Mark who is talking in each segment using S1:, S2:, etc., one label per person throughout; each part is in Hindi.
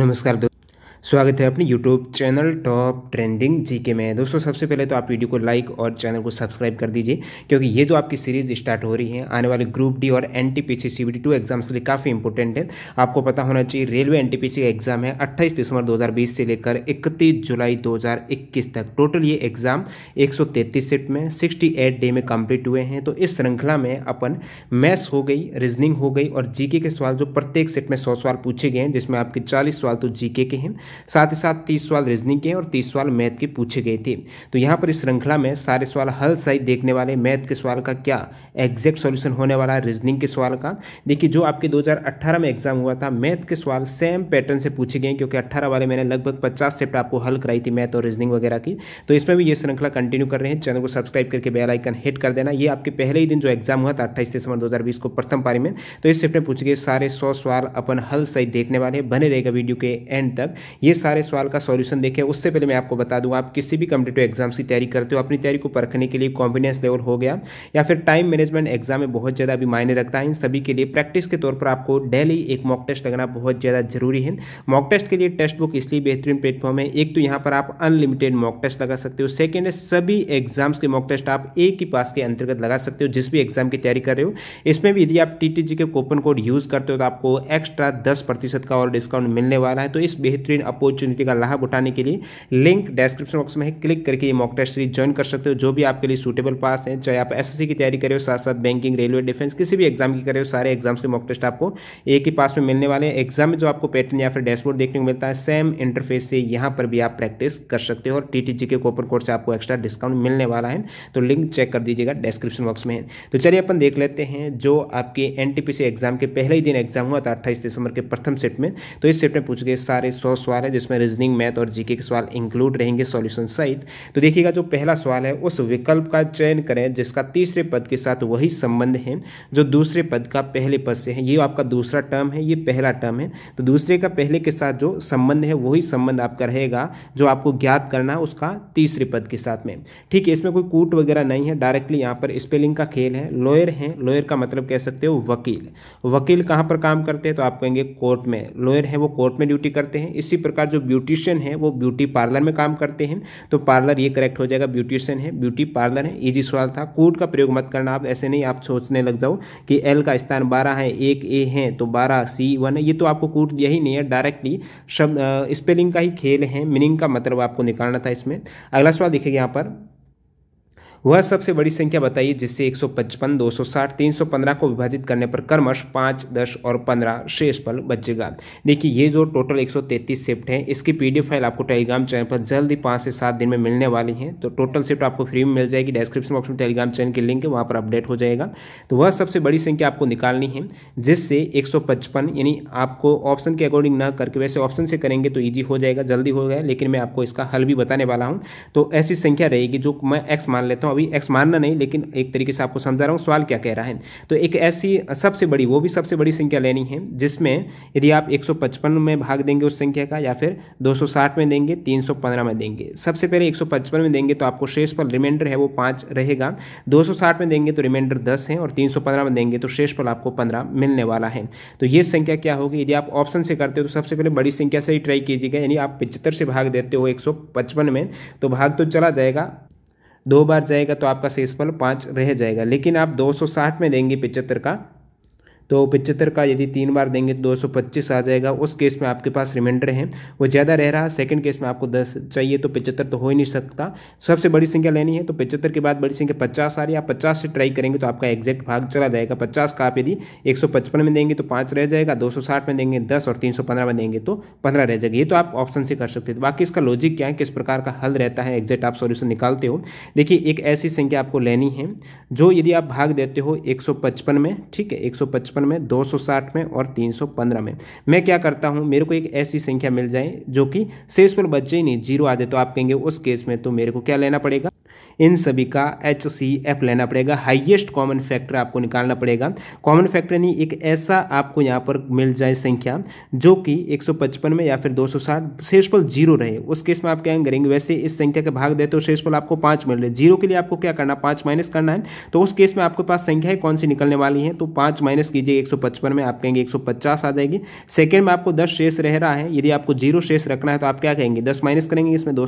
S1: नमस्कार दो स्वागत है अपने YouTube channel top trending GK में दोस्तों सबसे पहले तो आप वीडियो को लाइक और चैनल को सब्सक्राइब कर दीजिए क्योंकि ये जो आपकी सीरीज स्टार्ट हो रही है आने वाले ग्रुप डी और N T P two exams के लिए काफ़ी इंपॉर्टेंट है आपको पता होना चाहिए रेलवे एन का एग्जाम है अट्ठाईस दिसंबर दो से लेकर इकतीस जुलाई दो तक टोटल ये एग्जाम एक सेट में सिक्सटी डे में कंप्लीट हुए हैं तो इस श्रृंखला में अपन मैथ्स हो गई रीजनिंग हो गई और जीके के सवाल जो प्रत्येक सेट में सौ सवाल पूछे गए हैं जिसमें आपके चालीस सवाल तो जीके के हैं साथ ही साथ तीस सवाल रीजनिंग के और तीस सवाल मैथ के पूछे गए थे तो यहाँ पर इस श्रृंखला में सारे सवाल हल सही देखने वाले मैथ के सवाल का क्या एग्जैक्ट सॉल्यूशन होने वाला है रीजनिंग के सवाल का देखिए जो आपके 2018 में एग्जाम हुआ था मैथ के सवाल सेम पैटर्न से पूछे गए क्योंकि 18 वाले मैंने लगभग 50 सेट आपको हल कराई थी मैथ और रीजनिंग वगैरह की तो इसमें भी ये श्रृंखला कंटिन्यू कर रहे हैं चैनल को सब्सक्राइब करके बेलाइकन हिट कर देना ये आपके पहले ही दिन जो एग्जाम हुआ था अट्ठाईस दिसंबर दो को प्रथम पारी में तो इस सेट में पूछे गए सारे सौ सवाल अपन हल सही देखने वाले बने रहेगा वीडियो के एंड तक ये सारे सवाल का सॉल्यूशन देखें उससे पहले मैं आपको बता दूं आप किसी भी कम्पिटेटिव एग्जाम्स की तैयारी करते हो अपनी तैयारी को परखने के लिए कॉन्फिडेंस लेवल हो गया या फिर टाइम मैनेजमेंट एग्जाम में बहुत ज़्यादा भी मायने रखता है इन सभी के लिए प्रैक्टिस के तौर पर आपको डेली एक मॉक टेस्ट लगना बहुत ज़्यादा जरूरी है मॉक टेस्ट के लिए टेक्स्ट बुक इसलिए बेहतरीन प्लेटफॉर्म है एक तो यहाँ पर आप अनलिमिटेड मॉक टेस्ट लगा सकते हो सेकेंड है सभी एग्जाम्स के मॉक टेस्ट आप एक ही पास के अंतर्गत लगा सकते हो जिस भी एग्जाम की तैयारी कर रहे हो इसमें भी यदि आप टी के कूपन कोड यूज़ करते हो तो आपको एक्स्ट्रा दस प्रतिशत का और डिस्काउंट मिलने वाला है तो इस बेहतरीन अपॉर्चुनिटी का लाभ उठाने के लिए लिंक डिस्क्रिप्शन बॉक्स में है क्लिक करके ये मॉक टेस्ट सीरीज ज्वाइन कर सकते हो जो भी आपके लिए सूटेबल पास है चाहे आप एसएससी की तैयारी करें साथ साथ बैंकिंग रेलवे डिफेंस किसी भी एग्जाम की करें सारे एग्जाम्स के मॉक टेस्ट आपको एक ही पास में मिलने वाले हैं एग्जाम में जो आपको पैटर्न या फिर डैशबोर्ड देखने को मिलता है सेम इंटरफेस से यहाँ पर भी आप प्रैक्टिस कर सकते हो और टी के कोपन कोड से आपको एक्स्ट्रा डिस्काउंट मिलने वाला है तो लिंक चेक कर दीजिएगा डिस्क्रिप्शन बॉक्स में तो चलिए अपन देख लेते हैं जो आपके एन एग्जाम के पहले ही दिन एग्जाम हुआ था अट्ठाईस दिसंबर के प्रथम सेट में तो इस सेट में पूछ गए सारे सौ सवाल है जिसमें रीजनिंग मैथ और जीके के सवाल इंक्लूड रहेंगे सॉल्यूशन सहित तो देखिएगा जो पहला सवाल है उस विकल्प का चयन करें जिसका तीसरे पद के साथ वही संबंध है जो दूसरे पद का पहले पद से है ये आपका दूसरा टर्म है ये पहला टर्म है तो दूसरे का पहले के साथ जो संबंध है वही संबंध आपका रहेगा जो आपको ज्ञात करना है उसका तीसरे पद के साथ में ठीक है इसमें कोई कूट वगैरह नहीं है डायरेक्टली यहाँ पर स्पेलिंग का खेल है लॉयर है लॉयर का मतलब कह सकते हो वकील वकील कहाँ पर काम करते हैं तो आप कहेंगे कोर्ट में लॉयर है वो कोर्ट में ड्यूटी करते हैं इसी प्रकार जो ब्यूटिशियन है वो ब्यूटी पार्लर में काम करते हैं तो पार्लर ये करेक्ट हो जाएगा ब्यूटिशियन है ब्यूटी पार्लर है ईजी सवाल था कोड का प्रयोग मत करना आप ऐसे नहीं आप सोचने लग जाओ कि एल का स्थान बारह है एक ए है तो बारह सी वन है ये तो आपको कूट दिया ही नहीं है डायरेक्टली शब्द स्पेलिंग का ही खेल है मीनिंग का मतलब आपको निकालना था इसमें अगला सवाल देखिए यहाँ पर वह सबसे बड़ी संख्या बताइए जिससे 155, 260, 315 को विभाजित करने पर क्रमश पाँच दस और पंद्रह शेष फल बचेगा देखिए ये जो टोटल 133 शिफ्ट है इसकी पीडीएफ फाइल आपको टेलीग्राम चैनल पर जल्द ही पाँच से सात दिन में मिलने वाली है तो टोटल शिफ्ट आपको फ्री में मिल जाएगी डिस्क्रिप्शन बॉक्स में टेलीग्राम चैनल की लिंक है वहाँ पर अपडेट हो जाएगा तो वह सबसे बड़ी संख्या आपको निकालनी है जिससे एक यानी आपको ऑप्शन के अकॉर्डिंग न करके वैसे ऑप्शन से करेंगे तो ईजी हो जाएगा जल्दी हो गया लेकिन मैं आपको इसका हल भी बताने वाला हूँ तो ऐसी संख्या रहेगी जो मैं एक्स मान लेता हूँ अभी एक्स मानना नहीं लेकिन एक तरीके से आपको समझा रहा हूँ सवाल क्या कह रहा है तो एक ऐसी सबसे बड़ी वो भी सबसे बड़ी संख्या लेनी है जिसमें यदि आप 155 में भाग देंगे उस संख्या का या फिर 260 में देंगे 315 में देंगे सबसे पहले 155 में देंगे तो आपको शेष पर रिमाइंडर है वो पाँच रहेगा दो में देंगे तो रिमाइंडर दस है और तीन में देंगे तो शेष पर आपको पंद्रह मिलने वाला है तो ये संख्या क्या होगी यदि आप ऑप्शन से करते हो तो सबसे पहले बड़ी संख्या से ही ट्राई कीजिएगा यानी आप पिछहत्तर से भाग देते हो एक में तो भाग तो चला जाएगा दो बार जाएगा तो आपका शेषफल पाँच रह जाएगा लेकिन आप 260 में देंगे पिचहत्तर का तो पिचहत्तर का यदि तीन बार देंगे तो दो आ जाएगा उस केस में आपके पास रिमाइंडर है वो ज़्यादा रह रहा सेकेंड केस में आपको दस चाहिए तो पिचहत्तर तो हो ही नहीं सकता सबसे बड़ी संख्या लेनी है तो पिचहत्तर के बाद बड़ी संख्या पचास आ रही है आप पचास से ट्राई करेंगे तो आपका एग्जैक्ट भाग चला जाएगा पचास का आप यदि एक में देंगे तो पाँच रह जाएगा दो में देंगे दस और तीन में देंगे तो पंद्रह रह जाएगा ये तो आप ऑप्शन से कर सकते हैं बाकी इसका लॉजिक क्या है किस प्रकार का हल रहता है एग्जैक्ट आप सॉल्यूशन निकालते हो देखिए एक ऐसी संख्या आपको लेनी है जो यदि आप भाग देते हो पचपन में ठीक है पचपन पचपन में साठ में और तीन सौ पंद्रह में मैं क्या करता हूँ मेरे को एक ऐसी संख्या मिल जाए जो कि शेष पर बचे ही नहीं जीरो आ जाए तो आप कहेंगे उस केस में तो मेरे को क्या लेना पड़ेगा इन सभी का एच सी एफ लेना पड़ेगा हाइएस्ट कॉमन फैक्टर आपको निकालना पड़ेगा कॉमन फैक्टर यानी एक ऐसा आपको यहाँ पर मिल जाए संख्या जो कि 155 में या फिर 260 शेषफल जीरो रहे उस केस में आप क्या करेंगे वैसे इस संख्या के भाग देते हो शेषफल आपको पाँच मिल रहे जीरो के लिए आपको क्या करना पाँच माइनस करना है तो उस केस में आपके पास संख्या कौन सी निकलने वाली है तो पाँच माइनस कीजिए एक में आप कहेंगे एक आ जाएगी सेकेंड में आपको दस शेष रह रहा है यदि आपको जीरो शेष रखना है तो आप क्या कहेंगे दस माइनस करेंगे इसमें दो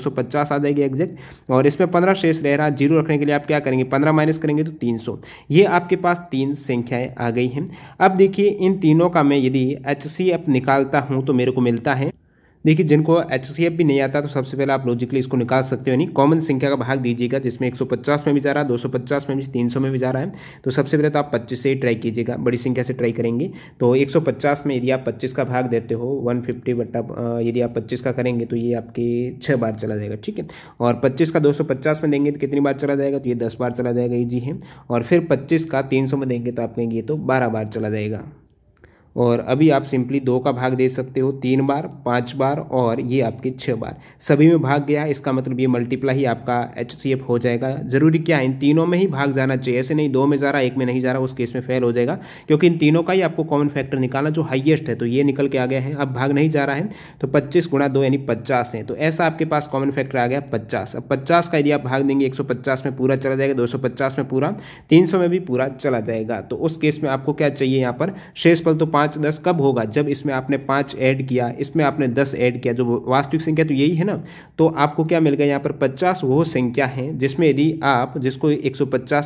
S1: आ जाएगी एग्जैक्ट और इसमें पंद्रह शेष रह रहा का जीरो रखने के लिए आप क्या करेंगे पंद्रह माइनस करेंगे तो तीन सौ ये आपके पास तीन संख्याएं आ गई हैं अब देखिए इन तीनों का मैं यदि एच सी निकालता हूँ तो मेरे को मिलता है देखिए जिनको एच भी नहीं आता तो सबसे पहले आप लॉजिकली इसको निकाल सकते हो यानी कॉमन संख्या का भाग दीजिएगा जिसमें 150 में भी जा रहा है 250 में भी 300 में भी जा रहा है तो सबसे पहले तो आप 25 से ही ट्राई कीजिएगा बड़ी संख्या से ट्राई करेंगे तो 150 में यदि आप 25 का भाग देते हो 150 फिफ्टी बट्टा यदि आप 25 का करेंगे तो ये आपके छः बार चला जाएगा ठीक है और पच्चीस का दो में देंगे तो कितनी बार चला जाएगा तो ये दस बार चला जाएगा ये जी है और फिर पच्चीस का तीन में देंगे तो आप कहेंगे ये तो बारह बार चला जाएगा और अभी आप सिंपली दो का भाग दे सकते हो तीन बार पाँच बार और ये आपके छः बार सभी में भाग गया इसका मतलब ये मल्टीप्लाई ही आपका एच हो जाएगा ज़रूरी क्या है इन तीनों में ही भाग जाना चाहिए ऐसे नहीं दो में जा रहा एक में नहीं जा रहा उस केस में फेल हो जाएगा क्योंकि इन तीनों का ही आपको कॉमन फैक्टर निकालना जो हाइएस्ट है तो ये निकल के आ गया है अब भाग नहीं जा रहा है तो पच्चीस गुणा दो यानी पचास है तो ऐसा आपके पास कॉमन फैक्टर आ गया पचास अब पचास का यदि आप भाग देंगे एक में पूरा चला जाएगा दो में पूरा तीन में भी पूरा चला जाएगा तो उस केस में आपको क्या चाहिए यहाँ पर शेष पल तो पाँच पाँच दस कब होगा जब इसमें आपने पाँच ऐड किया इसमें आपने दस ऐड किया जो वास्तविक संख्या तो यही है ना तो आपको क्या मिल गया यहाँ पर पचास वो संख्या है जिसमें यदि आप जिसको एक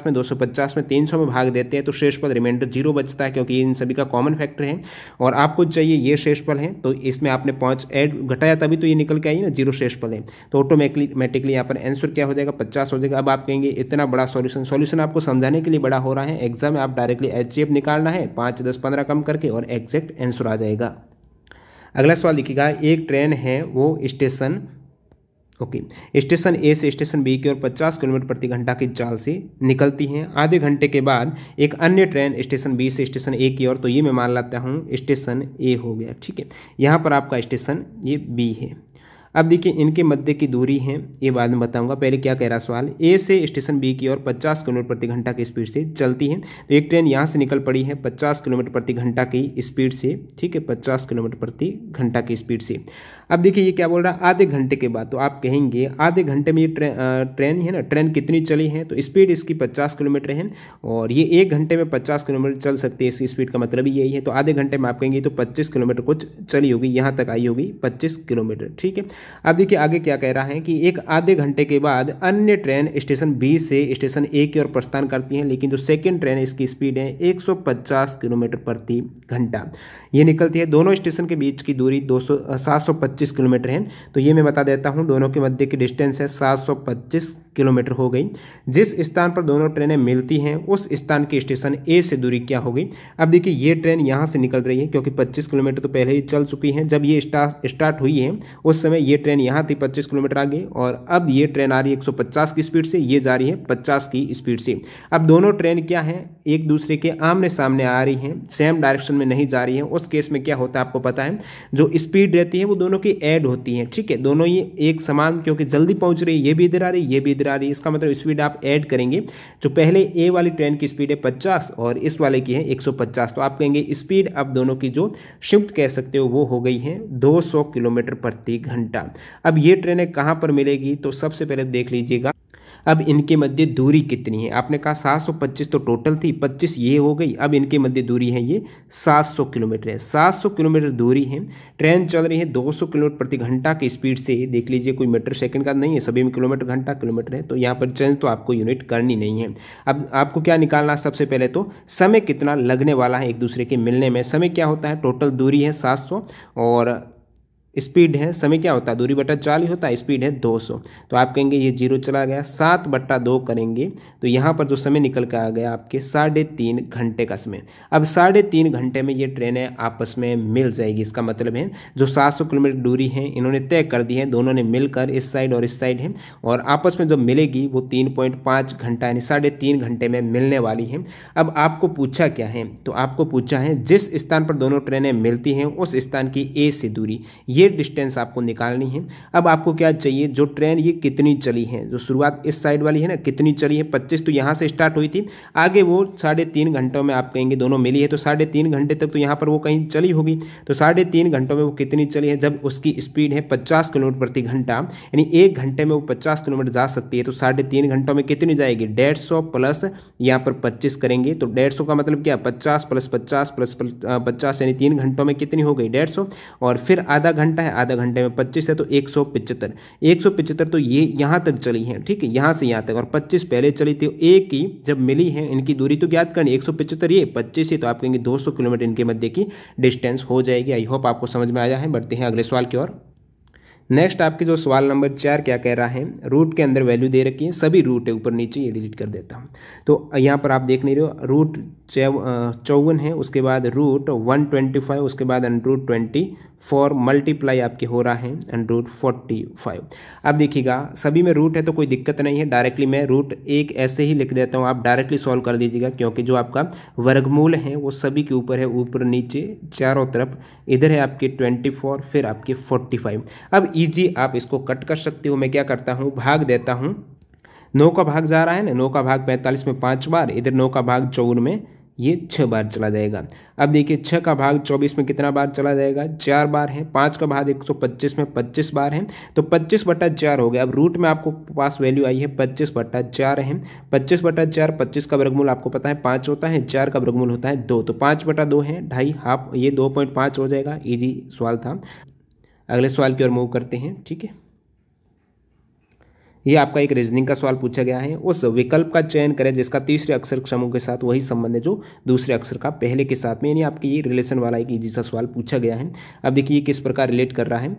S1: में दो सौ पचास में तीन सौ में भाग देते हैं तो शेषफल रिमाइंडर जीरो बचता है क्योंकि इन सभी का कॉमन फैक्टर है और आपको चाहिए ये शेषफल है तो इसमें आपने पाँच ऐड घटाया तभी तो ये निकल के आई ना जीरो शेषफल है तो ऑटोमेटिकली यहाँ पर आंसर क्या हो जाएगा पचास हो जाएगा अब आप कहेंगे इतना बड़ा सॉल्यूशन सॉल्यूशन आपको समझाने के लिए बड़ा हो रहा है एग्जाम में आप डायरेक्टली एच निकालना है पाँच दस पंद्रह कम करके और एग्जैक्ट आंसर आ जाएगा अगला सवाल लिखेगा एक ट्रेन है वो स्टेशन ओके स्टेशन ए से स्टेशन बी की ओर 50 किलोमीटर प्रति घंटा की चाल से निकलती हैं आधे घंटे के बाद एक अन्य ट्रेन स्टेशन बी से स्टेशन ए की ओर तो ये मैं मान लाता हूँ स्टेशन ए हो गया ठीक है यहाँ पर आपका स्टेशन ये बी है अब देखिए इनके मध्य की दूरी है ये बाद में बताऊंगा पहले क्या कह रहा सवाल ए से स्टेशन बी की ओर 50 किलोमीटर प्रति घंटा की स्पीड से चलती है तो एक ट्रेन यहाँ से निकल पड़ी है 50 किलोमीटर प्रति घंटा की स्पीड से ठीक है 50 किलोमीटर प्रति घंटा की स्पीड से अब देखिए ये क्या बोल रहा है आधे घंटे के बाद तो आप कहेंगे आधे घंटे में ये ट्रे, ट्रेन है ना ट्रेन कितनी चली है तो स्पीड इसकी पचास किलोमीटर है और ये एक घंटे में पचास किलोमीटर चल सकती है इसकी स्पीड का मतलब यही है तो आधे घंटे में आप कहेंगे तो पच्चीस किलोमीटर कुछ चली होगी यहाँ तक आई होगी पच्चीस किलोमीटर ठीक है अब देखिए आगे क्या कह रहा है कि एक आधे घंटे के बाद अन्य ट्रेन स्टेशन बी से स्टेशन ए की ओर प्रस्थान करती है लेकिन जो सेकेंड ट्रेन इसकी स्पीड है एक किलोमीटर प्रति घंटा ये निकलती है दोनों स्टेशन के बीच की दूरी दो सौ किलोमीटर है तो ये मैं बता देता हूँ दोनों के मध्य की डिस्टेंस है सात किलोमीटर हो गई जिस स्थान पर दोनों ट्रेनें मिलती हैं उस स्थान के स्टेशन ए से दूरी क्या हो गई अब देखिए ये ट्रेन यहाँ से निकल रही है क्योंकि पच्चीस किलोमीटर तो पहले ही चल चुकी है जब ये स्टार्ट हुई है उस समय ये ट्रेन यहाँ थी पच्चीस किलोमीटर आगे और अब ये ट्रेन आ रही है एक की स्पीड से ये जा रही है पचास की स्पीड से अब दोनों ट्रेन क्या है एक दूसरे के आमने सामने आ रही हैं सेम डायरेक्शन में नहीं जा रही है उस केस में क्या होता है आपको पता है जो स्पीड रहती है वो दोनों की एड होती है ठीक है दोनों ये एक समान क्योंकि जल्दी पहुंच रही है ये भी इधर आ रही है ये भी इधर आ रही है इसका मतलब स्पीड आप ऐड करेंगे जो पहले ए वाली ट्रेन की स्पीड है पचास और इस वाले की है एक तो आप कहेंगे स्पीड आप दोनों की जो शिफ्ट कह सकते हो वो हो गई है दो किलोमीटर प्रति घंटा अब ये ट्रेनें कहाँ पर मिलेगी तो सबसे पहले देख लीजिएगा अब इनके मध्य दूरी कितनी है आपने कहा 725 तो टोटल थी 25 ये हो गई अब इनके मध्य दूरी है ये 700 किलोमीटर है 700 किलोमीटर दूरी है ट्रेन चल रही है 200 किलोमीटर प्रति घंटा की स्पीड से देख लीजिए कोई मीटर सेकंड का नहीं है सभी में किलोमीटर घंटा किलोमीटर है तो यहाँ पर चेंज तो आपको यूनिट करनी नहीं है अब आपको क्या निकालना सबसे पहले तो समय कितना लगने वाला है एक दूसरे के मिलने में समय क्या होता है टोटल दूरी है सात और स्पीड है समय क्या होता है दूरी बटा चाल ही होता है स्पीड है 200 तो आप कहेंगे ये जीरो चला गया सात बट्टा दो करेंगे तो यहाँ पर जो समय निकल कर आ गया आपके साढ़े तीन घंटे का समय अब साढ़े तीन घंटे में ये ट्रेनें आपस में मिल जाएगी इसका मतलब है जो 700 किलोमीटर दूरी है इन्होंने तय कर दी है दोनों ने मिलकर इस साइड और इस साइड है और आपस में जो मिलेगी वो तीन घंटा यानी साढ़े घंटे में मिलने वाली है अब आपको पूछा क्या है तो आपको पूछा है जिस स्थान पर दोनों ट्रेनें मिलती हैं उस स्थान की ए से दूरी ये डिस्टेंस आपको निकालनी है अब आपको क्या चाहिए जो ट्रेन ये कितनी चली है जो शुरुआत इस साइड वाली है ना कितनी चली है पच्चीस तो यहाँ से स्टार्ट हुई थी आगे वो साढ़े तीन घंटों में आप कहेंगे दोनों मिली है तो साढ़े तीन घंटे तक तो यहाँ पर वो कहीं चली होगी तो साढ़े तीन घंटों में वो कितनी चली है जब उसकी स्पीड है पचास किलोमीटर प्रति घंटा यानी एक घंटे में वो पचास किलोमीटर जा सकती है तो साढ़े तीन घंटों में कितनी जाएगी डेढ़ सौ प्लस यहाँ पर पच्चीस करेंगे तो डेढ़ सौ का मतलब क्या पचास प्लस पचास प्लस पचास यानी तीन घंटों में कितनी हो गई डेढ़ सौ और फिर आधा घंटा है आधा घंटे में पच्चीस है तो एक सौ पिचहत्तर एक सौ पिचहत्तर तो ये यहाँ तक चली है ठीक है यहाँ से यहाँ तक और पच्चीस पहले चली थी एक ही जब मिली है इनकी दूरी तो ज्ञात करनी एक सौ पिचहत्तर ये पच्चीस ही तो आप कहेंगे दो सौ किलोमीटर इनके मध्य की डिस्टेंस हो जाएगी आई होप आपको समझ में आया है बढ़ते हैं अगले सवाल की ओर नेक्स्ट आपके जो सवाल नंबर चार क्या कह रहा है रूट के अंदर वैल्यू दे रखी है सभी रूट है ऊपर नीचे ये डिलीट कर देता हूँ तो यहाँ पर आप देख नहीं रहे हो रूट चौवन है उसके बाद रूट वन ट्वेंटी फाइव उसके बाद रूट ट्वेंटी फोर मल्टीप्लाई आपके हो रहा है एंड रूट फोर्टी फाइव अब देखिएगा सभी में रूट है तो कोई दिक्कत नहीं है डायरेक्टली मैं रूट एक ऐसे ही लिख देता हूँ आप डायरेक्टली सॉल्व कर दीजिएगा क्योंकि जो आपका वर्गमूल है वो सभी के ऊपर है ऊपर नीचे चारों तरफ इधर है आपके ट्वेंटी फोर फिर आपके फोर्टी फाइव अब ईजी आप इसको कट कर सकते हो मैं क्या करता हूँ भाग देता हूँ नौ का भाग जा रहा है ना नौ का भाग पैंतालीस में पाँच बार इधर नौ का भाग चौवन में ये छः बार चला जाएगा अब देखिए छः का भाग चौबीस में कितना बार चला जाएगा चार बार है पाँच का भाग एक सौ पच्चीस में पच्चीस बार है तो पच्चीस बटा चार हो गया अब रूट में आपको पास वैल्यू आई है पच्चीस बटा चार है पच्चीस बटा चार पच्चीस का वर्गमूल आपको पता है पाँच होता है चार का वर्गमूल होता है दो तो पाँच बटा दो है ढाई हाफ ये दो पॉइंट पाँच हो जाएगा ईजी सवाल था अगले सवाल की ओर मूव करते हैं ठीक है ये आपका एक रीजनिंग का सवाल पूछा गया है उस विकल्प का चयन करें जिसका तीसरे अक्षर समूह के साथ वही संबंध है जो दूसरे अक्षर का पहले के साथ में यानी आपके ये रिलेशन वाला एक ईजी सा सवाल पूछा गया है अब देखिए ये किस प्रकार रिलेट कर रहा है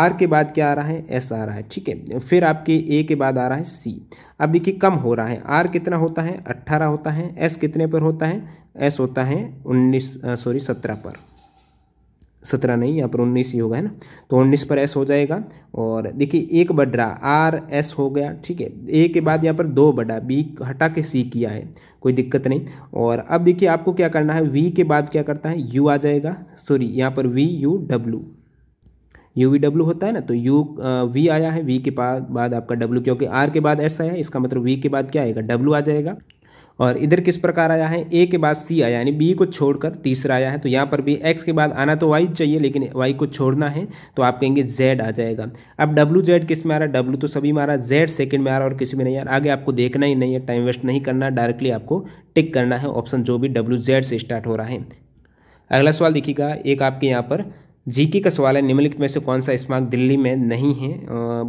S1: आर के बाद क्या आ रहा है एस आ रहा है ठीक है फिर आपके ए के बाद आ रहा है सी अब देखिए कम हो रहा है आर कितना होता है अट्ठारह होता है एस कितने पर होता है एस होता है उन्नीस सॉरी सत्रह पर सत्रह नहीं यहाँ पर उन्नीस ही होगा है ना तो उन्नीस पर एस हो जाएगा और देखिए एक बढ़ रहा आर एस हो गया ठीक है ए के बाद यहाँ पर दो बढ़ा बी हटा के सी किया है कोई दिक्कत नहीं और अब देखिए आपको क्या करना है वी के बाद क्या करता है यू आ जाएगा सॉरी यहाँ पर V U W U V W होता है ना तो यू वी आया है वी के बाद आपका डब्ल्यू क्योंकि आर के बाद एस आया है इसका मतलब वी के बाद क्या आएगा डब्ल्यू आ जाएगा और इधर किस प्रकार आया है ए के बाद सी आया यानी बी को छोड़कर तीसरा आया है तो यहाँ पर भी एक्स के बाद आना तो वाई चाहिए लेकिन वाई को छोड़ना है तो आप कहेंगे जेड आ जाएगा अब डब्ल्यू जेड किस में आ रहा है डब्ल्यू तो सभी में आ रहा है जेड सेकेंड में आ रहा है और किसी में नहीं आ रहा आगे आपको देखना ही नहीं है टाइम वेस्ट नहीं करना डायरेक्टली आपको टिक करना है ऑप्शन जो भी डब्ल्यू जेड से स्टार्ट हो रहा है अगला सवाल देखिएगा एक आपके यहाँ पर जीके का सवाल है निम्नलिखित में से कौन सा स्मारक दिल्ली में नहीं है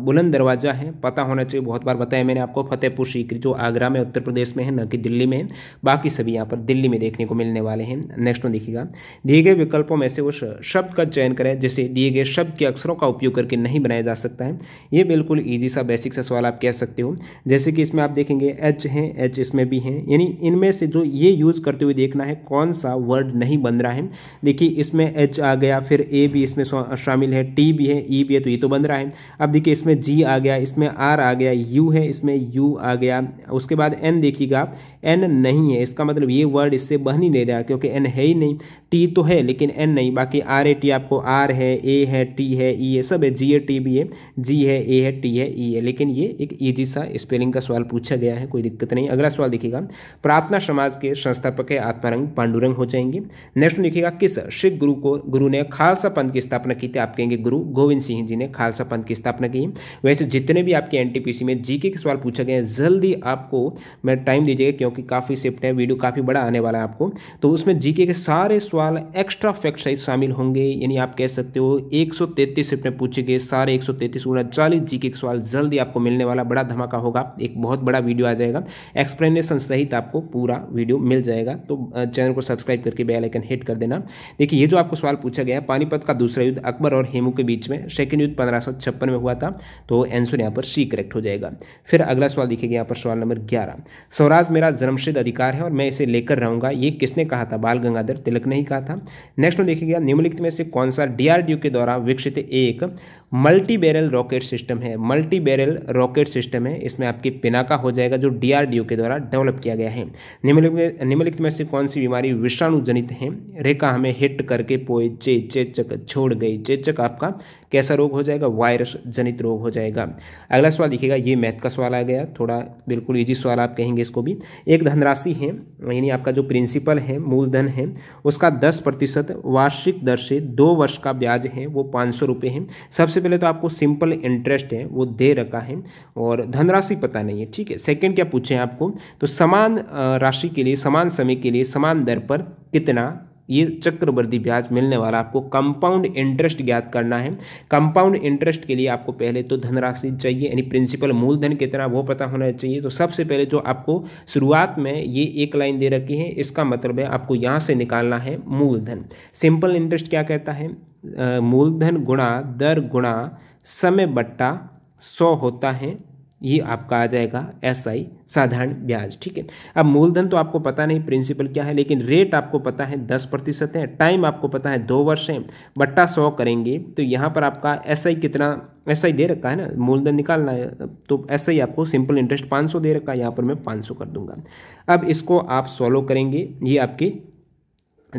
S1: बुलंद दरवाज़ा है पता होना चाहिए बहुत बार बताया मैंने आपको फतेहपुर सीकरी जो आगरा में उत्तर प्रदेश में है न कि दिल्ली में बाकी सभी यहाँ पर दिल्ली में देखने को मिलने वाले हैं नेक्स्ट में देखिएगा दिए गए विकल्पों में से वो शब्द का चयन करें जिसे दिए गए शब्द के अक्षरों का उपयोग करके नहीं बनाया जा सकता है ये बिल्कुल ईजी सा बेसिक सा सवाल आप कह सकते हो जैसे कि इसमें आप देखेंगे एच है एच इसमें भी है यानी इनमें से जो ये यूज़ करते हुए देखना है कौन सा वर्ड नहीं बन रहा है देखिए इसमें एच आ गया फिर ए भी इसमें शामिल है टी भी है ई e भी है तो ये तो बन रहा है अब देखिए इसमें जी आ गया इसमें आर आ गया यू है इसमें यू आ गया उसके बाद एन देखिएगा एन नहीं है इसका मतलब ये वर्ड इससे बह नहीं नहीं रहा क्योंकि एन है ही नहीं टी तो है लेकिन एन नहीं बाकी आर ए टी आपको आर है ए है टी है ई e है सब है जी ए टी भी है जी है ए है टी है ई e है लेकिन ये एक ईजी सा स्पेलिंग का सवाल पूछा गया है कोई दिक्कत नहीं अगला सवाल देखिएगा प्रार्थना समाज के संस्थापक है आत्मारंग पांडुरंग हो जाएंगे नेक्स्ट देखिएगा किस सिख गुरु को गुरु ने खालसा पंथ की स्थापना की थी आप कहेंगे गुरु गोविंद सिंह जी ने खालसा पंथ की स्थापना की वैसे जितने भी आपके एनटीपीसी में जीके के सवाल पूछा गया है जल्दी आपको मैं टाइम दीजिएगा क्योंकि क्योंकि काफ़ी शिफ्ट है वीडियो काफ़ी बड़ा आने वाला है आपको तो उसमें जीके के सारे सवाल एक्स्ट्रा फैक्ट साइज शामिल होंगे यानी आप कह सकते हो एक सौ तैतीस शिफ्ट में पूछे गए सारे एक सौ तैंतीस उनचालीस जी के सवाल जल्दी आपको मिलने वाला बड़ा धमाका होगा एक बहुत बड़ा वीडियो आ जाएगा एक्सप्लेनेशन सहित आपको पूरा वीडियो मिल जाएगा तो चैनल को सब्सक्राइब करके बेलाइकन हिट कर देना देखिए ये जो आपको सवाल पूछा गया पानीपत का दूसरा युद्ध अकबर और हेमू के बीच में सेकेंड युद्ध पंद्रह में हुआ था तो आंसर यहाँ पर सी करेक्ट हो जाएगा फिर अगला सवाल दिखेगा यहाँ पर सवाल नंबर ग्यारह स्वराज मेरा धर्मसिद्ध अधिकार है और मैं इसे लेकर रहूंगा ये किसने कहा था बाल गंगाधर तिलक ने ही कहा था नेक्स्ट में देखिएगा निम्नलिखित में से कौन सा डीआरडीओ के द्वारा विकसित एक मल्टी बैरल रॉकेट सिस्टम है मल्टी बैरल रॉकेट सिस्टम है इसमें आपके पिनाका हो जाएगा जो डीआरडीओ के द्वारा डेवलप किया गया है निम्नलिखित में से कौन सी बीमारी विषाणु जनित है रेखा हमें हिट करके पोए चे चेचक छोड़ गई चेचक आपका कैसा रोग हो जाएगा वायरस जनित रोग हो जाएगा अगला सवाल देखिएगा ये मैथ का सवाल आ गया थोड़ा बिल्कुल ईजी सवाल आप कहेंगे इसको भी एक धनराशि है यानी आपका जो प्रिंसिपल है मूलधन है उसका दस प्रतिशत वार्षिक दर से दो वर्ष का ब्याज है वो पाँच सौ रुपये है सबसे पहले तो आपको सिंपल इंटरेस्ट है वो दे रखा है और धनराशि पता नहीं है ठीक है सेकेंड क्या पूछें आपको तो समान राशि के लिए समान समय के लिए समान दर पर कितना ये चक्रवृद्धि ब्याज मिलने वाला आपको कंपाउंड इंटरेस्ट ज्ञात करना है कंपाउंड इंटरेस्ट के लिए आपको पहले तो धनराशि चाहिए यानी प्रिंसिपल मूलधन कितना वो पता होना चाहिए तो सबसे पहले जो आपको शुरुआत में ये एक लाइन दे रखी है इसका मतलब है आपको यहाँ से निकालना है मूलधन सिंपल इंटरेस्ट क्या कहता है मूलधन गुणा दर गुणा समय बट्टा सौ होता है ये आपका आ जाएगा एस आई साधारण ब्याज ठीक है अब मूलधन तो आपको पता नहीं प्रिंसिपल क्या है लेकिन रेट आपको पता है दस प्रतिशत है टाइम आपको पता है दो वर्ष है बट्टा सौ करेंगे तो यहाँ पर आपका एस आई कितना एस आई दे रखा है ना मूलधन निकालना है तो एस आई आपको सिंपल इंटरेस्ट पाँच सौ दे रखा है यहाँ पर मैं पाँच सौ कर दूंगा अब इसको आप सॉलो करेंगे ये आपके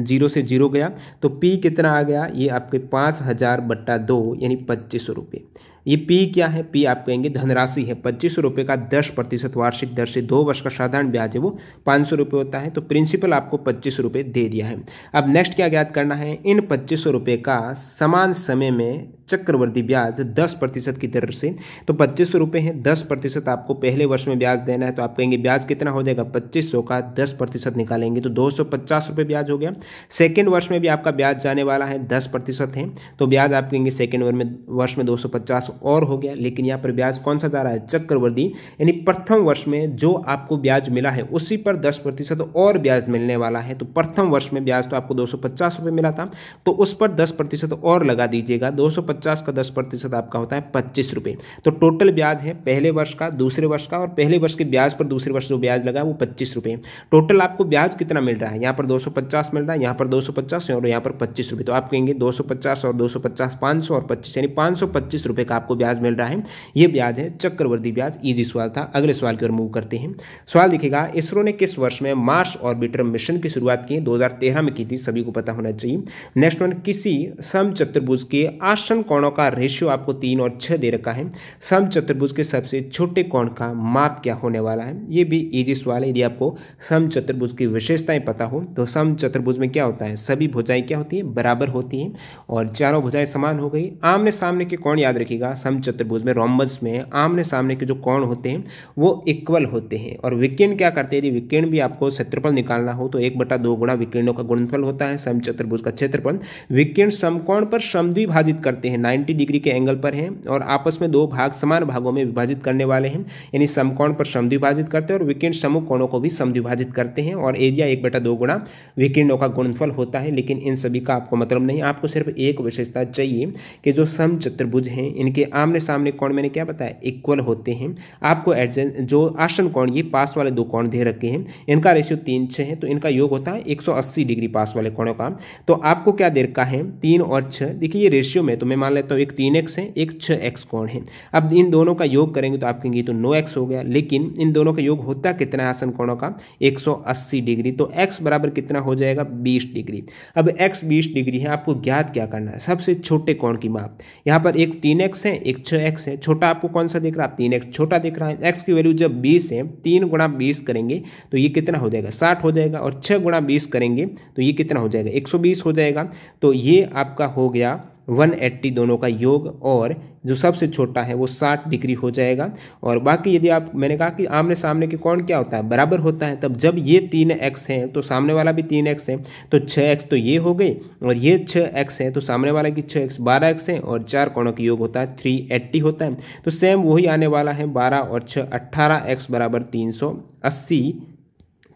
S1: जीरो से जीरो गया तो पी कितना आ गया ये आपके पाँच हज़ार बट्टा दो यानी पच्चीस सौ रुपये ये पी क्या है पी आप कहेंगे धनराशि है पच्चीस रुपये का दस प्रतिशत वार्षिक दर से दो वर्ष का साधारण ब्याज है वो पाँच सौ रुपये होता है तो प्रिंसिपल आपको पच्चीस रुपये दे दिया है अब नेक्स्ट क्या ज्ञात करना है इन पच्चीस सौ रुपये का समान समय में चक्रवर्ती ब्याज दस प्रतिशत की दर से तो पच्चीस सौ रुपये है दस प्रतिशत आपको पहले वर्ष में ब्याज देना है तो आप कहेंगे ब्याज कितना हो जाएगा पच्चीस सौ का दस प्रतिशत निकालेंगे तो दो सौ पचास रुपये ब्याज हो गया सेकेंड वर्ष में भी आपका ब्याज जाने वाला है दस प्रतिशत है तो ब्याज आप कहेंगे सेकेंड वर्ष में वर्ष में दो सौ पचास और हो गया लेकिन यहाँ पर ब्याज कौन सा जा रहा है चक्रवर्ती यानी प्रथम वर्ष में जो आपको ब्याज मिला है उसी पर दस प्रतिशत और ब्याज मिलने वाला है तो प्रथम वर्ष में ब्याज तो आपको दो सौ पचास रुपये मिला था तो उस पर दस प्रतिशत और लगा दीजिएगा दो सौ पचास का दस प्रतिशत आपका होता है पच्चीस रुपये तो टोटल ब्याज है पहले वर्ष का दूसरे वर्ष का और पहले वर्ष के ब्याज पर दूसरे वर्ष जो ब्याज लगा है वो पच्चीस रुपये टोटल आपको ब्याज कितना मिल रहा है यहाँ पर दो सौ पचास मिल रहा है यहाँ पर दो सौ पचास और यहाँ पर पच्चीस रुपये तो आप कहेंगे दो सौ पचास और दो सौ पचास पाँच सौ और पच्चीस यानी पाँच सौ पच्चीस रुपये का आपको ब्याज मिल रहा है ये ब्याज है चक्रवर्ती ब्याज ईजी सवाल था अगले सवाल की ओर मूव करते हैं सवाल दिखेगा इसरो ने किस वर्ष में मार्स ऑर्बिटर मिशन की शुरुआत की 2013 में की थी सभी को पता होना चाहिए नेक्स्ट वन किसी समचतुर्भुज के आसन कोणों का रेशियो आपको तीन और छः दे रखा है सम चतुर्भुज के सबसे छोटे कोण का माप क्या होने वाला है ये भी ईजी सवाल है यदि आपको सम चतुर्भुज की विशेषताएं पता हो तो सम चतुर्भुज में क्या होता है सभी भुजाएं क्या होती हैं बराबर होती हैं और चारों भुजाएं समान हो गई आमने सामने के कोण याद रखिएगा सम चतुर्भुज में रोमबस में आमने सामने के जो कोण होते हैं वो इक्वल होते हैं और विकीर्ण क्या करते हैं यदि विकीर्ण भी आपको क्षेत्रफल निकालना हो तो एक बटा दो गुणा विकीर्णों का गुणफल होता है सम चतुर्भुज का क्षेत्रफल विकीर्ण समकोण पर समद्विभाजित करते हैं हैं नाइन्टी डिग्री के एंगल पर हैं और आपस में दो भाग समान भागों में विभाजित करने वाले हैं यानी समकोण पर सम विभाजित करते हैं और विकिर्ण समूह कोणों को भी सम विभाजित करते हैं और एरिया एक बटा दो गुणा विकिरणों का गुणफल होता है लेकिन इन सभी का आपको मतलब नहीं आपको सिर्फ एक विशेषता चाहिए कि जो सम चतुर्भुज हैं इनके आमने सामने कोण मैंने क्या बताया इक्वल होते हैं आपको एडजेंट जो आसन कोण ये पास वाले दो कोण दे रखे हैं इनका रेशियो तीन छः है तो इनका योग होता है एक डिग्री पास वाले कोणों का तो आपको क्या देखा है तीन और छः देखिए ये रेशियो में तो मैं मान लेता हूँ एक तीन एक्स है एक छः एक्स कौन है अब इन दोनों का योग करेंगे तो आप कहेंगे तो नो एक्स हो गया लेकिन इन दोनों का योग होता कितना है आसन कोणों का 180 डिग्री तो एक्स बराबर कितना हो जाएगा बीस डिग्री अब एक्स बीस डिग्री है आपको ज्ञात क्या करना है सबसे छोटे कोण की माप यहाँ पर एक तीन एक्स है एक छः एक्स है छोटा आपको कौन सा देख रहा है तीन एक्स छोटा देख रहा है एक्स की वैल्यू जब बीस है तीन गुणा बीस करेंगे तो ये कितना हो जाएगा साठ हो जाएगा और छः गुणा बीस करेंगे तो ये कितना हो जाएगा एक सौ बीस हो जाएगा तो ये आपका हो गया 180 दोनों का योग और जो सबसे छोटा है वो 60 डिग्री हो जाएगा और बाकी यदि आप मैंने कहा कि आमने सामने के कौन क्या होता है बराबर होता है तब जब ये तीन एक्स हैं तो सामने वाला भी तीन एक्स है तो छः एक्स तो ये हो गए और ये छः एक्स है तो सामने वाला की छः एक्स बारह एक्स है और चार कोणों का योग होता है थ्री एट्टी होता है तो सेम वही आने वाला है बारह और छः अट्ठारह एक्स बराबर तीन सौ अस्सी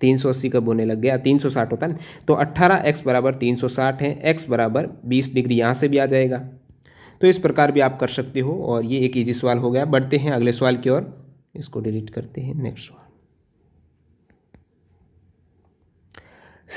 S1: तीन सौ अस्सी कब होने लग गया तीन सौ साठ होता है तो अट्ठारह एक्स बराबर तीन सौ साठ है एक्स बराबर बीस डिग्री यहाँ से भी आ जाएगा तो इस प्रकार भी आप कर सकते हो और ये एक ईजी सवाल हो गया बढ़ते हैं अगले सवाल की ओर इसको डिलीट करते हैं नेक्स्ट सवाल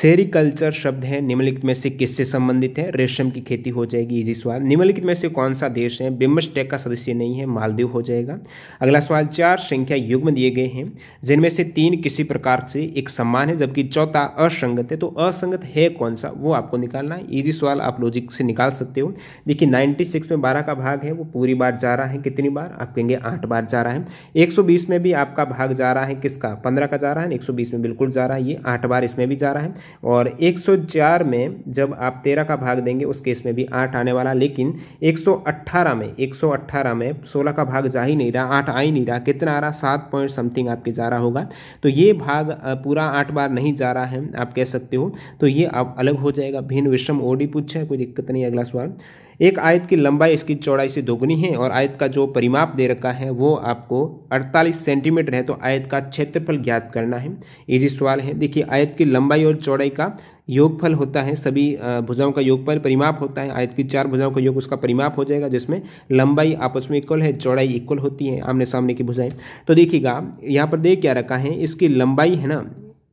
S1: सेरिकल्चर शब्द है निम्नलिखित में से किससे संबंधित है रेशम की खेती हो जाएगी इजी सवाल निम्नलिखित में से कौन सा देश है बिम्बस्टेक का सदस्य नहीं है मालदीव हो जाएगा अगला सवाल चार संख्या युग्म दिए गए हैं जिनमें से तीन किसी प्रकार से एक समान है जबकि चौथा असंगत है तो असंगत है कौन सा वो आपको निकालना है ईजी सवाल आप लॉजिक से निकाल सकते हो देखिए नाइन्टी सिक्स में बारह का भाग है वो पूरी बार जा रहा है कितनी बार आप कहेंगे आठ बार जा रहा है एक सौ बीस में भी आपका भाग जा रहा है किसका पंद्रह का जा रहा है एक सौ बीस में बिल्कुल जा रहा है ये आठ बार इसमें भी जा रहा है और 104 में जब आप तेरह का भाग देंगे उस केस में भी आठ आने वाला लेकिन 118 में 118 में 16 का भाग जा ही नहीं रहा आठ आ ही नहीं रहा कितना आ रहा सात पॉइंट समथिंग आपके जा रहा होगा तो ये भाग पूरा आठ बार नहीं जा रहा है आप कह सकते हो तो ये आप अलग हो जाएगा भिन्न विषम ओडी पूछा है कोई दिक्कत नहीं अगला सवाल एक आयत की लंबाई इसकी चौड़ाई से दोगुनी है और आयत का जो परिमाप दे रखा है वो आपको 48 सेंटीमीटर है तो आयत का क्षेत्रफल ज्ञात करना है इजी सवाल है देखिए आयत की लंबाई और चौड़ाई का योगफल होता है सभी भुजाओं का योगफल परिमाप होता है आयत की चार भुजाओं का योग उसका परिमाप हो जाएगा जिसमें लंबाई आपस में इक्वल है चौड़ाई इक्वल होती है आमने सामने की भुजाएं तो देखिएगा यहाँ पर देख क्या रखा है इसकी लंबाई है ना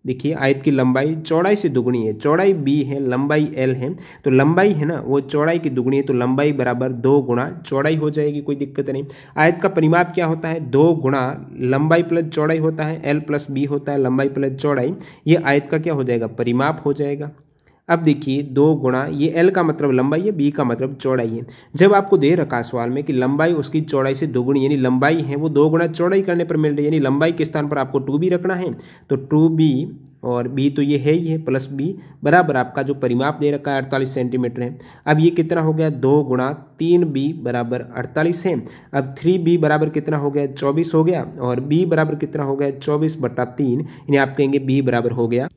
S1: देखिए आयत की लंबाई चौड़ाई से दुगुनी है चौड़ाई बी है लंबाई एल है तो लंबाई है ना वो चौड़ाई की दुगुनी है तो लंबाई बराबर दो गुणा चौड़ाई हो जाएगी कोई दिक्कत नहीं आयत का परिमाप क्या होता है दो गुणा लंबाई प्लस चौड़ाई होता है एल प्लस बी होता है लंबाई प्लस चौड़ाई ये आयत का क्या हो जाएगा परिमाप हो जाएगा अब देखिए दो गुणा ये एल का मतलब लंबाई है बी का मतलब चौड़ाई है जब आपको दे रखा सवाल में कि लंबाई उसकी चौड़ाई से दोगुणी यानी लंबाई है वो दो गुणा चौड़ाई करने पर मिल रही है यानी लंबाई के स्थान पर आपको टू बी रखना है तो टू बी और बी तो ये है ही है प्लस बी बराबर आपका जो परिमाप दे रखा है अड़तालीस सेंटीमीटर है अब ये कितना हो गया दो गुणा तीन बी बराबर अड़तालीस है अब थ्री बी बराबर कितना हो गया चौबीस हो गया और बी बराबर कितना हो गया चौबीस बटा तीन यानी आप कहेंगे बी बराबर हो गया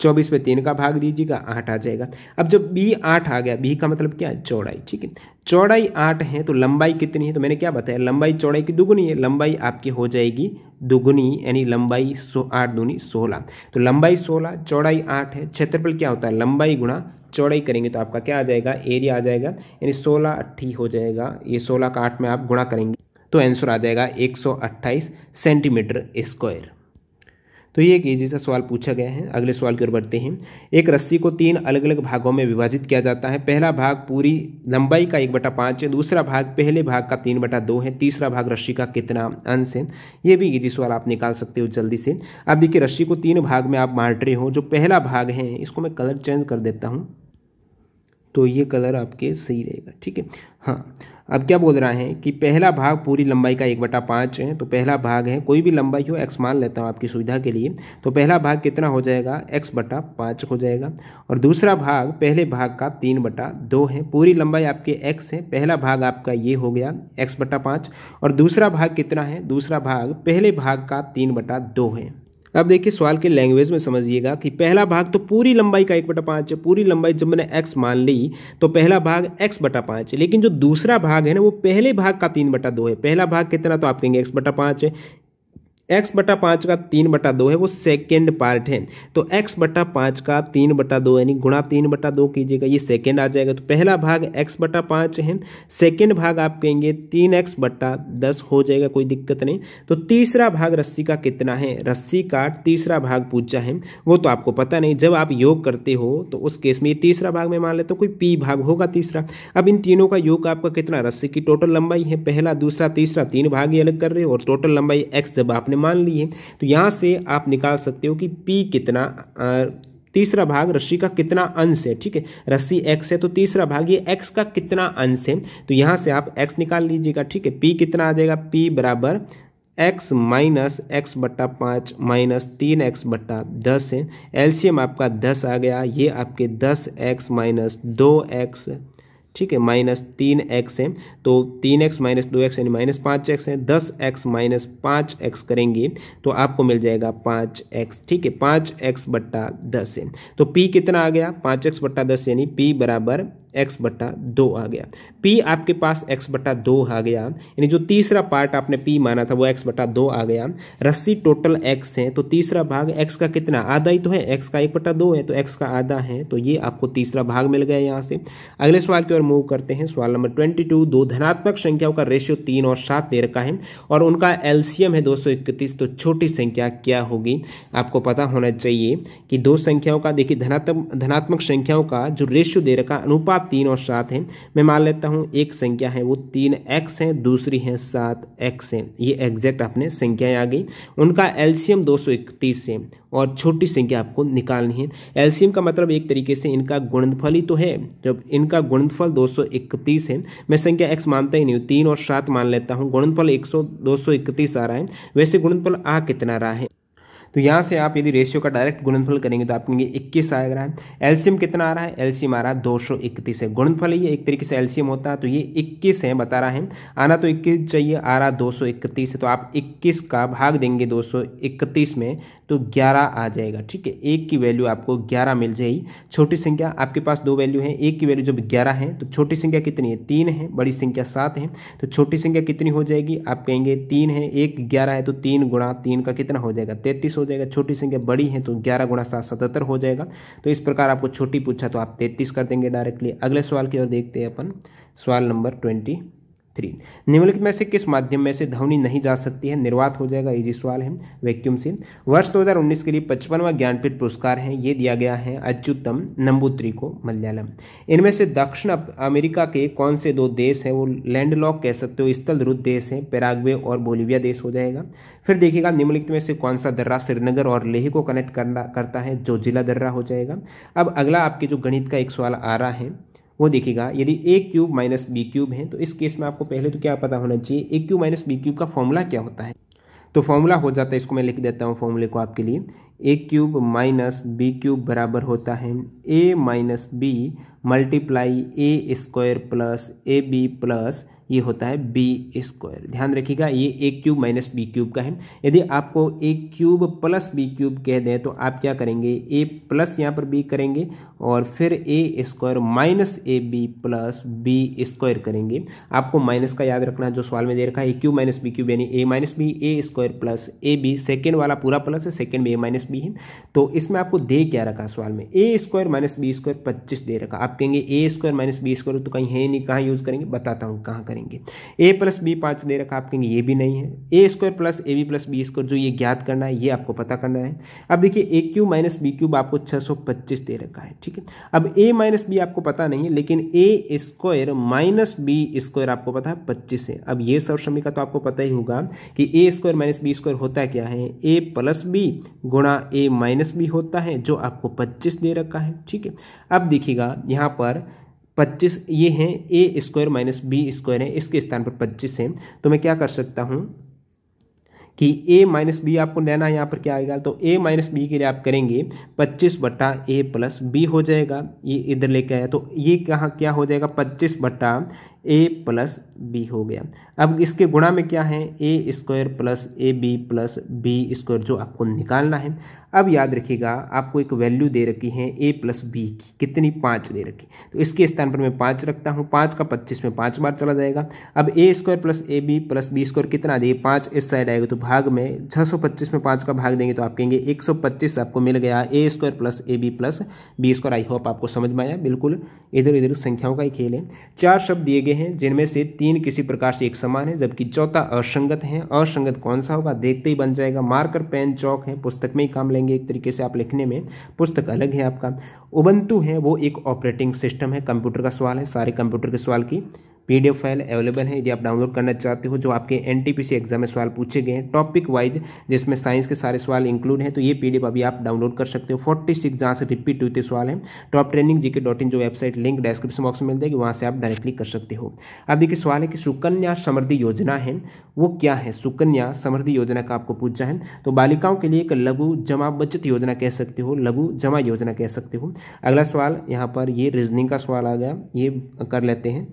S1: चौबीस में तीन का भाग दीजिएगा आठ आ जाएगा अब जब बी आठ आ गया बी का मतलब क्या है चौड़ाई ठीक है चौड़ाई आठ है तो लंबाई कितनी है तो मैंने क्या बताया लंबाई चौड़ाई की दुगुनी है लंबाई आपकी हो जाएगी दुगुनी यानी लंबाई सो आठ दुनी सोलह तो लंबाई सोलह चौड़ाई आठ है क्षेत्रफल क्या होता है लंबाई गुणा चौड़ाई करेंगे तो आपका क्या आ जाएगा एरिया आ जाएगा यानी सोलह अट्ठी हो जाएगा ये सोलह का आठ में आप गुणा करेंगे तो आंसर आ जाएगा एक सेंटीमीटर स्क्वायर तो ये एक ईजी सा सवाल पूछा गया है अगले सवाल की ओर बढ़ते हैं एक रस्सी को तीन अलग अलग भागों में विभाजित किया जाता है पहला भाग पूरी लंबाई का एक बटा पाँच है दूसरा भाग पहले भाग का तीन बटा दो है तीसरा भाग रस्सी का कितना अंश है ये भी ईजी सवाल आप निकाल सकते हो जल्दी से अब देखिए रस्सी को तीन भाग में आप बांट रहे हो जो पहला भाग है इसको मैं कलर चेंज कर देता हूँ तो ये कलर आपके सही रहेगा ठीक है हाँ अब क्या बोल रहा है कि पहला भाग पूरी लंबाई का एक बटा पाँच है तो पहला भाग है कोई भी लंबाई हो एक्स मान लेता हूँ आपकी सुविधा के लिए तो पहला भाग कितना हो जाएगा एक्स बटा पाँच हो जाएगा और दूसरा भाग पहले भाग का तीन बटा दो है पूरी लंबाई आपके एक्स है पहला भाग आपका ये हो गया एक्स बटा पाँच और दूसरा भाग कितना है दूसरा भाग पहले भाग का तीन बटा दो है अब देखिए सवाल के लैंग्वेज में समझिएगा कि पहला भाग तो पूरी लंबाई का एक बटा पाँच है पूरी लंबाई जब मैंने एक्स मान ली तो पहला भाग एक्स बटा पाँच है लेकिन जो दूसरा भाग है ना वो पहले भाग का तीन बटा दो है पहला भाग कितना तो आप कहेंगे एक्स बटा पाँच है एक्स बटा पाँच का तीन बटा दो है वो सेकेंड पार्ट है तो एक्स बटा पाँच का तीन बटा दो यानी गुणा तीन बटा दो कीजिएगा ये सेकेंड आ जाएगा तो पहला भाग एक्स बटा पाँच है सेकेंड भाग आप कहेंगे तीन एक्स बटा दस हो जाएगा कोई दिक्कत नहीं तो तीसरा भाग रस्सी का कितना है रस्सी का तीसरा भाग पूछा है वो तो आपको पता नहीं जब आप योग करते हो तो उस केस में ये तीसरा भाग में मान लेते तो कोई पी भाग होगा तीसरा अब इन तीनों का योग आपका कितना रस्सी की टोटल लंबाई है पहला दूसरा तीसरा तीन भाग ये अलग कर रहे हो और टोटल लंबाई एक्स जब आपने आपने मान ली है तो यहाँ से आप निकाल सकते हो कि पी कितना आ, तीसरा भाग रस्सी का कितना अंश है ठीक है रस्सी एक्स है तो तीसरा भाग ये एक्स का कितना अंश है तो यहाँ से आप एक्स निकाल लीजिएगा ठीक है पी कितना आ जाएगा पी बराबर एक्स माइनस एक्स बट्टा पाँच माइनस तीन एक्स बट्टा दस है एल्शियम आपका दस आ गया ये आपके दस एक्स माइनस दो एक्स ठीक है माइनस तीन एक्स है तो तीन एक्स माइनस दो एक्स यानी माइनस पाँच एक्स है दस एक्स माइनस पाँच एक्स करेंगे तो आपको मिल जाएगा पाँच एक्स ठीक है पाँच एक्स बट्टा दस है तो पी कितना आ गया पाँच एक्स बट्टा दस यानी पी बराबर एक्स बट्टा दो आ गया पी आपके पास एक्स बट्टा दो आ गया यानी जो तीसरा पार्ट आपने पी माना था वो एक्स बट्टा दो आ गया रस्सी टोटल एक्स है तो तीसरा भाग एक्स का कितना आधा ही तो है एक्स का एक बट्टा दो है तो एक्स का आधा है तो ये आपको तीसरा भाग मिल गया यहाँ से अगले सवाल की ओर मूव करते हैं सवाल नंबर ट्वेंटी टू दो धनात्मक संख्याओं का रेशियो तीन और सात दे रखा है और उनका एल्सियम है दो तो छोटी संख्या क्या होगी आपको पता होना चाहिए कि दो संख्याओं का देखिए धनात्मक धनात्मक संख्याओं का जो रेशियो दे रखा अनुपात तीन और सात है मैं मान लेता हूँ एक संख्या है वो तीन एक्स है दूसरी है सात एक्स है ये एग्जैक्ट आपने संख्याएं आ गई उनका एल्शियम दो सौ इकतीस है और छोटी संख्या आपको निकालनी है एल्शियम का मतलब एक तरीके से इनका गुणनफल ही तो है जब इनका गुणनफल इकतीस है मैं संख्या एक्स मानता ही नहीं हूँ तीन और सात मान लेता हूँ गुणनफल एक सौ आ रहा है वैसे गुणनफल आ कितना रहा है तो यहाँ से आप यदि रेशियो का डायरेक्ट गुणनफल करेंगे तो आपके इक्कीस आएगा रहा है एल्सियम कितना आ रहा है एल्सियम आ रहा है दो सौ इकतीस है गुणनफल ये एक तरीके से एल्सियम होता है तो ये इक्कीस है बता रहा है आना तो इक्कीस चाहिए आ रहा दो सौ इकतीस है तो आप इक्कीस का भाग देंगे दो सौ इकतीस में तो ग्यारह आ जाएगा ठीक है एक की वैल्यू आपको ग्यारह मिल जाएगी छोटी संख्या आपके पास दो वैल्यू है एक की वैल्यू जब ग्यारह है तो छोटी संख्या कितनी है तीन है बड़ी संख्या सात है तो छोटी संख्या कितनी हो जाएगी आप कहेंगे तीन है एक ग्यारह है तो तीन गुणा तीन का कितना हो जाएगा तैंतीस हो जाएगा छोटी संख्या बड़ी है तो ग्यारह गुणा सात सतहत्तर हो जाएगा तो इस प्रकार आपको छोटी पूछा तो आप तैंतीस कर देंगे डायरेक्टली अगले सवाल की ओर देखते हैं अपन सवाल नंबर ट्वेंटी थ्री निम्नलिखित में से किस माध्यम में से ध्वनि नहीं जा सकती है निर्वात हो जाएगा इजी सवाल है वैक्यूम से वर्ष 2019 के लिए पचपनवा ज्ञानपीठ पुरस्कार है ये दिया गया है अच्युतम नंबूत्री को मलयालम इनमें से दक्षिण अमेरिका के कौन से दो देश हैं वो लैंडलॉक कह सकते हो स्थल रुद्ध देश हैं पैराग्वे और बोलिविया देश हो जाएगा फिर देखिएगा निम्नलिखित में से कौन सा दर्रा श्रीनगर और लेह को कनेक्ट करना करता है जो जिला दर्रा हो जाएगा अब अगला आपके जो गणित का एक सवाल आ रहा है वो देखिएगा यदि a cube minus b cube है तो इस केस में आपको पहले तो क्या पता होना चाहिए a cube minus b cube का फॉर्मूला क्या होता है तो फॉर्मूला हो जाता है इसको मैं लिख देता हूँ फॉर्मूले को आपके लिए a cube minus b cube बराबर होता है a minus b multiply a square plus a b plus ये होता है बी स्क्वायर ध्यान रखिएगा ये a cube minus b cube का है यदि आपको a cube plus b cube कह दें तो आप क्या करेंगे ए प्लस यहाँ पर बी करेंगे और फिर a square minus a b plus b square करेंगे आपको माइनस का याद रखना जो सवाल में दे रखा है a cube minus b cube यानी a minus b a square plus a b second वाला पूरा प्लस है सेकेंड में ए माइनस बी है तो इसमें आपको दे क्या रखा सवाल में a square minus b square पच्चीस दे रखा आप कहेंगे a square minus b square तो कहीं है नहीं कहाँ यूज़ करेंगे बताता हूँ कहाँ करेंगे ए प्लस बी पाँच दे रखा आप कहेंगे ये भी नहीं है a square plus a b plus b square जो ये ज्ञात करना है ये आपको पता करना है अब देखिए a cube minus b cube आपको छः सौ पच्चीस दे रखा है ठीक ठीक है अब ए माइनस बी आपको पता नहीं है लेकिन a square minus b square आपको पता है पच्चीस है अब ये सर्व तो आपको पता ही होगा कि a square minus b square होता क्या है ए प्लस बी गुणा ए माइनस बी होता है जो आपको पच्चीस दे रखा है ठीक है अब देखिएगा यहाँ पर पच्चीस ये हैं a square minus b square है इसके स्थान पर पच्चीस है तो मैं क्या कर सकता हूँ कि a माइनस बी आपको लेना है यहाँ पर क्या आएगा तो a माइनस बी के लिए आप करेंगे 25 बट्टा ए प्लस बी हो जाएगा ये इधर लेके आया तो ये कहाँ क्या हो जाएगा 25 बट्टा ए प्लस बी हो गया अब इसके गुणा में क्या है a square plus a b plus b square जो आपको निकालना है अब याद रखिएगा आपको एक वैल्यू दे रखी है ए प्लस बी की कितनी पाँच दे रखी तो इसके स्थान पर मैं पाँच रखता हूँ पाँच का पच्चीस में पाँच बार चला जाएगा अब a square plus a b plus b square कितना दिए पाँच इस साइड आएगा तो भाग में छः सौ पच्चीस में पाँच का भाग देंगे तो आप कहेंगे एक सौ पच्चीस आपको मिल गया a square plus a b plus b square I hope आपको समझ में आया बिल्कुल इधर इधर संख्याओं का ही खेल है चार शब्द दिए गए हैं जिनमें से तीन किसी प्रकार से एक समान है जबकि चौथा असंगत है असंगत कौन सा होगा देखते ही बन जाएगा मार्कर पेन चौक है पुस्तक में ही काम लेंगे एक तरीके से आप लिखने में पुस्तक अलग है आपका उबंतु है वो एक ऑपरेटिंग सिस्टम है कंप्यूटर का सवाल है सारे कंप्यूटर के सवाल की पीडीएफ फाइल अवेलेबल है यदि आप डाउनलोड करना चाहते हो जो आपके एनटीपीसी एग्जाम में सवाल पूछे गए हैं टॉपिक वाइज जिसमें साइंस के सारे सवाल इंक्लूड हैं तो ये पीडीएफ अभी आप डाउनलोड कर सकते हो फोर्टी सिक्स जहाँ से रिपीट हुए सवाल हैं top training GK dot in जो वेबसाइट लिंक डिस्क्रिप्शन बॉक्स में मिल जाएगी वहाँ से आप डायरेक्टली कर सकते हो अब देखिए सवाल है कि सुकन्या समृद्धि योजना है वो क्या है सुकन्या समृद्धि योजना का आपको पूछा है तो बालिकाओं के लिए एक लघु जमा बचत योजना कह सकते हो लघु जमा योजना कह सकते हो अगला सवाल यहाँ पर ये रीजनिंग का सवाल आ गया ये कर लेते हैं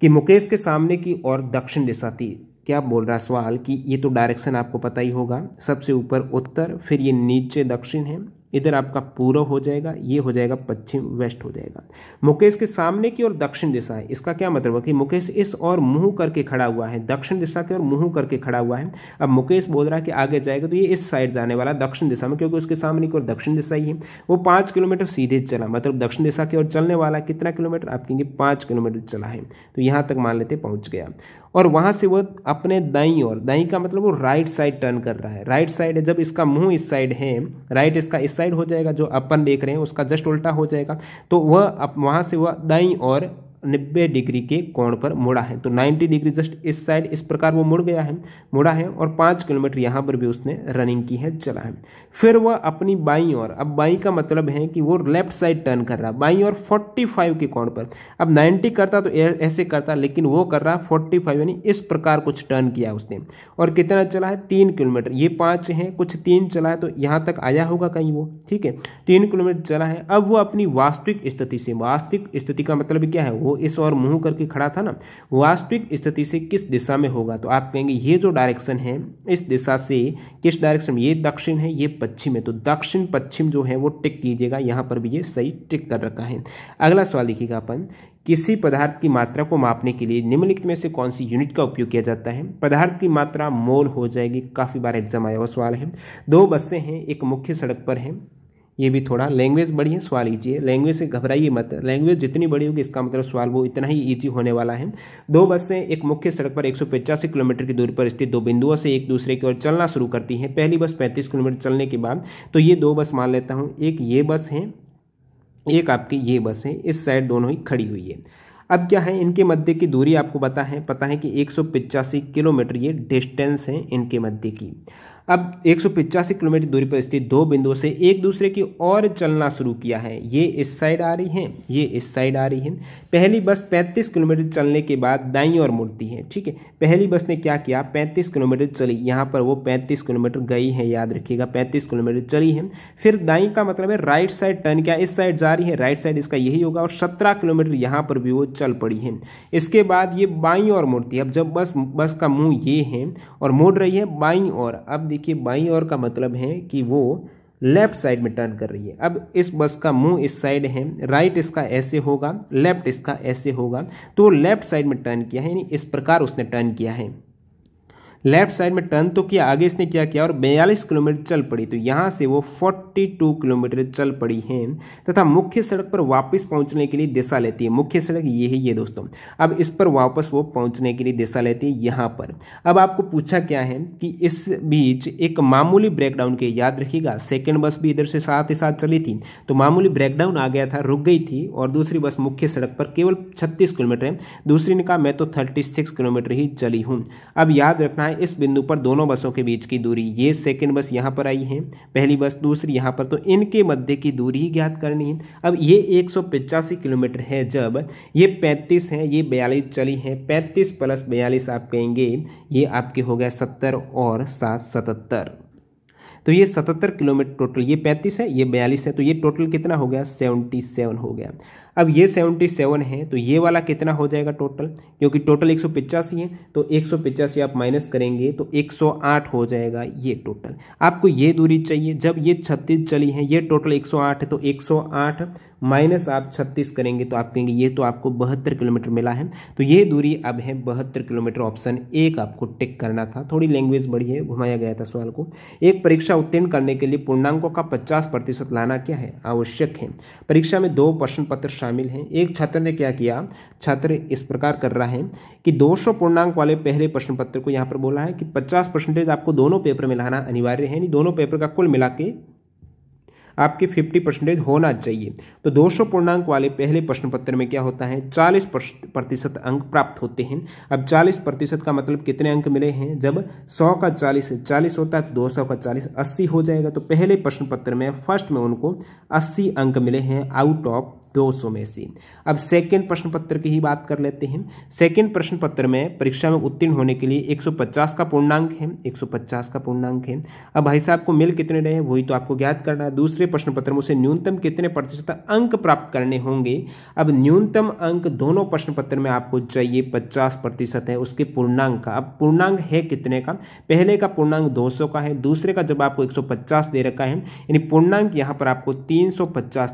S1: कि मुकेश के सामने की और दक्षिण दिशा थी क्या बोल रहा सवाल कि ये तो डायरेक्शन आपको पता ही होगा सबसे ऊपर उत्तर फिर ये नीचे दक्षिण है इधर आपका पूर्व हो जाएगा ये हो जाएगा पश्चिम वेस्ट हो जाएगा मुकेश के सामने की ओर दक्षिण दिशा है इसका क्या मतलब है कि मुकेश इस और मुंह करके खड़ा हुआ है दक्षिण दिशा के और मुंह करके खड़ा हुआ है अब मुकेश बोल रहा है कि आगे जाएगा तो ये इस साइड जाने वाला दक्षिण दिशा में क्योंकि उसके सामने की ओर दक्षिण दिशा ही है वो पाँच किलोमीटर सीधे चला मतलब दक्षिण दिशा की ओर चलने वाला कितना किलोमीटर आप कहेंगे पाँच किलोमीटर चला है तो यहाँ तक मान लेते पहुँच गया और वहाँ से वो अपने दाई और दाई का मतलब वो राइट साइड टर्न कर रहा है राइट साइड है जब इसका मुंह इस साइड है राइट इसका इस साइड हो जाएगा जो अपन देख रहे हैं उसका जस्ट उल्टा हो जाएगा तो वह वहाँ से वह दाई और नब्बे डिग्री के कोण पर मुड़ा है तो 90 डिग्री जस्ट इस साइड इस प्रकार वो मुड़ गया है मुड़ा है और पाँच किलोमीटर यहाँ पर भी उसने रनिंग की है चला है फिर वह अपनी बाई और अब बाई का मतलब है कि वो लेफ्ट साइड टर्न कर रहा बाई और 45 के कोण पर अब 90 करता तो ऐसे करता लेकिन वो कर रहा 45 यानी इस प्रकार कुछ टर्न किया उसने और कितना चला है तीन किलोमीटर ये पाँच है कुछ तीन चला है तो यहाँ तक आया होगा कहीं वो ठीक है तीन किलोमीटर चला है अब वो अपनी वास्तविक स्थिति से वास्तविक स्थिति का मतलब क्या है वो वो इस और मुंह करके खड़ा था ना वास्तविक स्थिति से किस दिशा में होगा तो आप कहेंगे ये जो डायरेक्शन है इस दिशा से किस डायरेक्शन ये दक्षिण है ये पश्चिम है तो दक्षिण पश्चिम जो है वो टिक कीजिएगा यहाँ पर भी ये सही टिक कर रखा है अगला सवाल देखिएगा अपन किसी पदार्थ की मात्रा को मापने के लिए निम्नलिखित में से कौन सी यूनिट का उपयोग किया जाता है पदार्थ की मात्रा मोल हो जाएगी काफ़ी बार एग्जाम आया हुआ सवाल है दो बसें हैं एक मुख्य सड़क पर है ये भी थोड़ा लैंग्वेज बड़ी है सवाल ईजी है लैंग्वेज से घबराइए मत लैंग्वेज जितनी बड़ी होगी इसका मतलब सवाल वो इतना ही ईजी होने वाला है दो बसें एक मुख्य सड़क पर एक किलोमीटर की दूरी पर स्थित दो बिंदुओं से एक दूसरे की ओर चलना शुरू करती हैं पहली बस पैंतीस किलोमीटर चलने के बाद तो ये दो बस मान लेता हूँ एक ये बस है एक आपकी ये बस है इस साइड दोनों ही खड़ी हुई है अब क्या है इनके मध्य की दूरी आपको पता है पता है कि एक किलोमीटर ये डिस्टेंस है इनके मध्य की अब एक किलोमीटर दूरी पर स्थित दो बिंदुओं से एक दूसरे की ओर चलना शुरू किया है ये इस साइड आ रही है ये इस साइड आ रही है पहली बस 35 किलोमीटर चलने के बाद दाई और मुड़ती है ठीक है पहली बस ने क्या किया 35 किलोमीटर चली यहाँ पर वो 35 किलोमीटर गई है याद रखिएगा 35 किलोमीटर चली है फिर दाई का मतलब है राइट साइड टर्न क्या इस साइड जा रही है राइट साइड इसका यही होगा और सत्रह किलोमीटर यहाँ पर भी वो चल पड़ी है इसके बाद ये बाई और मुड़ती है अब जब बस बस का मुँह ये है और मुड़ रही है बाई और अब देखिए बाई और का मतलब है कि वो लेफ्ट साइड में टर्न कर रही है अब इस बस का मुंह इस साइड है राइट इसका ऐसे होगा लेफ्ट इसका ऐसे होगा तो लेफ्ट साइड में टर्न किया है यानी इस प्रकार उसने टर्न किया है लेफ्ट साइड में टर्न तो किया आगे इसने क्या किया और बयालीस किलोमीटर चल पड़ी तो यहाँ से वो 42 किलोमीटर चल पड़ी है तथा मुख्य सड़क पर वापस पहुँचने के लिए दिशा लेती है मुख्य सड़क ये है ये दोस्तों अब इस पर वापस वो पहुँचने के लिए दिशा लेती है यहाँ पर अब आपको पूछा क्या है कि इस बीच एक मामूली ब्रेकडाउन के याद रखिएगा सेकेंड बस भी इधर से साथ ही साथ चली थी तो मामूली ब्रेकडाउन आ गया था रुक गई थी और दूसरी बस मुख्य सड़क पर केवल छत्तीस किलोमीटर है दूसरी ने कहा मैं तो थर्टी सिक्स किलोमीटर ही चली हूँ अब याद रखना बताएं इस बिंदु पर दोनों बसों के बीच की दूरी ये सेकंड बस यहाँ पर आई है पहली बस दूसरी यहाँ पर तो इनके मध्य की दूरी ही ज्ञात करनी है अब ये एक किलोमीटर है जब ये पैंतीस है ये बयालीस चली है पैंतीस प्लस बयालीस आप कहेंगे ये आपके हो गया सत्तर और सात सतहत्तर तो ये सतहत्तर किलोमीटर टोटल ये पैंतीस है ये बयालीस है तो ये टोटल कितना हो गया सेवेंटी सेवन हो गया अब ये सेवेंटी सेवन है तो ये वाला कितना हो जाएगा टोटल क्योंकि टोटल एक सौ पिचासी है तो एक सौ पिचासी आप माइनस करेंगे तो एक सौ आठ हो जाएगा ये टोटल आपको ये दूरी चाहिए जब ये छत्तीस चली है ये टोटल एक सौ आठ है तो एक सौ आठ माइनस आप छत्तीस करेंगे तो आप कहेंगे ये तो आपको बहत्तर किलोमीटर मिला है तो ये दूरी अब है बहत्तर किलोमीटर ऑप्शन एक आपको टिक करना था थोड़ी लैंग्वेज बढ़ी है घुमाया गया था सवाल को एक परीक्षा उत्तीर्ण करने के लिए पूर्णांकों का पचास प्रतिशत लाना क्या है आवश्यक है परीक्षा में दो प्रश्न पत्र शामिल हैं एक छात्र ने क्या किया छात्र इस प्रकार कर रहा है कि दो पूर्णांक वाले पहले प्रश्न पत्र को यहाँ पर बोला है कि पचास परसेंटेज आपको दोनों पेपर में लाना अनिवार्य है यानी दोनों पेपर का कुल मिला के आपके 50 परसेंटेज होना चाहिए तो 200 पूर्णांक वाले पहले प्रश्न पत्र में क्या होता है 40 प्रतिशत अंक प्राप्त होते हैं अब 40 प्रतिशत का मतलब कितने अंक मिले हैं जब 100 का 40 40 होता है तो 200 का 40 80 हो जाएगा तो पहले प्रश्न पत्र में फर्स्ट में उनको अस्सी अंक मिले हैं आउट ऑफ 200 में से अब सेकेंड प्रश्न पत्र की ही बात कर लेते हैं सेकेंड प्रश्न पत्र में परीक्षा में उत्तीर्ण होने के लिए 150 का पूर्णांक है 150 का पूर्णांक है अब भाई साहब को मिल कितने रहे वही तो आपको ज्ञात करना है दूसरे प्रश्न पत्र में उसे न्यूनतम कितने प्रतिशत अंक प्राप्त करने होंगे अब न्यूनतम अंक दोनों प्रश्न पत्र में आपको चाहिए पचास है उसके पूर्णांक का अब पूर्णांक है कितने का पहले का पूर्णांक दो का है दूसरे का जब आपको एक दे रखा है यानी पूर्णांक यहाँ पर आपको तीन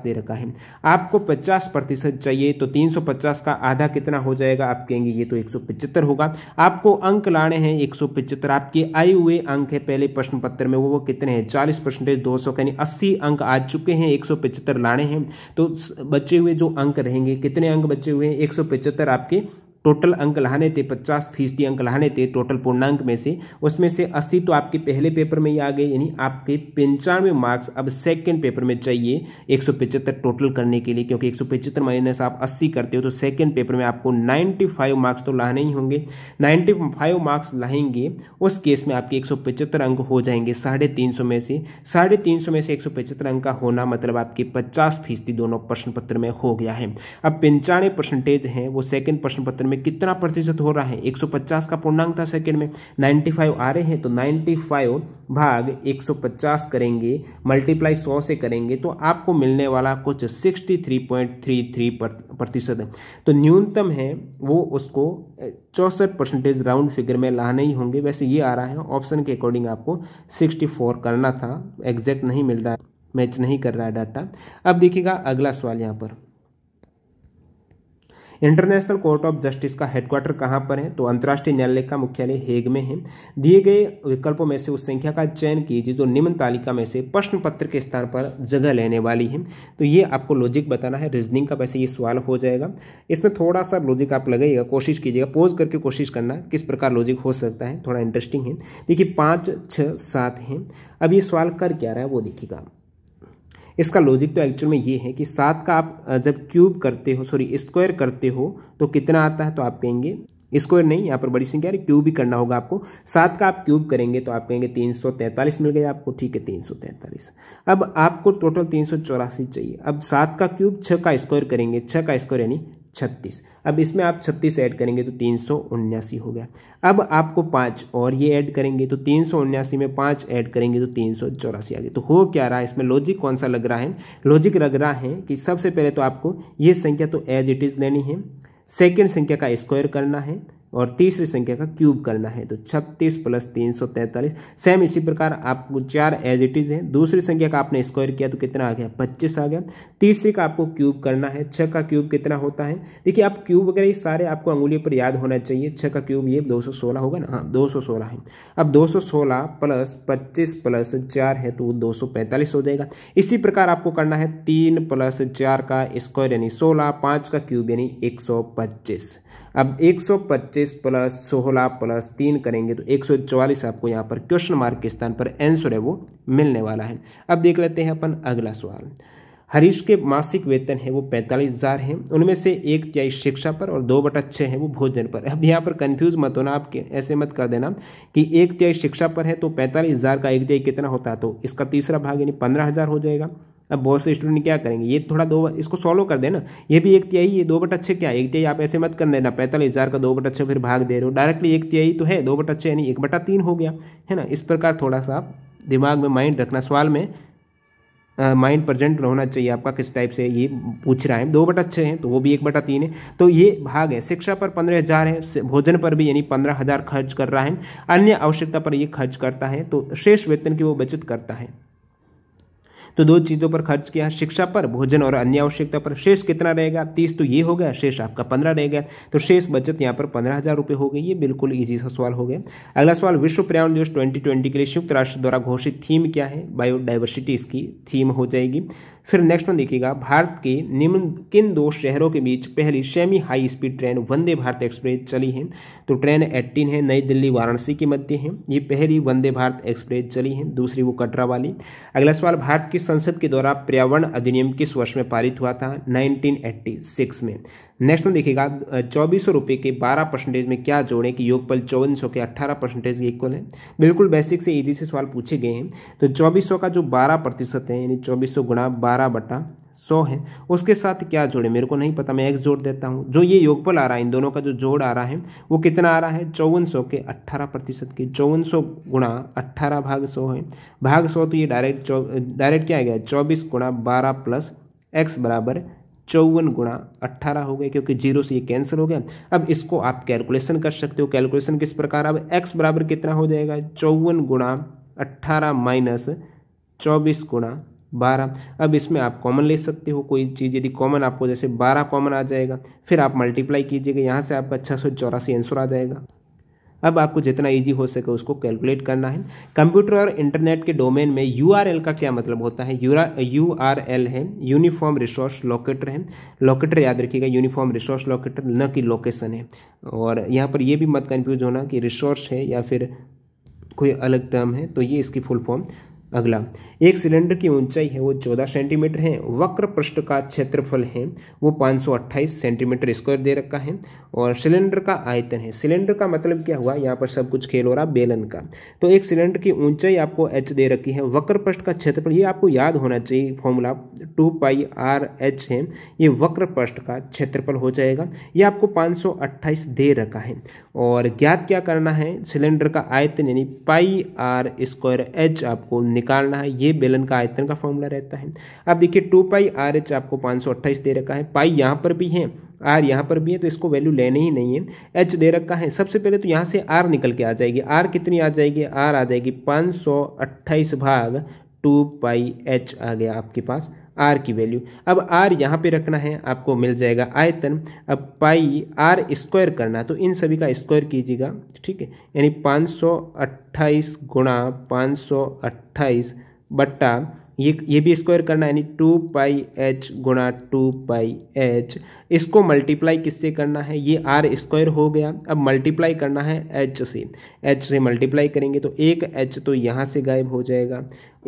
S1: दे रखा है आपको पचास प्रतिशत चाहिए तो तीन सौ पचास का आधा कितना हो जाएगा आप कहेंगे ये तो एक सौ पचहत्तर होगा आपको अंक लाने हैं एक सौ पचहत्तर आपके आए हुए अंक है पहले प्रश्न पत्र में वो, वो कितने हैं चालीस परसेंटेज दो सौ यानी अस्सी अंक आ चुके हैं एक सौ पचहत्तर लाने हैं तो बचे हुए जो अंक रहेंगे कितने अंक बचे हुए हैं एक सौ पचहत्तर आपके टोटल अंक लाने थे पचास फीसदी अंक लाने थे टोटल पूर्णांक में से उसमें से अस्सी तो आपके पहले पेपर में ही आ गए यानी आपके पंचानवे मार्क्स अब सेकेंड पेपर में चाहिए एक टोटल करने के लिए क्योंकि एक माइनस आप अस्सी करते हो तो सेकेंड पेपर में आपको नाइन्टी मार्क्स तो लाने ही होंगे नाइन्टी मार्क्स लाएंगे उस केस में आपके एक अंक हो जाएंगे साढ़े तीन सौ में से साढ़े तीन सौ में से एक सौ पचहत्तर अंक का होना मतलब आपके पचास फीसदी दोनों प्रश्न पत्र में हो गया है अब पंचानवे परसेंटेज है वो सेकंड प्रश्न पत्र में में कितना प्रतिशत हो रहा है 150 का पूर्णांक था सेकंड में 95 आ रहे हैं तो 95 भाग 150 करेंगे मल्टीप्लाई 100 से करेंगे तो आपको मिलने वाला कुछ 63.33 प्रतिशत है तो न्यूनतम है वो उसको चौंसठ परसेंटेज राउंड फिगर में लाने ही होंगे वैसे ये आ रहा है ऑप्शन के अकॉर्डिंग आपको सिक्सटी करना था एग्जैक्ट नहीं मिल रहा मैच नहीं कर रहा है डाटा अब देखिएगा अगला सवाल यहाँ पर इंटरनेशनल कोर्ट ऑफ जस्टिस का हेडक्वार्टर कहाँ पर है तो अंतर्राष्ट्रीय न्यायालय का मुख्यालय हेग में है दिए गए विकल्पों में से उस संख्या का चयन कीजिए जो निम्न तालिका में से प्रश्न पत्र के स्थान पर जगह लेने वाली है तो ये आपको लॉजिक बताना है रीजनिंग का वैसे ये सवाल हो जाएगा इसमें थोड़ा सा लॉजिक आप लगाइएगा कोशिश कीजिएगा पोज करके कोशिश करना किस प्रकार लॉजिक हो सकता है थोड़ा इंटरेस्टिंग है देखिए पाँच छः सात हैं अब ये सवाल कर क्या रहा है वो देखिएगा इसका लॉजिक तो एक्चुअल में ये है कि सात का आप जब क्यूब करते हो सॉरी स्क्वायर करते हो तो कितना आता है तो आप कहेंगे स्क्वायर नहीं यहाँ पर बड़ी संख्या है क्यूब ही करना होगा आपको सात का आप क्यूब करेंगे तो आप कहेंगे तीन सौ तैंतालीस मिल गया आपको ठीक है तीन सौ तैंतालीस अब आपको टोटल तीन सौ चौरासी चाहिए अब सात का क्यूब छः का स्क्वायर करेंगे छः का स्क्वायर यानी छत्तीस अब इसमें आप छत्तीस ऐड करेंगे तो तीन हो गया अब आपको पाँच और ये ऐड करेंगे तो तीन में पाँच ऐड करेंगे तो तीन आ गया तो हो क्या रहा है इसमें लॉजिक कौन सा लग रहा है लॉजिक लग रहा है कि सबसे पहले तो आपको ये संख्या तो एज इट इज़ लेनी है सेकेंड संख्या का स्क्वायर करना है और तीसरी संख्या का क्यूब करना है तो छत्तीस प्लस तीन सौ तैंतालीस सेम इसी प्रकार आपको चार एज इट इज़ है दूसरी संख्या का आपने स्क्वायर किया तो कितना आ गया पच्चीस आ गया तीसरी का आपको क्यूब करना है छः का क्यूब कितना होता है देखिए आप क्यूब वगैरह ये सारे आपको अंगुलियों पर याद होना चाहिए छः का क्यूब ये दो सौ सोलह होगा ना हाँ दो सौ सोलह है अब दो सौ सोलह प्लस पच्चीस प्लस चार है तो वो दो सौ पैंतालीस हो जाएगा इसी प्रकार आपको करना है तीन प्लस चार का स्क्वायर यानी सोलह पाँच का क्यूब यानी एक सौ पच्चीस अब 125 प्लस 16 प्लस तीन करेंगे तो 144 आपको यहाँ पर क्वेश्चन मार्क के स्थान पर आंसर है वो मिलने वाला है अब देख लेते हैं अपन अगला सवाल हरीश के मासिक वेतन है वो पैंतालीस हज़ार है उनमें से एक तिहाई शिक्षा पर और दो बटा छः हैं वो भोजन पर अब यहाँ पर कंफ्यूज मत होना आपके ऐसे मत कर देना कि एक तिहाई शिक्षा पर है तो पैंतालीस हज़ार का एक तिहाई कितना होता है तो इसका तीसरा भाग यानी पंद्रह हज़ार हो जाएगा अब बहुत से स्टूडेंट क्या करेंगे ये थोड़ा दो इसको सॉल्व कर देना ये भी एक तिहाई ये दो बट अच्छे क्या है एक तिहाई आप ऐसे मत कर देना पैंतालीस हज़ार का दो बट अच्छे फिर भाग दे रहे हो डायरेक्टली एक तिहाई तो है दो बट अच्छे यानी एक बटा तीन हो गया है ना इस प्रकार थोड़ा सा आप दिमाग में माइंड रखना सवाल में माइंड uh, रहना चाहिए आपका किस टाइप से ये पूछ रहा है दो बट अच्छे हैं तो वो भी एक बटा तीन है तो ये भाग है शिक्षा पर पंद्रह हज़ार है भोजन पर भी यानी पंद्रह हज़ार खर्च कर रहा है अन्य आवश्यकता पर ये खर्च करता है तो शेष वेतन की वो बचत करता है तो दो चीज़ों पर खर्च किया शिक्षा पर भोजन और अन्य आवश्यकता पर शेष कितना रहेगा तीस तो ये हो गया शेष आपका पंद्रह रह गया तो शेष बचत यहाँ पर पंद्रह हज़ार रुपये हो गई ये बिल्कुल ईजी सा सवाल हो गया अगला सवाल विश्व पर्यावरण दिवस ट्वेंटी ट्वेंटी के लिए संयुक्त राष्ट्र द्वारा घोषित थीम क्या है बायोडाइवर्सिटी इसकी थीम हो जाएगी फिर नेक्स्ट में देखिएगा भारत के निम्न किन दो शहरों के बीच पहली semi high speed train Vande Bharat Express चली है तो ट्रेन एट्टीन है नई दिल्ली वाराणसी के मध्य है ये पहली वंदे भारत एक्सप्रेस चली है दूसरी वो कटरा वाली अगला सवाल भारत की संसद के द्वारा पर्यावरण अधिनियम किस वर्ष में पारित हुआ था 1986 में नेक्स्ट में देखिएगा चौबीस सौ रुपये के बारह परसेंटेज में क्या जोड़ें कि योगपल चौवन सौ के अट्ठारह परसेंटेज के इक्वल है बिल्कुल बेसिक से ईजी से सवाल पूछे गए हैं तो चौबीस सौ का जो बारह प्रतिशत है यानी चौबीस सौ गुणा बारह बटा सौ है उसके साथ क्या जोड़े मेरे को नहीं पता मैं एक्स जोड़ देता हूँ जो ये योगफल आ रहा है इन दोनों का जो जोड़ आ रहा है वो कितना आ रहा है चौवन सौ के अट्ठारह प्रतिशत के चौवन सौ गुणा अट्ठारह भाग सौ है भाग सौ तो ये डायरेक्ट डायरेक्ट क्या आ गया चौबीस गुणा बारह प्लस एक्स बराबर चौवन गुणा अट्ठारह हो गया क्योंकि जीरो से ये कैंसिल हो गया अब इसको आप कैलकुलेशन कर सकते हो कैलकुलेशन किस प्रकार अब एक्स बराबर कितना हो जाएगा चौवन गुणा अट्ठारह माइनस चौबीस गुणा बारह अब इसमें आप कॉमन ले सकते हो कोई चीज़ यदि कॉमन आपको जैसे बारह कॉमन आ जाएगा फिर आप मल्टीप्लाई कीजिएगा यहाँ से आपका छः सौ चौरासी आंसर आ जाएगा अब आपको जितना इजी हो सके उसको कैलकुलेट करना है कंप्यूटर और इंटरनेट के डोमेन में यू का क्या मतलब होता है यू आर एल है यूनिफॉर्म रिसोर्स लोकेटर है लोकेटर याद रखिएगा यूनिफॉर्म रिसोर्स लोकेटर न कि लोकेशन है और यहाँ पर यह भी मत कन्फ्यूज होना कि रिसोर्स है या फिर कोई अलग टर्म है तो ये इसकी फुल फॉर्म अगला एक सिलेंडर की ऊंचाई है वो 14 सेंटीमीटर है वक्र पृष्ठ का क्षेत्रफल है वो 528 सेंटीमीटर स्क्वायर दे रखा है और सिलेंडर का आयतन है सिलेंडर का मतलब क्या हुआ यहाँ पर सब कुछ खेल हो रहा बेलन का तो एक सिलेंडर की ऊंचाई आपको एच दे रखी है वक्र पृष्ठ का क्षेत्रफल ये आपको याद होना चाहिए formula two pi r h है ये वक्र पृष्ठ का क्षेत्रफल हो जाएगा ये आपको पाँच दे रखा है और ज्ञात क्या करना है सिलेंडर का आयतन यानी पाई आर स्क्वायर एच आपको निकालना है ये ये बेलन का आयतन का फॉर्मूला रहता है अब देखिए टू पाई आर एच आपको पाँच सौ अट्ठाईस दे रखा है पाई यहाँ पर भी है आर यहाँ पर भी है तो इसको वैल्यू लेने ही नहीं है एच दे रखा है सबसे पहले तो यहाँ से आर निकल के आ जाएगी आर कितनी आ जाएगी आर आ जाएगी पाँच सौ अट्ठाईस भाग टू पाई एच आ गया आपके पास आर की वैल्यू अब आर यहाँ पे रखना है आपको मिल जाएगा आयतन अब पाई आर स्क्वायर करना तो इन सभी का स्क्वायर कीजिएगा ठीक है यानी पाँच सौ अट्ठाईस गुणा पाँच सौ अट्ठाईस बट्टा ये ये भी स्क्वायर करना यानी टू पाई एच गुणा टू पाई एच इसको मल्टीप्लाई किससे करना है ये आर स्क्वायर हो गया अब मल्टीप्लाई करना है एच से एच से मल्टीप्लाई करेंगे तो एक एच तो यहाँ से गायब हो जाएगा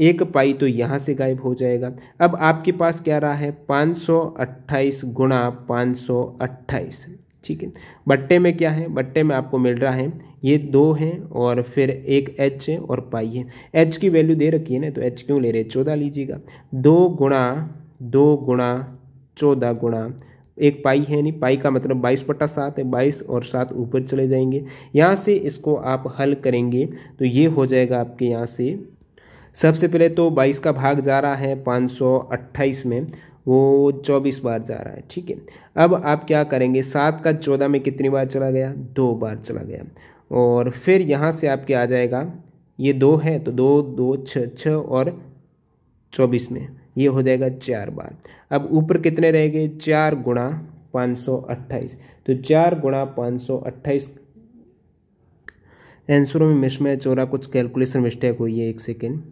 S1: एक पाई तो यहाँ से गायब हो जाएगा अब आपके पास क्या रहा है पाँच सौ अट्ठाईस गुणा पाँच सौ अट्ठाईस ठीक है बट्टे में क्या है बट्टे में आपको मिल रहा है ये दो हैं और फिर एक एच है और पाई है एच की वैल्यू दे रखी है ना तो एच क्यों ले रहे चौदह लीजिएगा दो गुणा दो गुणा चौदह गुणा एक पाई है नहीं पाई का मतलब बाईस पट्टा सात है बाईस और सात ऊपर चले जाएंगे यहाँ से इसको आप हल करेंगे तो ये हो जाएगा आपके यहाँ से सबसे पहले तो बाईस का भाग जा रहा है पाँच सौ अट्ठाईस में वो चौबीस बार जा रहा है ठीक है अब आप क्या करेंगे सात का चौदह में कितनी बार चला गया दो बार चला गया और फिर यहाँ से आपके आ जाएगा ये दो है तो दो दो छ छ और चौबीस में ये हो जाएगा चार बार अब ऊपर कितने रह गए चार गुणा पाँच सौ अट्ठाईस तो चार गुणा पाँच सौ अट्ठाईस आंसरों में मिसमैच हो रहा कुछ कैलकुलेशन मिस्टेक हुई है एक सेकेंड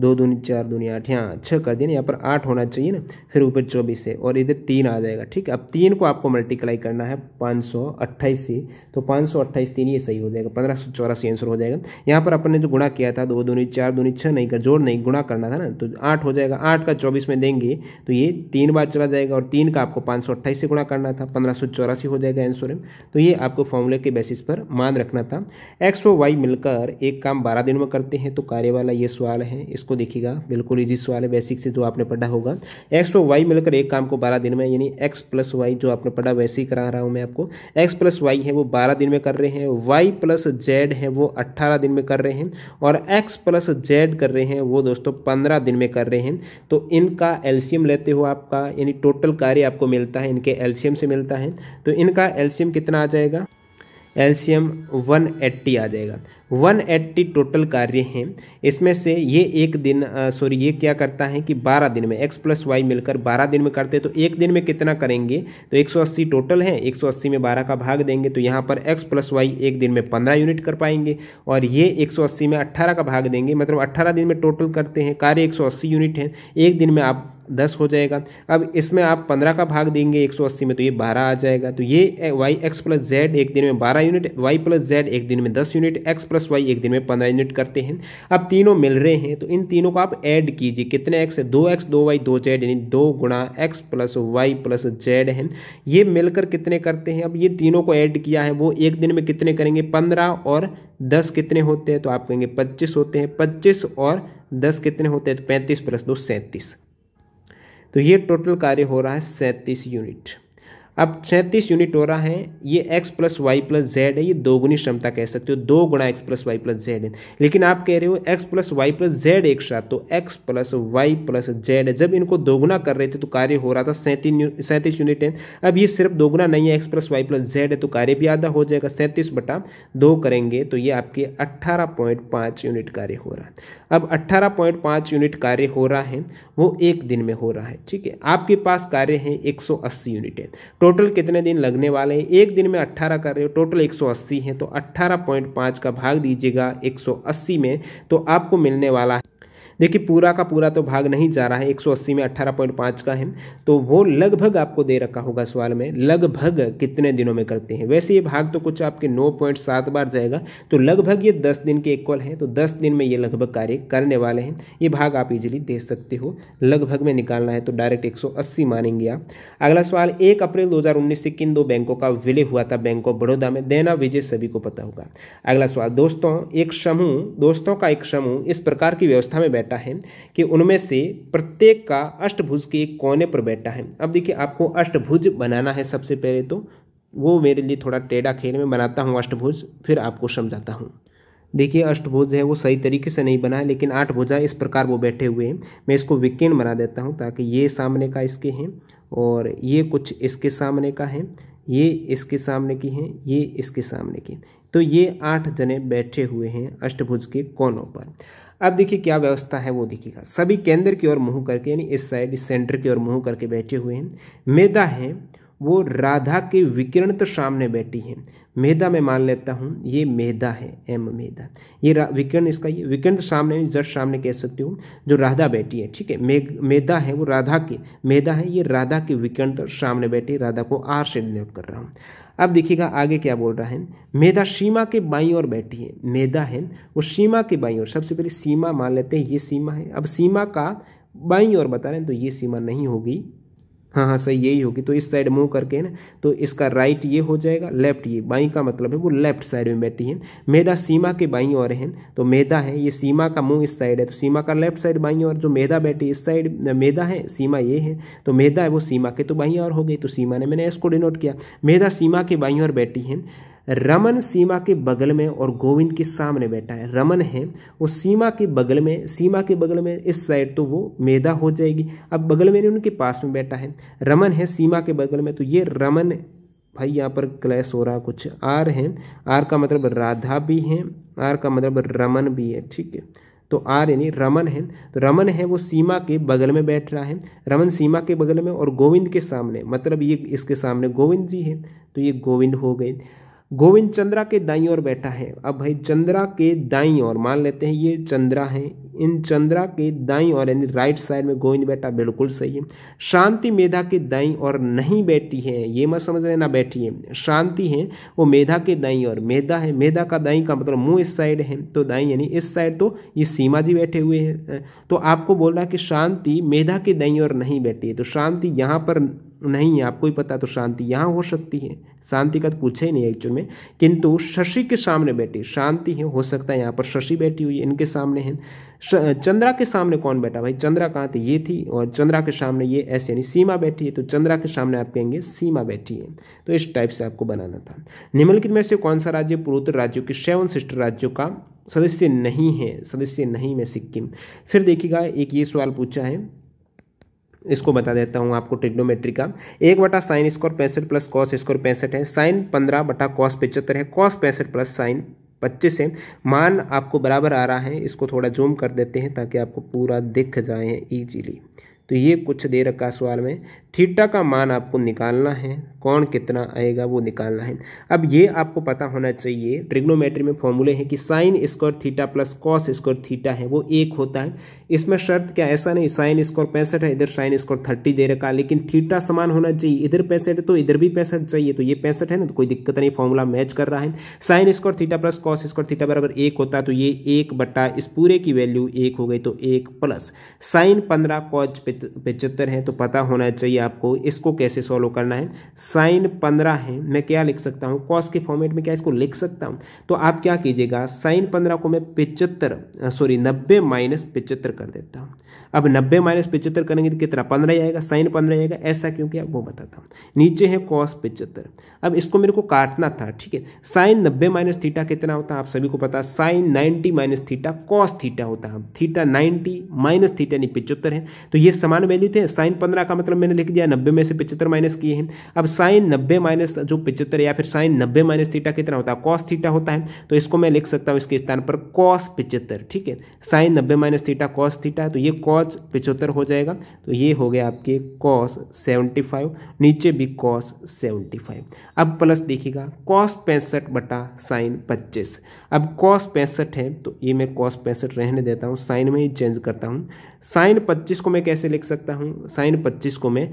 S1: दो दूनी चार दूनी आठ यहाँ छः कर दिया ना यहाँ पर आठ होना चाहिए ना फिर ऊपर चौबीस है और इधर तीन आ जाएगा ठीक है अब तीन को आपको मल्टीप्लाई करना है पाँच सौ अट्ठाईस से तो पाँच सौ अट्ठाईस तीन ये सही हो जाएगा पंद्रह सौ चौरासी आंसर हो जाएगा यहाँ पर अपन ने जो गुणा किया था दो दूनी चार दूनी छः नहीं कर जोड़ नहीं गुणा करना था ना तो आठ हो जाएगा आठ का चौबीस में देंगे तो ये तीन बार चला जाएगा और तीन का आपको पाँच सौ अट्ठाईस से गुणा करना था पंद्रह सौ चौरासी हो जाएगा आंसर तो ये आपको फॉर्मूले के बेसिस पर मान रखना था एक्स और वाई मिलकर एक काम बारह दिन में करते हैं तो कार्य वाला ये सवाल है इस इसको देखिएगा बिल्कुल इजी सवाल है बेसिक से जो आपने पढ़ा होगा एक्स और वाई मिलकर एक काम को बारह दिन में यानी एक्स प्लस वाई जो आपने पढ़ा वैसे ही करा रहा हूँ मैं आपको एक्स प्लस वाई है वो बारह दिन में कर रहे हैं वाई प्लस जेड है वो अट्ठारह दिन में कर रहे हैं और एक्स प्लस जेड कर रहे हैं वो दोस्तों पंद्रह दिन में कर रहे हैं तो इनका एल्शियम लेते हो आपका यानी टोटल कार्य आपको मिलता है इनके एल्शियम से मिलता है तो इनका एल्शियम कितना आ जाएगा एल्शियम 180 आ जाएगा 180 टोटल कार्य हैं इसमें से ये एक दिन सॉरी ये क्या करता है कि 12 दिन में x प्लस वाई मिलकर 12 दिन में करते तो एक दिन में कितना करेंगे तो 180 टोटल है 180 में 12 का भाग देंगे तो यहाँ पर x प्लस वाई एक दिन में 15 यूनिट कर पाएंगे और ये 180 में 18 का भाग देंगे मतलब 18 दिन में टोटल करते हैं कार्य 180 यूनिट है एक दिन में आप दस हो जाएगा अब इसमें आप पंद्रह का भाग देंगे एक सौ अस्सी में तो ये बारह आ जाएगा तो ये वाई एक्स प्लस जेड एक दिन में बारह यूनिट वाई प्लस जेड एक दिन में दस यूनिट एक्स प्लस वाई एक दिन में पंद्रह यूनिट करते हैं अब तीनों मिल रहे हैं तो इन तीनों को आप ऐड कीजिए कितने एक्स है दो एक्स दो वाई दो जेड यानी दो गुणा x plus y plus z है ये मिलकर कितने करते हैं अब ये तीनों को ऐड किया है वो एक दिन में कितने करेंगे पंद्रह और दस कितने होते हैं तो आप कहेंगे पच्चीस होते हैं पच्चीस और दस कितने होते हैं तो पैंतीस प्लस दो सैंतीस तो ये टोटल कार्य हो रहा है सैंतीस यूनिट अब सैंतीस यूनिट हो रहा है ये x plus y plus z है ये दोगुनी क्षमता कह सकते हो दो गुणा x plus y plus z है लेकिन आप कह रहे हो x plus y plus z एक साथ तो x plus y plus z है जब इनको दोगुना कर रहे थे तो कार्य हो रहा था सैंतीस सैंतीस यूनिट है अब ये सिर्फ दोगुना नहीं है x plus y plus z है तो कार्य भी आधा हो जाएगा सैंतीस बटा दो करेंगे तो ये आपके अट्ठारह पॉइंट पाँच यूनिट कार्य हो रहा है अब अट्ठारह पॉइंट पाँच यूनिट कार्य हो रहा है वो एक दिन में हो रहा है ठीक है आपके पास कार्य है एक सौ अस्सी यूनिट है टोटल कितने दिन लगने वाले हैं एक दिन में अट्ठारह कर रहे हो टोटल एक सौ अस्सी है तो अट्ठारह पॉइंट पाँच का भाग दीजिएगा एक सौ अस्सी में तो आपको मिलने वाला है देखिए पूरा का पूरा तो भाग नहीं जा रहा है 180 में 18.5 का है तो वो लगभग आपको दे रखा होगा सवाल में लगभग कितने दिनों में करते हैं वैसे ये भाग तो कुछ आपके 9.7 बार जाएगा तो लगभग ये 10 दिन के इक्वल है तो 10 दिन में ये लगभग कार्य करने वाले हैं ये भाग आप इजिली दे सकते हो लगभग में निकालना है तो डायरेक्ट एक मानेंगे आप अगला सवाल एक अप्रैल दो से किन दो बैंकों का विलय हुआ था बैंक ऑफ बड़ौदा में देना विजय सभी को पता होगा अगला सवाल दोस्तों एक समूह दोस्तों का एक समूह इस प्रकार की व्यवस्था में बैठ बैठा है कि उनमें से प्रत्येक का अष्टभुज के कोने पर बैठा है अब देखिए आपको अष्टभुज बनाना है सबसे पहले तो वो मेरे लिए थोड़ा टेढ़ा खेल में बनाता हूँ अष्टभुज फिर आपको समझाता हूँ देखिए अष्टभुज है वो सही तरीके से नहीं बना है लेकिन आठ भुजा इस प्रकार वो बैठे हुए हैं मैं इसको विकीर्ण बना देता हूँ ताकि ये सामने का इसके हैं और ये कुछ इसके सामने का है ये इसके सामने की हैं ये इसके सामने की तो ये आठ जने बैठे हुए हैं अष्टभुज के कोनों पर अब देखिए क्या व्यवस्था है वो देखिएगा सभी केंद्र की ओर मुंह करके यानी इस साइड सेंटर की ओर मुंह करके बैठे हुए हैं मेधा है वो राधा के विकिरण तो सामने बैठी है मेधा में मान लेता हूँ ये मेधा है एम मेधा ये विकिरण इसका ये विकिरण तो सामने जस्ट सामने कह सकते हो जो राधा बैठी है ठीक है मेधा है वो राधा के मेधा है ये राधा के विकिरण तो सामने बैठी राधा को आर से डिनोट कर रहा हूँ अब देखिएगा आगे क्या बोल रहा है मेधा सीमा के बाई और बैठी है मेधा है वो सीमा के बाई और सबसे पहले सीमा मान लेते हैं ये सीमा है अब सीमा का बाई और बता रहे हैं तो ये सीमा नहीं होगी हाँ हाँ सही यही होगी तो इस साइड मूव करके ना तो इसका राइट ये हो जाएगा लेफ्ट ये बाई का मतलब है वो लेफ्ट साइड में बैठी है मेधा सीमा के बाई और है तो मेधा है ये सीमा का मुंह इस साइड है तो सीमा का लेफ्ट साइड बाई और जो मेधा बैठी इस साइड मेधा है सीमा ये है तो मेधा है वो सीमा के तो बाई और हो गई तो सीमा ने मैंने इसको डिनोट किया मेधा सीमा के बाई और बैठी है रमन सीमा के बगल में और गोविंद के सामने बैठा है रमन है वो सीमा के बगल में सीमा के बगल में इस साइड तो वो मेदा हो जाएगी अब बगल में उनके पास में बैठा है रमन है सीमा के बगल में तो ये रमन भाई यहाँ पर क्लैश हो रहा कुछ आर है आर का मतलब राधा भी है आर का मतलब रमन भी है ठीक है तो आर यानी रमन है तो रमन है वो सीमा के बगल में बैठ रहा है रमन सीमा के बगल में और गोविंद के सामने मतलब ये इसके सामने गोविंद जी है तो ये गोविंद हो गए गोविंद चंद्रा के दाई और बैठा है अब भाई चंद्रा के दाई और मान लेते हैं ये चंद्रा है इन चंद्रा के दाई और यानी राइट साइड में गोविंद बैठा बिल्कुल सही है शांति मेधा के दाई और नहीं बैठी है ये मत समझ रहे ना बैठी है शांति है वो मेधा के दाई और मेधा है मेधा का दाई का मतलब मुंह इस साइड है तो दाई यानी इस साइड तो ये सीमा जी बैठे हुए हैं तो आपको बोल रहा है कि शांति मेधा के दाई और नहीं बैठी है तो शांति यहाँ पर नहीं है आपको ही पता तो शांति यहाँ हो सकती है शांति का तो पूछा ही नहीं एक्चुअल में किंतु शशि के सामने बैठी शांति है हो सकता है यहाँ पर शशि बैठी हुई है इनके सामने है चंद्रा के सामने कौन बैठा भाई चंद्रा कहाँ थे ये थी और चंद्रा के सामने ये ऐसे यानी सीमा बैठी है तो चंद्रा के सामने आप कहेंगे सीमा बैठी है तो इस टाइप से आपको बनाना था निम्नलिखित में से कौन सा राज्य पूर्वोत्तर राज्यों के सेवन सिस्टर राज्यों का सदस्य नहीं है सदस्य नहीं में सिक्किम फिर देखिएगा एक ये सवाल पूछा है इसको बता देता हूँ आपको ट्रिग्नोमेट्री का एक बटा साइन स्कोर पैंसठ प्लस कॉस स्कोर पैंसठ है साइन पंद्रह बटा कॉस पचहत्तर है कॉस पैंसठ प्लस साइन पच्चीस है मान आपको बराबर आ रहा है इसको थोड़ा जूम कर देते हैं ताकि आपको पूरा दिख जाए ईजीली तो ये कुछ दे रखा सवाल में थीटा का मान आपको निकालना है कौन कितना आएगा वो निकालना है अब ये आपको पता होना चाहिए ट्रिग्नोमेट्री में फॉर्मूले हैं कि sine square theta plus cos square theta है वो एक होता है इसमें शर्त क्या ऐसा नहीं साइन स्क्वायर पैंसठ है इधर साइन स्क्वायर थर्टी दे रखा लेकिन थीटा समान होना चाहिए इधर पैंसठ है तो इधर भी पैंसठ चाहिए तो ये पैंसठ है ना तो कोई दिक्कत नहीं फॉर्मूला मैच कर रहा है sine square theta plus cos square theta बराबर एक होता है तो ये एक बटा इस पूरे की वैल्यू एक हो गई तो एक प्लस साइन पंद्रह कॉच पचहत्तर है तो पता होना चाहिए आपको इसको कैसे सॉल्व करना है साइन पंद्रह है मैं क्या लिख सकता हूँ कॉस के फॉर्मेट में क्या इसको लिख सकता हूँ तो आप क्या कीजिएगा साइन पंद्रह को मैं पिचहत्तर सॉरी नब्बे माइनस पिचहत्तर कर देता हूँ अब नब्बे माइनस पिचहत्तर करेंगे तो कितना पंद्रह आएगा साइन पंद्रह आएगा ऐसा क्यों किया वो बताता हूँ नीचे है कॉस पिचहत्तर अब इसको मेरे को काटना था ठीक है साइन नब्बे माइनस थीटा कितना होता है आप सभी को पता है sine ninety minus theta cos theta होता है थीटा नाइन्टी माइनस थीटा यानी पिचहत्तर है तो ये समान वैल्यू थे साइन पंद्रह का मतलब मैंने लिख दिया नब्बे में से पिचहत्तर माइनस किए हैं अब साइन नब्बे माइनस जो पिचहत्तर या फिर साइन नब्बे माइनस थीटा कितना होता है कॉस थीटा होता है तो इसको मैं लिख सकता हूँ इसके स्थान पर कॉस पिचहत्तर ठीक है साइन नब्बे माइनस थीटा कॉस थीटा तो ये कॉस कॉस पिचहत्तर हो जाएगा तो ये हो गया आपके कॉस सेवेंटी फाइव नीचे भी कॉस सेवेंटी फाइव अब प्लस देखिएगा कॉस पैंसठ बटा साइन पच्चीस अब कॉस पैंसठ है तो ये मैं कॉस पैंसठ रहने देता हूँ साइन में ही चेंज करता हूँ साइन पच्चीस को मैं कैसे लिख सकता हूँ साइन पच्चीस को मैं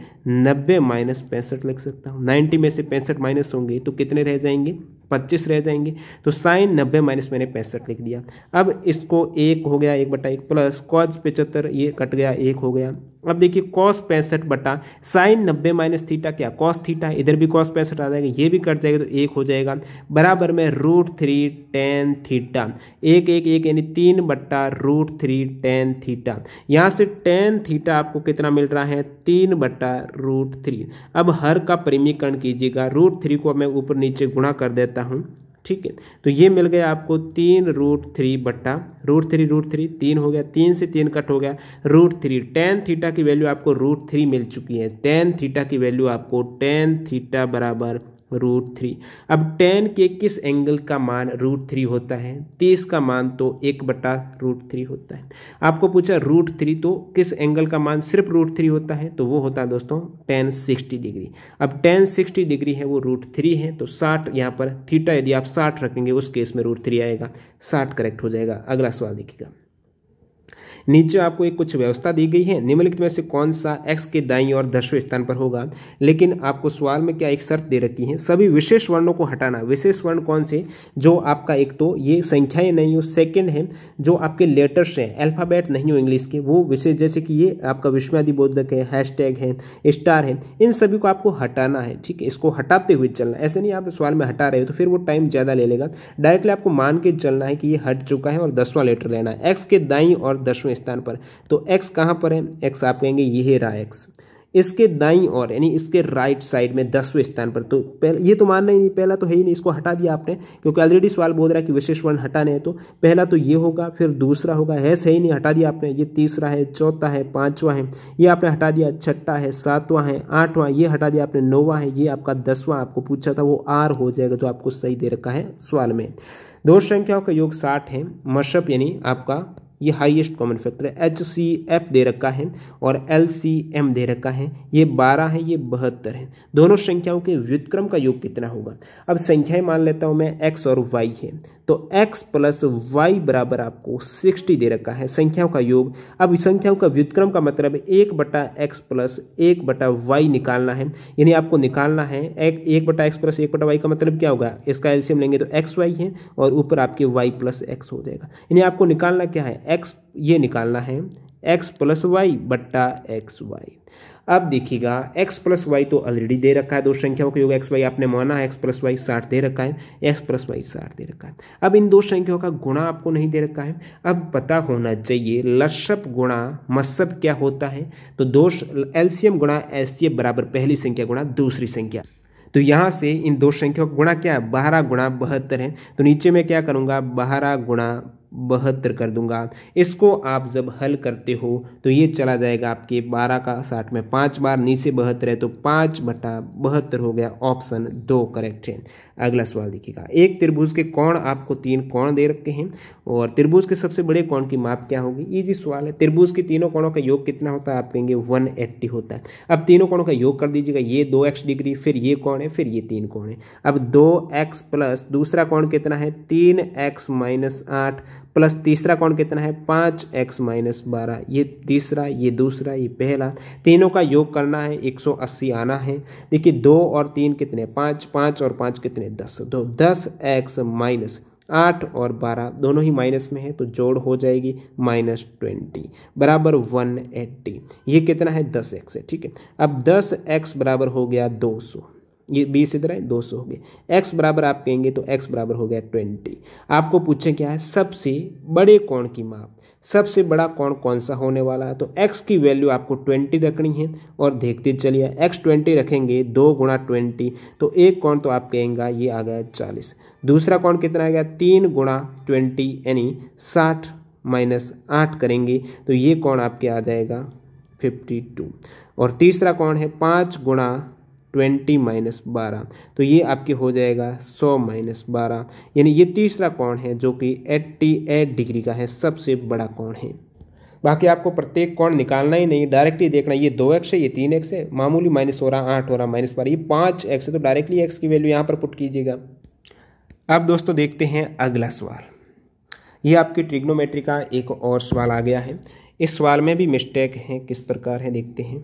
S1: नब्बे माइनस पैंसठ लिख सकता हूँ नाइन्टी में से पैंसठ माइनस होंगे तो कितने रह जाएंगे पच्चीस रह जाएंगे तो साइन नब्बे माइनस मैंने पैंसठ लिख दिया अब इसको एक हो गया एक बटा एक प्लस कॉज पचहत्तर ये कट गया एक हो गया अब देखिए कॉस पैंसठ बटा साइन नब्बे माइनस थीटा क्या कॉस थीटा इधर भी कॉस पैंसठ आ जाएगा ये भी कट जाएगा तो एक हो जाएगा बराबर में रूट थ्री टेन थीटा एक एक एक यानी तीन बट्टा रूट थ्री टेन थीटा यहाँ से टेन थीटा आपको कितना मिल रहा है तीन बट्टा रूट थ्री अब हर का परिमीकरण कीजिएगा रूट थ्री को मैं ऊपर नीचे गुणा कर देता हूँ ठीक है तो ये मिल गया आपको तीन रूट थ्री बट्टा रूट थ्री रूट थ्री तीन हो गया तीन से तीन कट हो गया रूट थ्री टेन थीटा की वैल्यू आपको रूट थ्री मिल चुकी है टेन थीटा की वैल्यू आपको टेन थीटा बराबर रूट थ्री अब टेन के किस एंगल का मान रूट थ्री होता है तीस का मान तो एक बटा रूट थ्री होता है आपको पूछा रूट थ्री तो किस एंगल का मान सिर्फ रूट थ्री होता है तो वो होता है दोस्तों टेन सिक्सटी डिग्री अब टेन सिक्सटी डिग्री है वो रूट थ्री है तो साठ यहाँ पर थीटा यदि आप साठ रखेंगे उस केस में रूट थ्री आएगा साठ करेक्ट हो जाएगा अगला सवाल देखिएगा नीचे आपको एक कुछ व्यवस्था दी गई है निम्नलिखित में से कौन सा एक्स के दाई और दसवें स्थान पर होगा लेकिन आपको सवाल में क्या एक शर्त दे रखी है सभी विशेष वर्णों को हटाना विशेष वर्ण कौन से जो आपका एक तो ये संख्याएं नहीं हो सेकेंड है जो आपके लेटर्स हैं अल्फ़ाबेट नहीं हो इंग्लिश के वो विशेष जैसे कि ये आपका विस्मयादि बोधक है हैशटैग है स्टार है इन सभी को आपको हटाना है ठीक है इसको हटाते हुए चलना ऐसे नहीं आप सवाल में हटा रहे हो तो फिर वो टाइम ज़्यादा ले लेगा डायरेक्टली आपको मान के चलना है कि ये हट चुका है और दसवां लेटर लेना है एक्स के दाई और दसवें पाँचवें स्थान पर तो एक्स कहाँ पर है एक्स आप कहेंगे ये है रहा एक्स इसके दाई और यानी इसके राइट साइड में दसवें स्थान पर तो पहले ये तो मानना ही नहीं पहला तो है ही नहीं इसको हटा दिया आपने क्योंकि ऑलरेडी सवाल बोल रहा है कि विशेष वर्ण हटाने हैं तो पहला तो ये होगा फिर दूसरा होगा है सही नहीं हटा दिया आपने ये तीसरा है चौथा है पाँचवा है ये आपने हटा दिया छठा है सातवां है आठवां ये हटा दिया आपने नौवा है ये आपका दसवां आपको पूछा था वो आर हो जाएगा जो आपको सही दे रखा है सवाल में दो संख्याओं का योग साठ है मशप यानी आपका ये हाईएस्ट कॉमन फैक्टर है एच सी एफ दे रखा है और एल सी एम दे रखा है ये बारह है ये बहत्तर है दोनों संख्याओं के व्युतक्रम का योग कितना होगा अब संख्याएं मान लेता हूँ मैं एक्स और वाई है तो x प्लस वाई बराबर आपको 60 दे रखा है संख्याओं का योग अब संख्याओं का व्युतक्रम का मतलब एक बटा एक्स प्लस एक बटा वाई निकालना है यानी आपको निकालना है एक एक बटा एक्स प्लस एक बटा वाई का मतलब क्या होगा इसका एल्सियम लेंगे तो एक्स वाई है और ऊपर आपके वाई प्लस एक्स हो जाएगा यानी आपको निकालना क्या है एक्स ये निकालना है एक्स प्लस वाई बट्टा एक्स वाई अब देखिएगा x प्लस वाई तो ऑलरेडी दे रखा है दो संख्याओं का योग एक्स वाई आपने माना है x प्लस वाई साठ दे रखा है एक्स प्लस वाई साठ दे रखा है अब इन दो संख्याओं का गुणा आपको नहीं दे रखा है अब पता होना चाहिए लशप गुणा मसप क्या होता है तो दो एल्सियम गुणा एस बराबर पहली संख्या गुणा दूसरी संख्या तो यहाँ से इन दो संख्याओं का गुणा क्या है बारह गुणा बहत्तर है तो नीचे मैं क्या करूँगा बारह गुणा बहत्तर कर दूंगा इसको आप जब हल करते हो तो ये चला जाएगा आपके बारह का साठ में पाँच बार नीचे बहत्तर है तो पाँच बटा बहत्तर हो गया ऑप्शन दो करेक्ट है अगला सवाल देखिएगा एक त्रिभुज के कोण आपको तीन कोण दे रखे हैं और त्रिभुज के सबसे बड़े कोण की माप क्या होगी ये जी सवाल है त्रिभुज के तीनों कोणों का योग कितना होता है आप कहेंगे वन एट्टी होता है अब तीनों कोणों का योग कर दीजिएगा ये दो एक्स डिग्री फिर ये कोण है फिर ये तीन कोण है अब दो एक्स प्लस दूसरा कोण कितना है तीन एक्स माइनस आठ प्लस तीसरा कौन कितना है पाँच एक्स माइनस बारह ये तीसरा ये दूसरा ये पहला तीनों का योग करना है एक सौ अस्सी आना है देखिए दो और तीन कितने पाँच पाँच और पाँच कितने दस दो तो दस एक्स माइनस आठ और बारह दोनों ही माइनस में है तो जोड़ हो जाएगी माइनस ट्वेंटी बराबर वन एट्टी ये कितना है दस एक्स है ठीक है अब दस एक्स बराबर हो गया दो सौ ये बीस इधर है दो सौ हो गए एक्स बराबर आप कहेंगे तो एक्स बराबर हो गया ट्वेंटी आपको पूछे क्या है सबसे बड़े कोण की माप सबसे बड़ा कोण कौन सा होने वाला है तो एक्स की वैल्यू आपको ट्वेंटी रखनी है और देखते चलिए एक्स ट्वेंटी रखेंगे दो गुणा ट्वेंटी तो एक कोण तो आप कहेंगे ये आ गया चालीस दूसरा कोण कितना आ गया तीन गुणा ट्वेंटी यानी साठ माइनस आठ करेंगे तो ये कौन आपके आ जाएगा टू और तीसरा कौन है पाँच गुणा ट्वेंटी माइनस बारह तो ये आपके हो जाएगा सौ माइनस बारह यानी ये तीसरा कोण है जो कि एट्टी एट डिग्री का है सबसे बड़ा कोण है बाकी आपको प्रत्येक कोण निकालना ही नहीं डायरेक्टली देखना ये दो एक्स है ये तीन एक्स है मामूली माइनस हो रहा आठ हो रहा माइनस बारह ये पाँच एक्स है तो डायरेक्टली एक्स की वैल्यू यहाँ पर पुट कीजिएगा अब दोस्तों देखते हैं अगला सवाल ये आपकी ट्रिग्नोमेट्री का एक और सवाल आ गया है इस सवाल में भी मिस्टेक है किस प्रकार है देखते हैं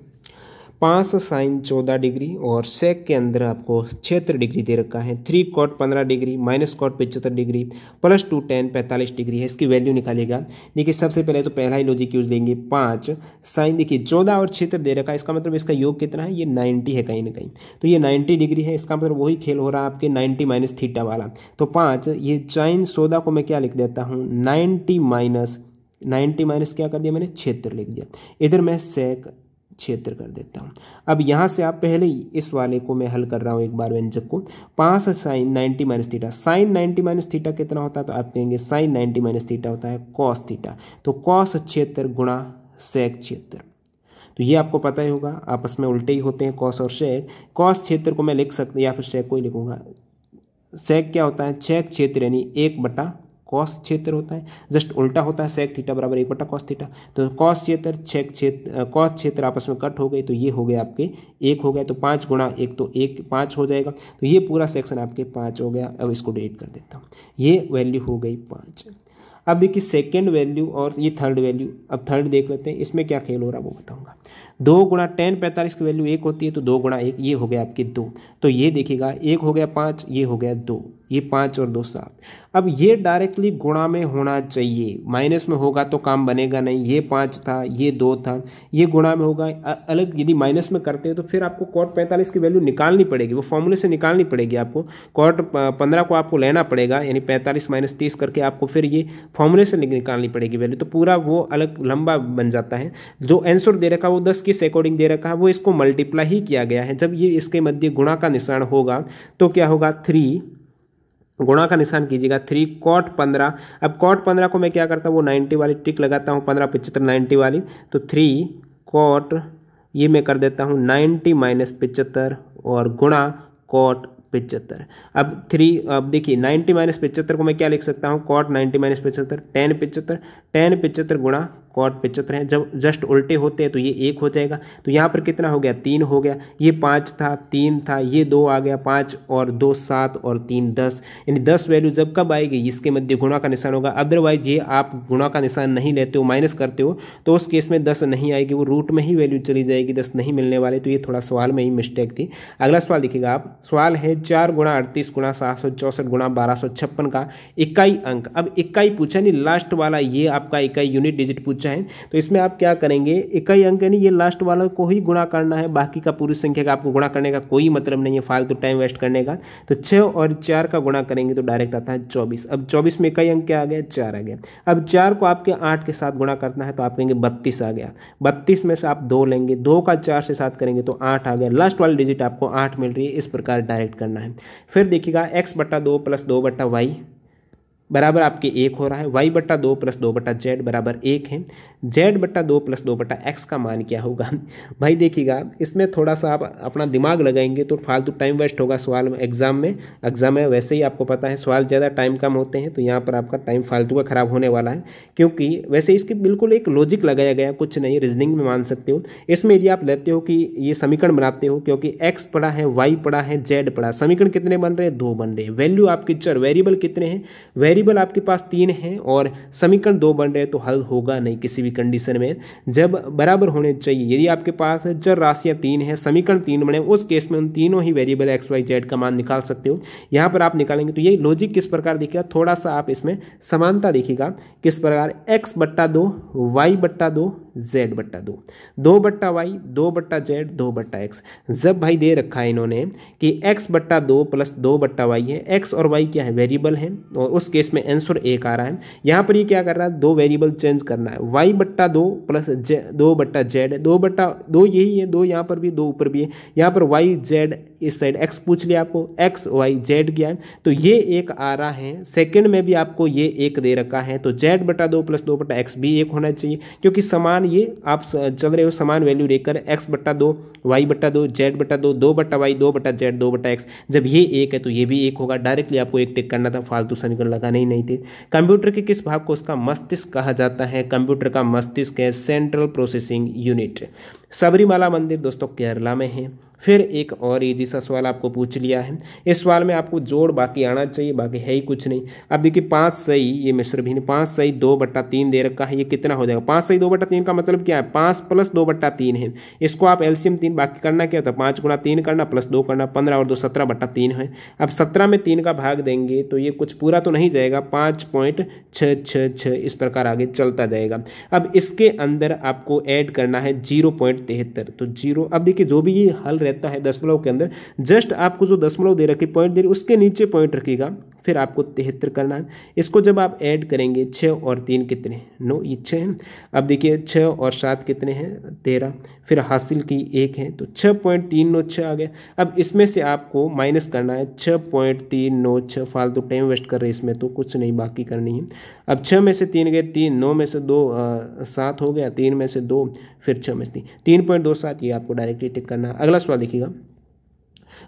S1: पाँच साइन चौदह डिग्री और सेक के अंदर आपको छिहत्तर डिग्री दे रखा है थ्री कॉट पंद्रह डिग्री माइनस कॉट पचहत्तर डिग्री प्लस टू टेन पैंतालीस डिग्री है इसकी वैल्यू निकालेगा देखिए सबसे पहले तो पहला ही लॉजिक यूज लेंगे पाँच साइन देखिए चौदह और छिहत्तर दे रखा है इसका मतलब इसका योग कितना है ये नाइन्टी है कहीं ना कहीं तो ये नाइन्टी डिग्री है इसका मतलब वही खेल हो रहा है आपके नाइन्टी माइनस थीटा वाला तो पाँच ये साइन चौदह को मैं क्या लिख देता हूँ नाइन्टी माइनस नाइन्टी माइनस क्या कर दिया मैंने छिहत्तर लिख दिया इधर मैं सेक क्षेत्र कर देता हूँ अब यहाँ से आप पहले इस वाले को मैं हल कर रहा हूँ एक बार व्यंजक को पाँच sine ninety minus theta sine ninety minus theta कितना होता है तो आप कहेंगे साइन नाइन्टी माइनस थीटा होता है कॉस थीटा तो कॉस क्षेत्र गुणा सेक क्षेत्र तो ये आपको पता ही होगा आपस में उल्टे ही होते हैं कॉस और शेक कॉस क्षेत्र को मैं लिख सकता या फिर शेक को ही लिखूंगा शेक क्या होता है छेक क्षेत्र यानी एक बटा कॉस क्षेत्र होता है जस्ट उल्टा होता है सेक थीटा बराबर एक बटा कॉस थीटा तो कॉस क्षेत्र छेक क्षेत्र कॉस क्षेत्र आपस में कट हो गए तो ये हो गए आपके एक हो गए तो पाँच गुणा एक तो एक पाँच हो जाएगा तो ये पूरा सेक्शन आपके पाँच हो गया अब इसको डिलीट कर देता हूँ ये वैल्यू हो गई पाँच अब देखिए सेकेंड वैल्यू और ये थर्ड वैल्यू अब थर्ड देख लेते हैं इसमें क्या खेल हो रहा है वो बताऊँगा दो गुणा टेन पैंतालीस की वैल्यू एक होती है तो दो गुणा एक ये हो गया आपके दो तो ये देखिएगा एक हो गया पाँच ये हो गया दो ये पाँच और दो सात अब ये डायरेक्टली गुणा में होना चाहिए माइनस में होगा तो काम बनेगा नहीं ये पाँच था ये दो था ये गुणा में होगा अलग यदि माइनस में करते हैं तो फिर आपको कॉट पैंतालीस की वैल्यू निकालनी पड़ेगी वो फॉर्मूले से निकालनी पड़ेगी आपको कॉट पंद्रह को आपको लेना पड़ेगा यानी पैंतालीस माइनस तीस करके आपको फिर ये फॉर्मूले से निकालनी पड़ेगी वैल्यू तो पूरा वो अलग लंबा बन जाता है जो आंसर दे रखा है वो दस किस अकॉर्डिंग दे रखा है वो इसको मल्टीप्लाई ही किया गया है जब ये इसके मध्य गुणा का निशान होगा तो क्या होगा थ्री गुणा का निशान कीजिएगा थ्री कॉट पंद्रह अब कॉट पंद्रह को मैं क्या करता हूँ वो नाइन्टी वाली टिक लगाता हूँ पंद्रह पिचहत्तर नाइन्टी वाली तो थ्री कॉट ये मैं कर देता हूँ नाइन्टी माइनस पिचहत्तर और गुणा कॉट पिचहत्तर अब थ्री अब देखिए नाइन्टी माइनस पिचहत्तर को मैं क्या लिख सकता हूँ कॉट नाइन्टी माइनस पिचहत्तर टेन पिचहत्तर टेन पिचहत्तर गुणा कॉट पिचहत्तर हैं जब जस्ट उल्टे होते हैं तो ये एक हो जाएगा तो यहाँ पर कितना हो गया तीन हो गया ये पाँच था तीन था ये दो आ गया पाँच और दो सात और तीन दस यानी दस वैल्यू जब कब आएगी इसके मध्य गुणा का निशान होगा अदरवाइज ये आप गुणा का निशान नहीं लेते हो माइनस करते हो तो उस केस में दस नहीं आएगी वो रूट में ही वैल्यू चली जाएगी दस नहीं मिलने वाले तो ये थोड़ा सवाल में ही मिस्टेक थी अगला सवाल देखिएगा आप सवाल है चार गुणा अड़तीस गुणा सात सौ चौसठ गुणा बारह सौ छप्पन का इकाई अंक अब इकाई पूछा नहीं लास्ट वाला ये आपका इकाई यूनिट डिजिट पूछा जाएं तो इसमें आप क्या करेंगे इकाई अंक यानी ये लास्ट वाला को ही गुणा करना है बाकी का पूरी संख्या का आपको गुणा करने का कोई मतलब नहीं है फालतू तो टाइम वेस्ट करने का तो छः और चार का गुणा करेंगे तो डायरेक्ट आता है चौबीस अब चौबीस में इकाई अंक क्या आ गया चार आ गया अब चार को आपके आठ के साथ गुणा करना है तो आप कहेंगे बत्तीस आ गया बत्तीस में से आप दो लेंगे दो का चार से साथ करेंगे तो आठ आ गया लास्ट वाली डिजिट आपको आठ मिल रही है इस प्रकार डायरेक्ट करना है फिर देखिएगा एक्स बट्टा दो प्लस दो बट्टा वाई बराबर आपके एक हो रहा है वाई बट्टा दो प्लस दो बट्टा जेड बराबर एक है जेड बट्टा दो प्लस दो बट्टा एक्स का मान क्या होगा भाई देखिएगा इसमें थोड़ा सा आप अपना दिमाग लगाएंगे तो फालतू टाइम वेस्ट होगा सवाल में एग्जाम में एग्जाम में वैसे ही आपको पता है सवाल ज़्यादा टाइम कम होते हैं तो यहाँ पर आपका टाइम फालतू का खराब होने वाला है क्योंकि वैसे इसके बिल्कुल एक लॉजिक लगाया गया कुछ नहीं रीजनिंग में मान सकते हो इसमें यदि आप लेते हो कि ये समीकरण बनाते हो क्योंकि एक्स पड़ा है वाई पड़ा है जेड पड़ा समीकरण कितने बन रहे हैं दो बन रहे हैं वैल्यू आपके चर वेरिएबल कितने हैं वेरी वेरिएबल आपके पास तीन है और समीकरण दो बन रहे तो हल होगा नहीं किसी भी कंडीशन में जब बराबर होने चाहिए यदि आपके पास चर राशियाँ तीन है समीकरण तीन बने उस केस में उन तीनों ही वेरिएबल एक्स वाई जेड का मान निकाल सकते हो यहाँ पर आप निकालेंगे तो ये लॉजिक किस प्रकार दिखेगा थोड़ा सा आप इसमें समानता देखेगा किस प्रकार एक्स बट्टा दो वाई बट्टा दो जेड बट्टा दो दो बट्टा वाई दो बट्टा जेड दो बट्टा एक्स जब भाई दे रखा है इन्होंने कि एक्स बट्टा दो प्लस दो बट्टा वाई है एक्स और वाई क्या है वेरिएबल है और उस केस में आंसर एक आ रहा है यहाँ पर ये क्या कर रहा है दो वेरिएबल चेंज करना है वाई बट्टा दो प्लस जे दो बट्टा जेड दो बट्टा दो यही है दो यहाँ पर भी दो ऊपर भी है यहाँ पर वाई जेड इस साइड एक्स पूछ लिया आपको एक्स वाई जेड गया तो ये एक आ रहा है सेकेंड में भी आपको ये एक दे रखा है तो जेड बटा दो प्लस दो बटा एक्स भी एक होना चाहिए क्योंकि समान ये आप चल रहे हो समान वैल्यू लेकर एक्स बट्टा दो वाई बट्टा दो जेड बट्टा दो दो बट्टा वाई दो बट्टा जेड दो बट्टा एक्स जब ये एक है तो ये भी एक होगा डायरेक्टली आपको एक टेक करना था फालतू समीकरण लगाने ही नहीं थे कंप्यूटर के किस भाग को उसका मस्तिष्क कहा जाता है कंप्यूटर का मस्तिष्क है सेंट्रल प्रोसेसिंग यूनिट सबरीमाला मंदिर दोस्तों केरला में है फिर एक और ईजी सा सवाल आपको पूछ लिया है इस सवाल में आपको जोड़ बाकी आना चाहिए बाकी है ही कुछ नहीं अब देखिए पाँच सही ये मिश्र भिन्न पाँच सही दो बट्टा तीन दे रखा है ये कितना हो जाएगा पाँच सही दो बट्टा तीन का मतलब क्या है पाँच प्लस दो बट्टा तीन है इसको आप एल्सियम तीन बाकी करना क्या होता है पाँच गुणा तीन करना प्लस दो करना पंद्रह और दो सत्रह बट्टा तीन है अब सत्रह में तीन का भाग देंगे तो ये कुछ पूरा तो नहीं जाएगा पाँच पॉइंट छः छः छः इस प्रकार आगे चलता जाएगा अब इसके अंदर आपको ऐड करना है जीरो पॉइंट तिहत्तर तो जीरो अब देखिए जो भी ये हल रहता है दशमलव के अंदर जस्ट आपको जो दशमलव दे रखी पॉइंट दे रही उसके नीचे पॉइंट रखेगा फिर आपको तिहत्तर करना है इसको जब आप ऐड करेंगे छः और तीन कितने नो ये छः हैं अब देखिए छः और सात कितने हैं तेरह फिर हासिल की एक है तो छः पॉइंट तीन नौ छः आ गया अब इसमें से आपको माइनस करना है छः पॉइंट तीन नौ छः फालतू टाइम वेस्ट कर रहे हैं इसमें तो कुछ नहीं बाकी करनी है अब छः में से तीन गए तीन नौ में से दो सात हो गया तीन में से दो फिर छः मैच तीन पॉइंट दो सात ये आपको डायरेक्टली टिक करना अगला सवाल देखिएगा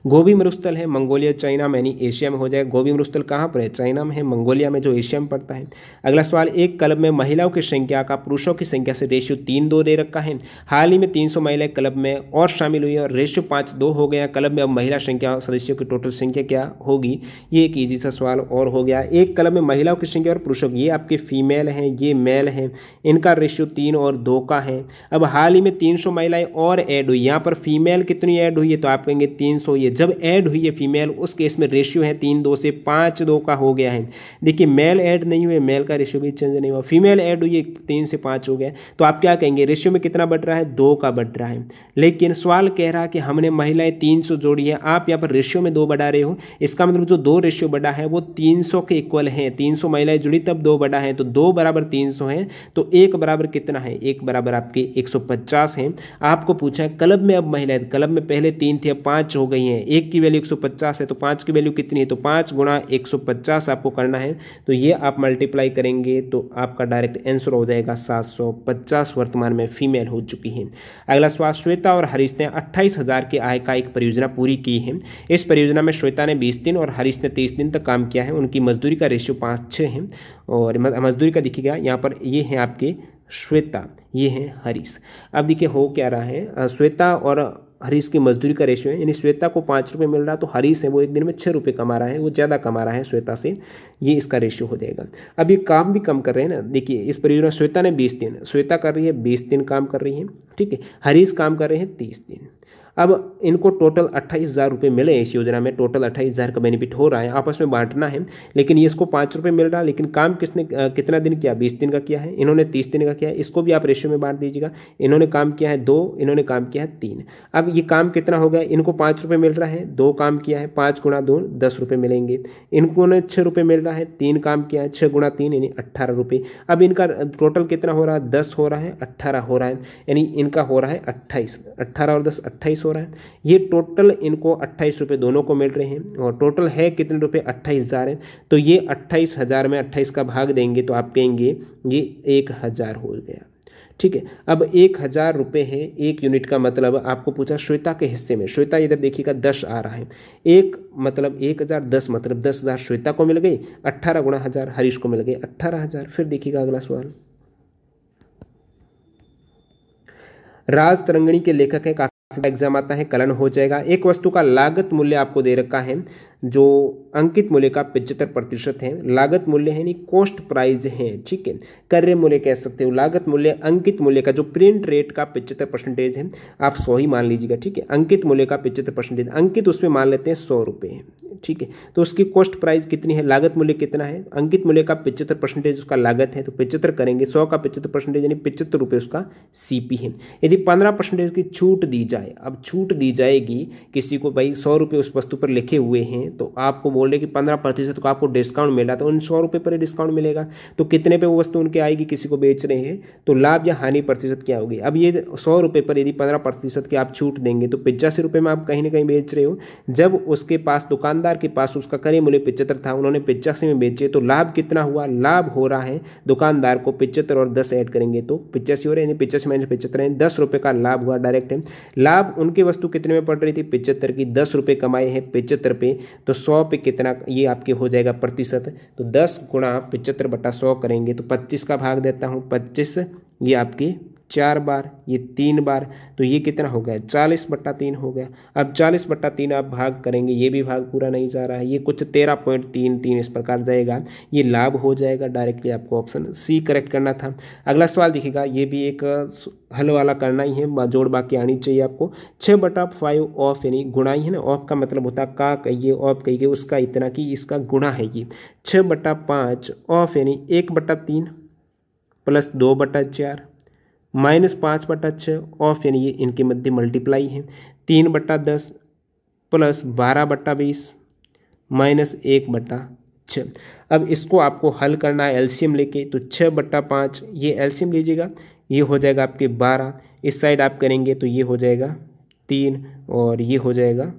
S1: गोभी मरुस्थल है मंगोलिया चाइना में यानी एशिया में हो जाएगा गोभी मरुस्थल कहाँ पर है चाइना में है मंगोलिया में जो एशिया में पड़ता है अगला सवाल एक क्लब में महिलाओं की संख्या का पुरुषों की संख्या से रेशियो तीन दो दे रखा है हाल ही में तीन महिलाएं क्लब में और शामिल हुई और रेशियो पाँच दो हो गया क्लब में अब महिला संख्या सदस्यों की टोटल संख्या क्या होगी ये एक ईजी सा सवाल और हो गया एक क्लब में महिलाओं की संख्या और पुरुषों की ये आपके फीमेल हैं ये मेल हैं इनका रेशियो तीन और दो का है अब हाल ही में तीन महिलाएं और ऐड हुई यहाँ पर फीमेल कितनी ऐड हुई है तो आप कहेंगे तीन हुई है जब ऐड हुई है फीमेल उस केस में रेशियो है तीन दो से पाँच दो का हो गया है देखिए मेल ऐड नहीं हुए मेल का रेशियो भी चेंज नहीं हुआ फीमेल ऐड हुई है तीन से पाँच हो गया तो आप क्या कहेंगे रेशियो में कितना बढ़ रहा है दो का बढ़ रहा है लेकिन सवाल कह रहा है कि हमने महिलाएं तीन जोड़ी है आप यहाँ पर रेशियो में दो बढ़ा रहे हो इसका मतलब जो दो रेशियो बढ़ा है वो तीन के इक्वल है तीन महिलाएं जुड़ी तब दो बढ़ा है तो दो बराबर तीन है तो एक बराबर कितना है एक बराबर आपके एक सौ पचास है आपको पूछा है क्लब में अब महिलाएं क्लब में पहले तीन थी अब पांच हो गई हैं नहीं है एक की वैल्यू 150 है तो पाँच की वैल्यू कितनी है तो पाँच गुणा एक आपको करना है तो ये आप मल्टीप्लाई करेंगे तो आपका डायरेक्ट आंसर हो जाएगा 750 वर्तमान में फीमेल हो चुकी है अगला सवाल श्वेता और हरीश ने अट्ठाईस की आय का एक परियोजना पूरी की है इस परियोजना में श्वेता ने बीस दिन और हरीश ने तीस दिन तक काम किया है उनकी मजदूरी का रेशियो पाँच छः है और मजदूरी का दिखेगा यहाँ पर ये है आपके श्वेता ये है हरीश अब देखिए हो क्या रहा है श्वेता और हरीश की मजदूरी का रेशियो है यानी श्वेता को पाँच रुपये मिल रहा है तो हरीश है वो एक दिन में छः रुपये कमा रहा है वो ज़्यादा कमा रहा है श्वेता से ये इसका रेशियो हो जाएगा अब ये काम भी कम कर रहे हैं ना देखिए इस परियोजना श्वेता ने बीस दिन श्वेता कर रही है बीस दिन काम कर रही है ठीक है हरीश काम कर रहे हैं तीस दिन अब इनको टोटल अट्ठाईस हज़ार रुपये मिले इस योजना में टोटल अट्ठाईस हज़ार का बेनिफिट हो रहा है आपस में बांटना है लेकिन ये इसको पाँच रुपये मिल रहा है लेकिन काम किसने कितना दिन किया बीस दिन का किया है इन्होंने तीस दिन का किया है इसको भी आप रेशियो में बांट दीजिएगा इन्होंने काम किया है दो इन्होंने काम किया है तीन अब ये काम कितना हो गया इनको पाँच रुपये मिल रहा है दो काम किया है पाँच गुणा दो दस रुपये मिलेंगे इनको ने छः रुपये मिल रहा है तीन काम किया है छः गुणा तीन यानी अट्ठारह रुपये अब इनका टोटल कितना हो रहा है दस हो रहा है अट्ठारह हो रहा है यानी इनका हो रहा है अट्ठाईस अट्ठारह और दस अट्ठाईस हो रहा है ये टोटल इनको अट्ठाईस रुपये दोनों को मिल रहे हैं और टोटल है कितने रुपये अट्ठाईस हज़ार है तो ये अट्ठाईस हज़ार में अट्ठाईस का भाग देंगे तो आप कहेंगे ये एक हज़ार हो गया ठीक है अब एक हज़ार रुपये है एक यूनिट का मतलब आपको पूछा श्वेता के हिस्से में श्वेता इधर देखिएगा दस आ रहा है एक मतलब एक हज़ार दस मतलब दस हज़ार श्वेता को मिल गई अट्ठारह गुणा हज़ार हरीश को मिल गई अट्ठारह हज़ार फिर देखिएगा अगला सवाल राज तरंगणी के लेखक हैं एग्जाम आता है कलन हो जाएगा एक वस्तु का लागत मूल्य आपको दे रखा है जो अंकित मूल्य का पिचहत्तर प्रतिशत है लागत मूल्य है यानी कॉस्ट प्राइस है ठीक है कर्य मूल्य कह सकते हो लागत मूल्य अंकित मूल्य का जो प्रिंट रेट का पिचहत्तर परसेंटेज है आप सौ ही मान लीजिएगा ठीक है अंकित मूल्य का पिचहत्तर परसेंटेज अंकित उसमें मान लेते हैं सौ रुपये है ठीक है तो उसकी कॉस्ट प्राइस कितनी है लागत मूल्य कितना है अंकित मूल्य का पिचहत्तर परसेंटेज उसका लागत है तो पिचहत्तर करेंगे सौ का पिचहत्तर परसेंटेज यानी पिचहत्तर रुपये उसका सी पी है यदि पंद्रह परसेंटेज की छूट दी जाए अब छूट दी जाएगी किसी को भाई सौ रुपये उस वस्तु पर लिखे हुए हैं हैं तो आपको बोल रहे कि पंद्रह प्रतिशत को आपको डिस्काउंट मिला तो उन सौ रुपये पर ही डिस्काउंट मिलेगा तो कितने पे वो वस्तु उनके आएगी किसी को बेच रहे हैं तो लाभ या हानि प्रतिशत क्या होगी अब ये सौ रुपये पर यदि पंद्रह प्रतिशत की आप छूट देंगे तो पिचासी रुपये में आप कहीं ना कहीं बेच रहे हो जब उसके पास दुकानदार के पास उसका करे मूल्य पिचहत्तर था उन्होंने पिचासी में बेचे तो लाभ कितना हुआ लाभ हो रहा है दुकानदार को पिचहत्तर और दस ऐड करेंगे तो पिचासी हो रहे हैं पिचासी माइनस पिचहत्तर है दस रुपये का लाभ हुआ डायरेक्ट लाभ उनकी वस्तु कितने में पड़ रही थी पिचहत्तर की दस रुपये कमाए हैं पिचहत्तर पे तो सौ पे कितना ये आपके हो जाएगा प्रतिशत तो दस गुणा पिचत्तर बटा सौ करेंगे तो पच्चीस का भाग देता हूँ पच्चीस ये आपकी चार बार ये तीन बार तो ये कितना हो गया चालीस बट्टा तीन हो गया अब चालीस बट्टा तीन आप भाग करेंगे ये भी भाग पूरा नहीं जा रहा है ये कुछ तेरह पॉइंट तीन तीन इस प्रकार जाएगा ये लाभ हो जाएगा डायरेक्टली आपको ऑप्शन सी करेक्ट करना था अगला सवाल देखिएगा ये भी एक हल वाला करना ही है जोड़ बाकी आनी चाहिए आपको छः बटा फाइव ऑफ यानी गुणा ही है ना ऑफ का मतलब होता है का कहिए ऑफ कहिए उसका इतना कि इसका गुणा है ये छः बटा पाँच ऑफ यानी एक बटा तीन प्लस दो बटा चार माइनस पाँच बट्टा छः ऑफ यानी ये इनके मध्य मल्टीप्लाई है तीन बट्टा दस प्लस बारह बट्टा बीस माइनस एक बट्टा छः अब इसको आपको हल करना है एल्शियम लेके तो छः बट्टा पाँच ये एल्शियम लीजिएगा ये हो जाएगा आपके बारह इस साइड आप करेंगे तो ये हो जाएगा तीन और ये हो जाएगा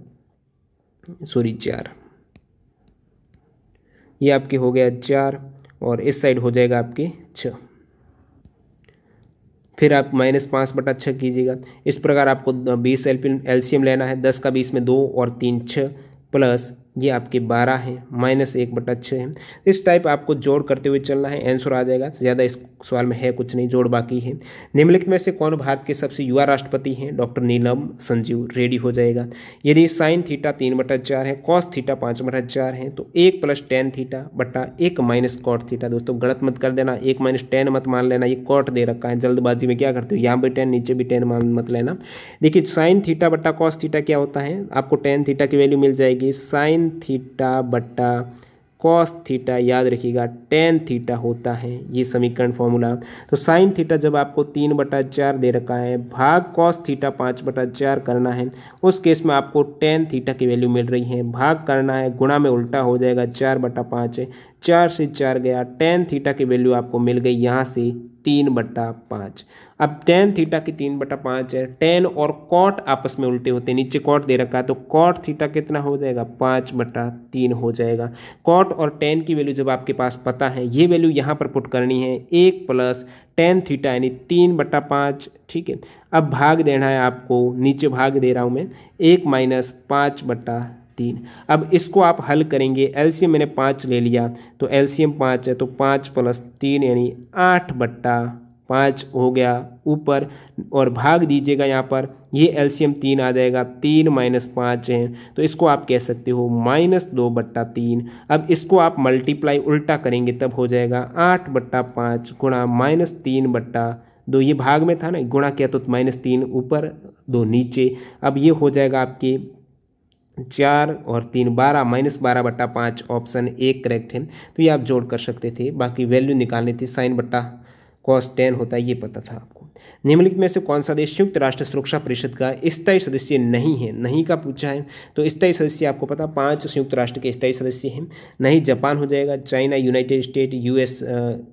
S1: सॉरी चार ये आपके हो गया चार और इस साइड हो जाएगा आपके छः फिर आप माइनस पाँच बटा छः कीजिएगा इस प्रकार आपको बीस एल एल्शियम लेना है दस का बीस में दो और तीन छः प्लस ये आपके बारह हैं माइनस एक बटा छः है इस टाइप आपको जोड़ करते हुए चलना है आंसर आ जाएगा ज़्यादा इस सवाल में है कुछ नहीं जोड़ बाकी है निम्नलिखित में से कौन भारत के सबसे युवा राष्ट्रपति हैं डॉक्टर नीलम संजीव रेडी हो जाएगा यदि साइन थीटा तीन बटा चार है कॉस थीटा पाँच बटा चार है तो एक प्लस टेन थीटा बटा एक माइनस कॉट थीटा दोस्तों गलत मत कर देना एक माइनस टेन मत मान लेना ये कॉट दे रखा है जल्दबाजी में क्या करते हो यहाँ भी टेन नीचे भी टेन मान मत लेना देखिए साइन थीटा बटा कॉस थीटा क्या होता है आपको टेन थीटा की वैल्यू मिल जाएगी साइन साइन थीटा बट्टा कॉस थीटा याद रखिएगा टेन थीटा होता है ये समीकरण फॉर्मूला तो साइन थीटा जब आपको तीन बटा चार दे रखा है भाग कॉस थीटा पाँच बटा चार करना है उस केस में आपको टेन थीटा की वैल्यू मिल रही है भाग करना है गुणा में उल्टा हो जाएगा चार बटा पाँच चार से चार गया टेन थीटा की वैल्यू आपको मिल गई यहाँ से तीन बट्टा पाँच अब टेन थीटा की तीन बटा पाँच है टेन और कॉट आपस में उल्टे होते हैं नीचे कॉट दे रखा है तो कॉट थीटा कितना हो जाएगा पाँच बट्टा तीन हो जाएगा कॉट और टेन की वैल्यू जब आपके पास पता है ये वैल्यू यहाँ पर पुट करनी है एक प्लस टेन थीटा यानी तीन बट्टा पाँच ठीक है अब भाग देना है आपको नीचे भाग दे रहा हूँ मैं एक माइनस पाँच बट्टा तीन अब इसको आप हल करेंगे एलसीएम मैंने पाँच ले लिया तो एलसीएम पाँच है तो पाँच प्लस तीन यानी आठ बट्टा पाँच हो गया ऊपर और भाग दीजिएगा यहाँ पर ये एलसीएम तीन आ जाएगा तीन माइनस पाँच है तो इसको आप कह सकते हो माइनस दो बट्टा तीन अब इसको आप मल्टीप्लाई उल्टा करेंगे तब हो जाएगा आठ बट्टा पाँच गुणा माइनस तीन बट्टा दो ये भाग में था ना गुणा किया तो माइनस तीन ऊपर दो नीचे अब ये हो जाएगा आपके चार और तीन बारह माइनस बारह बट्टा पाँच ऑप्शन ए करेक्ट है तो ये आप जोड़ कर सकते थे बाकी वैल्यू निकालनी थी साइन बट्टा कॉस टेन होता है ये पता था आपको निम्नलिखित में से कौन सा देश संयुक्त राष्ट्र सुरक्षा परिषद का स्थायी सदस्य नहीं है नहीं का पूछा है तो स्थायी सदस्य आपको पता पांच संयुक्त राष्ट्र के स्थायी सदस्य हैं नहीं जापान हो जाएगा China United State US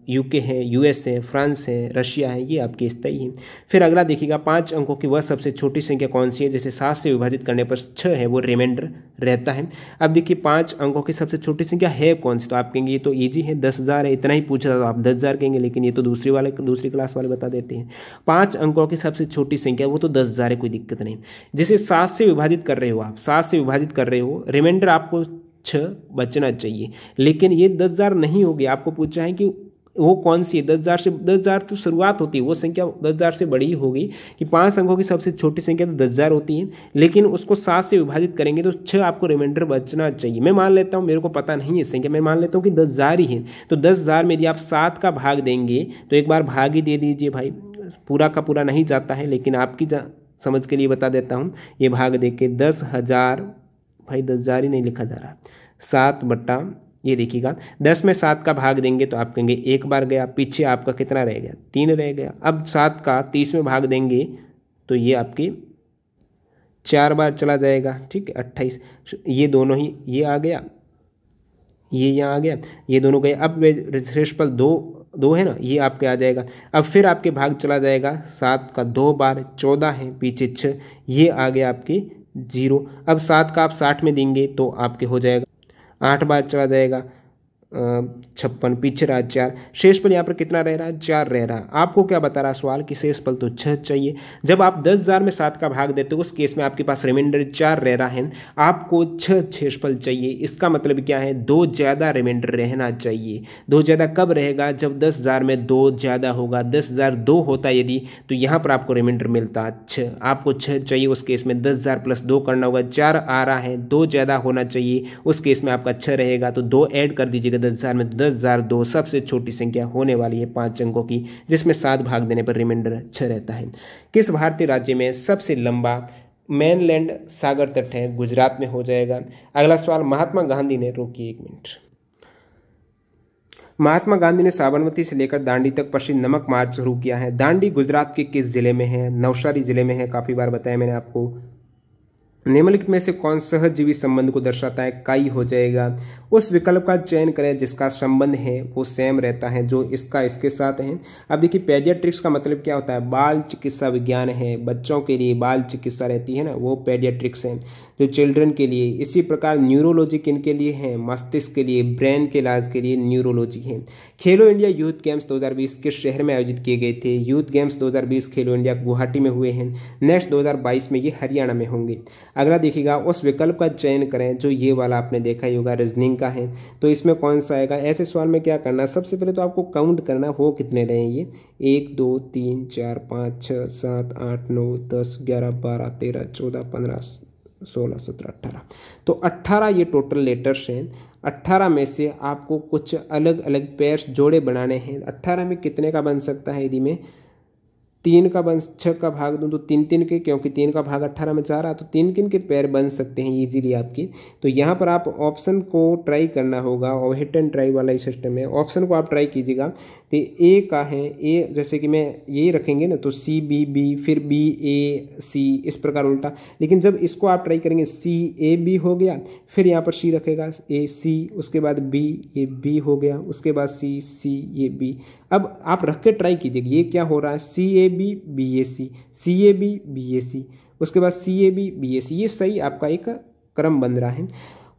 S1: UK है यूएस है फ्रांस है रशिया है ये आपके स्थायी हैं फिर अगला देखिएगा पाँच अंकों की वह सबसे छोटी संख्या कौन सी है जैसे सात से विभाजित करने पर छः है वो रिमाइंडर रहता है अब देखिए पाँच अंकों की सबसे छोटी संख्या है कौन सी तो आप कहेंगे ये तो ईजी है दस हज़ार है इतना ही पूछा था तो आप दस हज़ार कहेंगे लेकिन ये तो दूसरी वाले दूसरी क्लास वाले बता देते हैं पाँच अंकों की सबसे छोटी संख्या वो तो दस हज़ार है कोई दिक्कत नहीं जैसे सात से विभाजित कर रहे हो आप सात से विभाजित कर रहे हो रिमाइंडर आपको छ बचना चाहिए लेकिन ये दस हज़ार नहीं होगी आपको पूछा है कि वो कौन सी है दस हज़ार से दस हज़ार तो शुरुआत होती है वो संख्या दस हज़ार से बड़ी ही होगी कि पांच अंकों की सबसे छोटी संख्या तो दस हज़ार होती है लेकिन उसको सात से विभाजित करेंगे तो छह आपको रिमाइंडर बचना चाहिए मैं मान लेता हूँ मेरे को पता नहीं है संख्या मैं मान लेता हूँ कि दस हज़ार ही है तो दस हज़ार में यदि आप सात का भाग देंगे तो एक बार भाग ही दे दीजिए भाई पूरा का पूरा नहीं जाता है लेकिन आपकी जा, समझ के लिए बता देता हूँ ये भाग देखिए दस हज़ार भाई दस हज़ार ही नहीं लिखा जा रहा सात बट्टा ये देखिएगा दस में सात का भाग देंगे तो आप कहेंगे एक बार गया पीछे आपका कितना रह गया तीन रह गया अब सात का तीस में भाग देंगे तो ये आपके चार बार चला जाएगा ठीक है अट्ठाईस ये दोनों ही ये आ गया ये यहाँ आ गया ये दोनों गए अब पल दो दो है ना ये आपके आ जाएगा अब फिर आपके भाग चला जाएगा सात का दो बार चौदह है पीछे छः ये आ गया आपके जीरो अब सात का आप साठ में देंगे तो आपके हो जाएगा आठ बार चला जाएगा छप्पन पीछे रहा चार शेष पल यहाँ पर कितना रह रहा है चार रह रहा आपको क्या बता रहा सवाल कि शेष पल तो छः चाहिए जब आप दस हज़ार में सात का भाग देते हो उस केस में आपके पास रिमाइंडर चार रह रहा है आपको छः शेष पल चाहिए इसका मतलब क्या है दो ज़्यादा रिमाइंडर रहना चाहिए दो ज़्यादा कब रहेगा जब दस हज़ार में दो ज़्यादा होगा दस हज़ार दो होता यदि तो यहाँ पर आपको रिमाइंडर मिलता छः आपको छः चाहिए उस केस में दस हज़ार प्लस दो करना होगा चार आ रहा है दो ज़्यादा होना चाहिए उस केस में आपका छः रहेगा तो दो ऐड कर दीजिएगा लेकर दस हज़ार में दस हज़ार दो सबसे छोटी संख्या होने वाली है पांच अंकों की जिसमें सात भाग देने पर रिमाइंडर अच्छा रहता है किस भारतीय राज्य में सबसे लंबा मेनलैंड सागर तट है गुजरात में हो जाएगा अगला सवाल महात्मा गांधी ने रोकी एक मिनट महात्मा गांधी ने साबरमती से लेकर दांडी तक पश्चिम नमक मार्च शुरू किया है दांडी गुजरात के किस जिले में है नवसारी जिले में है काफ़ी बार बताया मैंने आपको निम्नलिखित में से कौन सहजीवी संबंध को दर्शाता है काई हो जाएगा उस विकल्प का चयन करें जिसका संबंध है वो सेम रहता है जो इसका इसके साथ है अब देखिए पेडियाट्रिक्स का मतलब क्या होता है बाल चिकित्सा विज्ञान है बच्चों के लिए बाल चिकित्सा रहती है ना वो पेडियाट्रिक्स है जो चिल्ड्रन के लिए इसी प्रकार न्यूरोलॉजी किन के लिए हैं मस्तिष्क के लिए ब्रेन के इलाज के लिए न्यूरोलॉजी है खेलो इंडिया यूथ गेम्स 2020 किस शहर में आयोजित किए गए थे यूथ गेम्स 2020 खेलो इंडिया गुवाहाटी में हुए हैं नेक्स्ट 2022 में ये हरियाणा में होंगे अगला देखिएगा उस विकल्प का चयन करें जो ये वाला आपने देखा ही होगा रीजनिंग का है तो इसमें कौन सा आएगा ऐसे सवाल में क्या करना सबसे पहले तो आपको काउंट करना हो कितने रहे ये एक दो तीन चार पाँच छः सात आठ नौ दस ग्यारह बारह तेरह चौदह पंद्रह सोलह सत्रह अट्ठारह तो अट्ठारह ये टोटल लेटर्स हैं अट्ठारह में से आपको कुछ अलग अलग पेयर्स जोड़े बनाने हैं अट्ठारह में कितने का बन सकता है यदि मैं तीन का बन छः का भाग दूँ तो तीन तीन के क्योंकि तीन का भाग अट्ठारह में चार आ तो तीन किन के पैर बन सकते हैं इजीली आपके तो यहाँ पर आप ऑप्शन को ट्राई करना होगा और हिट एंड ट्राई वाला ही सिस्टम है ऑप्शन को आप ट्राई कीजिएगा तो ए का है ए जैसे कि मैं ये रखेंगे ना तो सी बी बी फिर बी ए सी इस प्रकार उल्टा लेकिन जब इसको आप ट्राई करेंगे सी ए बी हो गया फिर यहाँ पर सी रखेगा ए सी उसके बाद बी ए बी हो गया उसके बाद सी सी ए बी अब आप रख के ट्राई कीजिए ये क्या हो रहा है C A B B A C C A B B A C उसके बाद सी ए बी बी ए सी ये सही आपका एक क्रम बन रहा है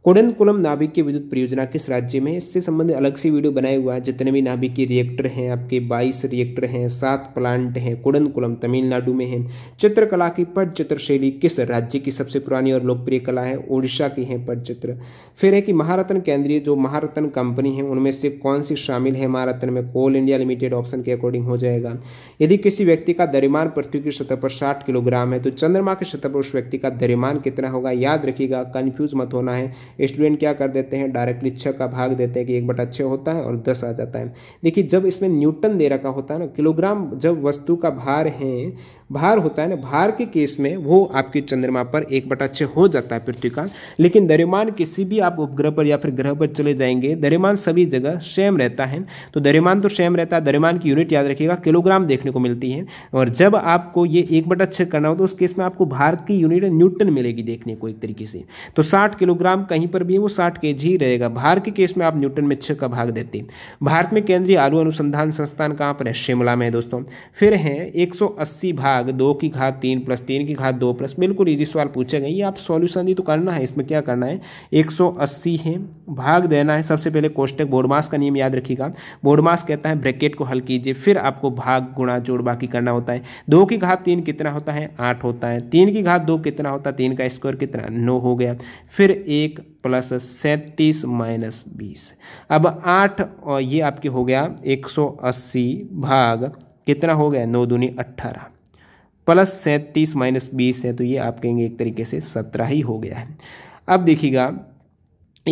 S1: कोडनकुलम नाभिकीय विद्युत परियोजना किस राज्य में इससे संबंधित अलग से वीडियो बनाया हुआ है जितने भी नाभिकीय रिएक्टर हैं आपके 22 रिएक्टर हैं सात प्लांट हैं कोडनकुलम तमिलनाडु में है चित्रकला की पटचित्र शैली किस राज्य की सबसे पुरानी और लोकप्रिय कला है ओडिशा की है पटचित्र फिर है कि महारत्न केंद्रीय जो महारत्न कंपनी है उनमें से कौन सी शामिल है महारत्न में कोल इंडिया लिमिटेड ऑप्शन के अकॉर्डिंग हो जाएगा यदि किसी व्यक्ति का दरिमान पृथ्वी की सतह पर साठ किलोग्राम है तो चंद्रमा की सतह पर उस व्यक्ति का दरिमान कितना होगा याद रखिएगा कन्फ्यूज मत होना है स्टूडेंट क्या कर देते हैं डायरेक्टली छः का भाग देते हैं कि एक बटा छः होता है और दस आ जाता है देखिए जब इसमें न्यूटन दे रखा होता है ना किलोग्राम जब वस्तु का भार है भार होता है ना भार के केस में वो आपके चंद्रमा पर एक बटा छः हो जाता है पृथ्वी का लेकिन दरिमान किसी भी आप उपग्रह पर या फिर ग्रह पर चले जाएंगे दरिमान सभी जगह सेम रहता है तो दरिमान तो सेम रहता है दरिमान की यूनिट याद रखिएगा किलोग्राम देखने को मिलती है और जब आपको ये एक बटा छः करना हो तो उस केस में आपको भार की यूनिट न्यूटन मिलेगी देखने को एक तरीके से तो साठ किलोग्राम कहीं पर भी है वो साठ के ही रहेगा भार के केस में आप न्यूटन में छः का भाग देते हैं भारत में केंद्रीय आलू अनुसंधान संस्थान कहाँ पर है शिमला में दोस्तों फिर है एक भार भाग दो की घात तीन प्लस तीन की घात दो प्लस बिल्कुल इजी सवाल पूछे गए ये आप सॉल्यूशन ही तो करना है इसमें क्या करना है 180 है भाग देना है सबसे पहले कोष्टक बोर्डमास का नियम याद रखिएगा बोर्डमास कहता है ब्रैकेट को हल कीजिए फिर आपको भाग गुणा जोड़ बाकी करना होता है दो की घात तीन कितना होता है आठ होता है तीन की घात दो कितना होता है तीन का स्क्वायर कितना नौ हो गया फिर एक प्लस सैंतीस माइनस बीस अब आठ ये आपके हो गया 180 भाग कितना हो गया नौ दूनी अट्ठारह प्लस सैंतीस माइनस बीस है तो ये आप कहेंगे एक तरीके से सत्रह ही हो गया है अब देखिएगा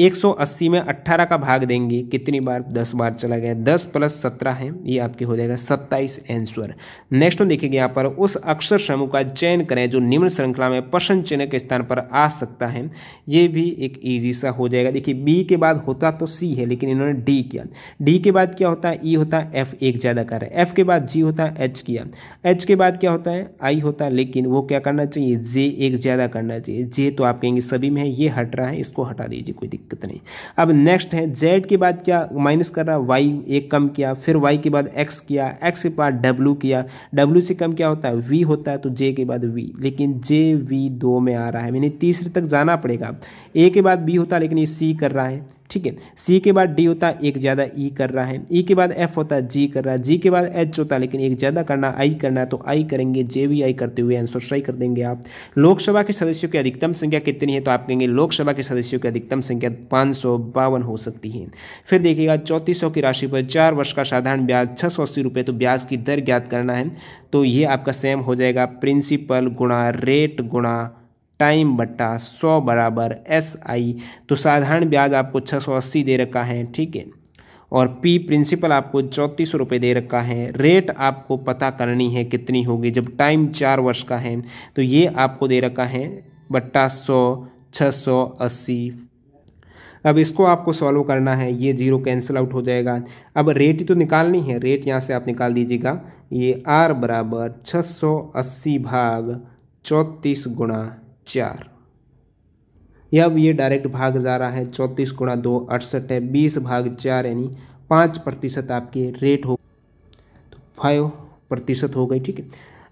S1: 180 में 18 का भाग देंगे कितनी बार 10 बार चला गया 10 प्लस 17 है ये आपके हो जाएगा 27 आंसर नेक्स्ट में देखिए यहाँ पर उस अक्षर समूह का चयन करें जो निम्न श्रृंखला में प्रश्न चिन्ह के स्थान पर आ सकता है ये भी एक ईजी सा हो जाएगा देखिए बी के बाद होता तो सी है लेकिन इन्होंने डी किया डी के बाद क्या होता है ई e होता है एफ एक ज़्यादा कर एफ के बाद जी होता है एच किया एच के बाद क्या होता है आई होता है लेकिन वो क्या करना चाहिए जे एक ज़्यादा करना चाहिए जे तो आप कहेंगे सभी में है ये हट रहा है इसको हटा दीजिए कोई दिक्कत दिक्कत नहीं अब नेक्स्ट है जेड के बाद क्या माइनस कर रहा वाई एक कम किया फिर वाई के बाद एक्स किया एक्स के बाद डब्लू किया डब्लू से कम क्या होता है वी होता है तो जे के बाद वी लेकिन जे वी दो में आ रहा है मैंने तीसरे तक जाना पड़ेगा ए के बाद बी होता है लेकिन ये सी कर रहा है ठीक है सी के बाद डी होता है एक ज़्यादा ई e कर रहा है ई e के बाद एफ होता है जी कर रहा है जी के बाद एच होता है लेकिन एक ज़्यादा करना आई करना है तो आई करेंगे जे भी आई करते हुए आंसर सही कर देंगे आप लोकसभा के सदस्यों की अधिकतम संख्या कितनी है तो आप कहेंगे लोकसभा के सदस्यों की अधिकतम संख्या पाँच हो सकती है फिर देखिएगा चौंतीस की राशि पर चार वर्ष का साधारण ब्याज छः सौ तो ब्याज की दर ज्ञात करना है तो ये आपका सेम हो जाएगा प्रिंसिपल गुणा रेट गुणा टाइम बट्टा सौ बराबर एस आई तो साधारण ब्याज आपको छः सौ अस्सी दे रखा है ठीक है और पी प्रिंसिपल आपको चौंतीस रुपये दे रखा है रेट आपको पता करनी है कितनी होगी जब टाइम चार वर्ष का है तो ये आपको दे रखा है बट्टा सौ छः सौ अस्सी अब इसको आपको सॉल्व करना है ये जीरो कैंसिल आउट हो जाएगा अब रेट ही तो निकालनी है रेट यहाँ से आप निकाल दीजिएगा ये आर बराबर छः सौ अस्सी भाग चौंतीस गुणा चार अब ये डायरेक्ट भाग जा रहा है चौंतीस गुणा दो अड़सठ है बीस भाग चार यानी पाँच प्रतिशत आपके रेट हो तो फाइव प्रतिशत हो गई ठीक है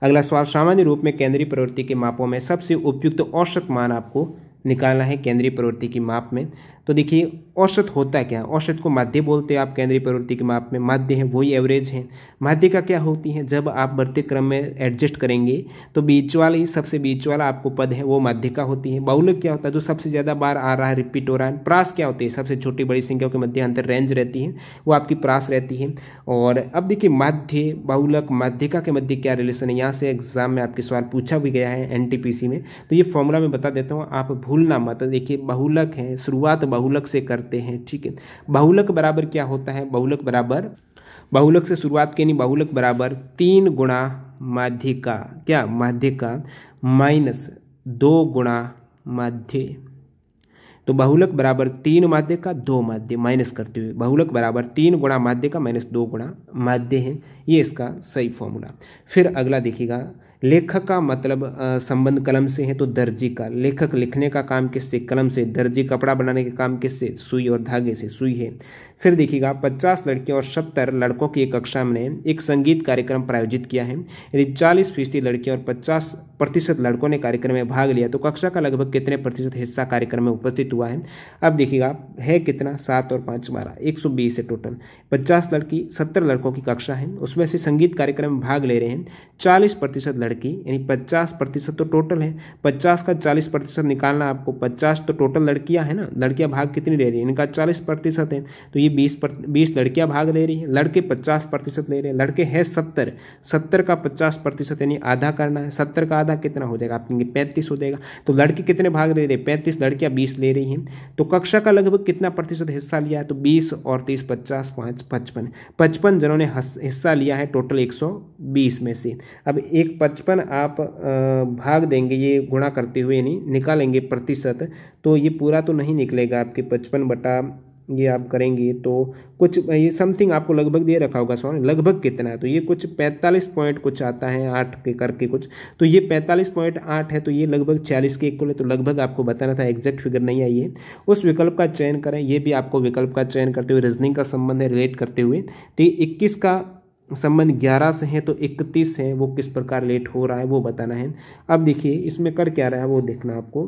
S1: अगला सवाल सामान्य रूप में केंद्रीय प्रवृत्ति के मापों में सबसे उपयुक्त औसत मान आपको निकालना है केंद्रीय प्रवृत्ति की माप में तो देखिए औसत होता है क्या औसत को माध्य बोलते हैं आप केंद्रीय प्रवृत्ति के माप में माध्य है वही एवरेज है माध्य का क्या होती है जब आप बढ़ते क्रम में एडजस्ट करेंगे तो बीच वाला ही सबसे बीच वाला आपको पद है वो माध्य का होती है बाउल क्या होता है जो सबसे ज़्यादा बार आ रहा है रिपीट हो रहा है प्रास क्या होती है सबसे छोटी बड़ी संख्याओं के मध्य अंतर रेंज रहती है वो आपकी प्रास रहती है और अब देखिए माध्य बाहुलक माध्यिका के मध्य क्या रिलेशन है यहाँ से एग्जाम में आपके सवाल पूछा भी गया है एन में तो ये फॉर्मूला में बता देता हूँ आप भूलना मत देखिए बाहुलक है शुरुआत बहुलक से करते हैं ठीक है बहुलक बराबर क्या होता है बहुलक बराबर बहुलक से शुरुआत के नहीं बहुलक बराबर तीन गुणा माध्यिका क्या माध्यिका माइनस दो गुणा माध्य तो बहुलक बराबर तीन माध्य का दो माध्य माइनस करते हुए बहुलक बराबर तीन गुणा माध्य का माइनस दो गुणा माध्य है ये इसका सही फॉर्मूला फिर अगला देखिएगा लेखक का मतलब संबंध कलम से है तो दर्जी का लेखक लिखने का काम किससे कलम से दर्जी कपड़ा बनाने का काम किससे सुई और धागे से सुई है फिर देखिएगा 50 लड़कियों और 70 लड़कों की कक्षा में एक संगीत कार्यक्रम प्रायोजित किया है यदि 40 फीसदी लड़कियों और 50 प्रतिशत लड़कों ने कार्यक्रम में भाग लिया तो कक्षा का लगभग कितने प्रतिशत हिस्सा कार्यक्रम में उपस्थित हुआ है अब देखिएगा है कितना सात और पाँच बारह एक सौ बीस है टोटल पचास लड़की सत्तर लड़कों की कक्षा है उसमें से संगीत कार्यक्रम में भाग ले रहे हैं चालीस प्रतिशत लड़की यानी पचास प्रतिशत तो टोटल है पचास का चालीस प्रतिशत निकालना आपको पचास तो टोटल लड़कियाँ हैं ना लड़कियाँ भाग कितनी ले रही हैं इनका चालीस प्रतिशत है तो ये बीस पर बीस लड़कियाँ भाग ले रही हैं लड़के पचास प्रतिशत ले रहे हैं लड़के हैं सत्तर सत्तर का पचास प्रतिशत यानी आधा करना है सत्तर का आधा कितना हो जाएगा आपके पैंतीस हो जाएगा तो लड़के कितने भाग ले रहे हैं पैंतीस लड़कियाँ बीस ले रही हैं तो कक्षा का लगभग कितना प्रतिशत हिस्सा लिया है तो बीस और तीस पचास पाँच पचपन पचपन जनों ने हिस्सा लिया है टोटल एक सौ बीस में से अब एक पचपन आप भाग देंगे ये गुणा करते हुए यानी निकालेंगे प्रतिशत तो ये पूरा तो नहीं निकलेगा आपके पचपन बटा ये आप करेंगे तो कुछ ये समथिंग आपको लगभग दे रखा होगा सॉरी लगभग कितना है तो ये कुछ पैंतालीस पॉइंट कुछ आता है आठ के करके कुछ तो ये पैंतालीस पॉइंट आठ है तो ये लगभग चालीस के इक्वल है तो लगभग आपको बताना था एग्जैक्ट फिगर नहीं आई है उस विकल्प का चयन करें ये भी आपको विकल्प का चयन करते हुए रीजनिंग का संबंध है रिलेट करते हुए तो ये इक्कीस का संबंध ग्यारह से है तो इकतीस है वो किस प्रकार लेट हो रहा है वो बताना है अब देखिए इसमें कर क्या रहा है वो देखना आपको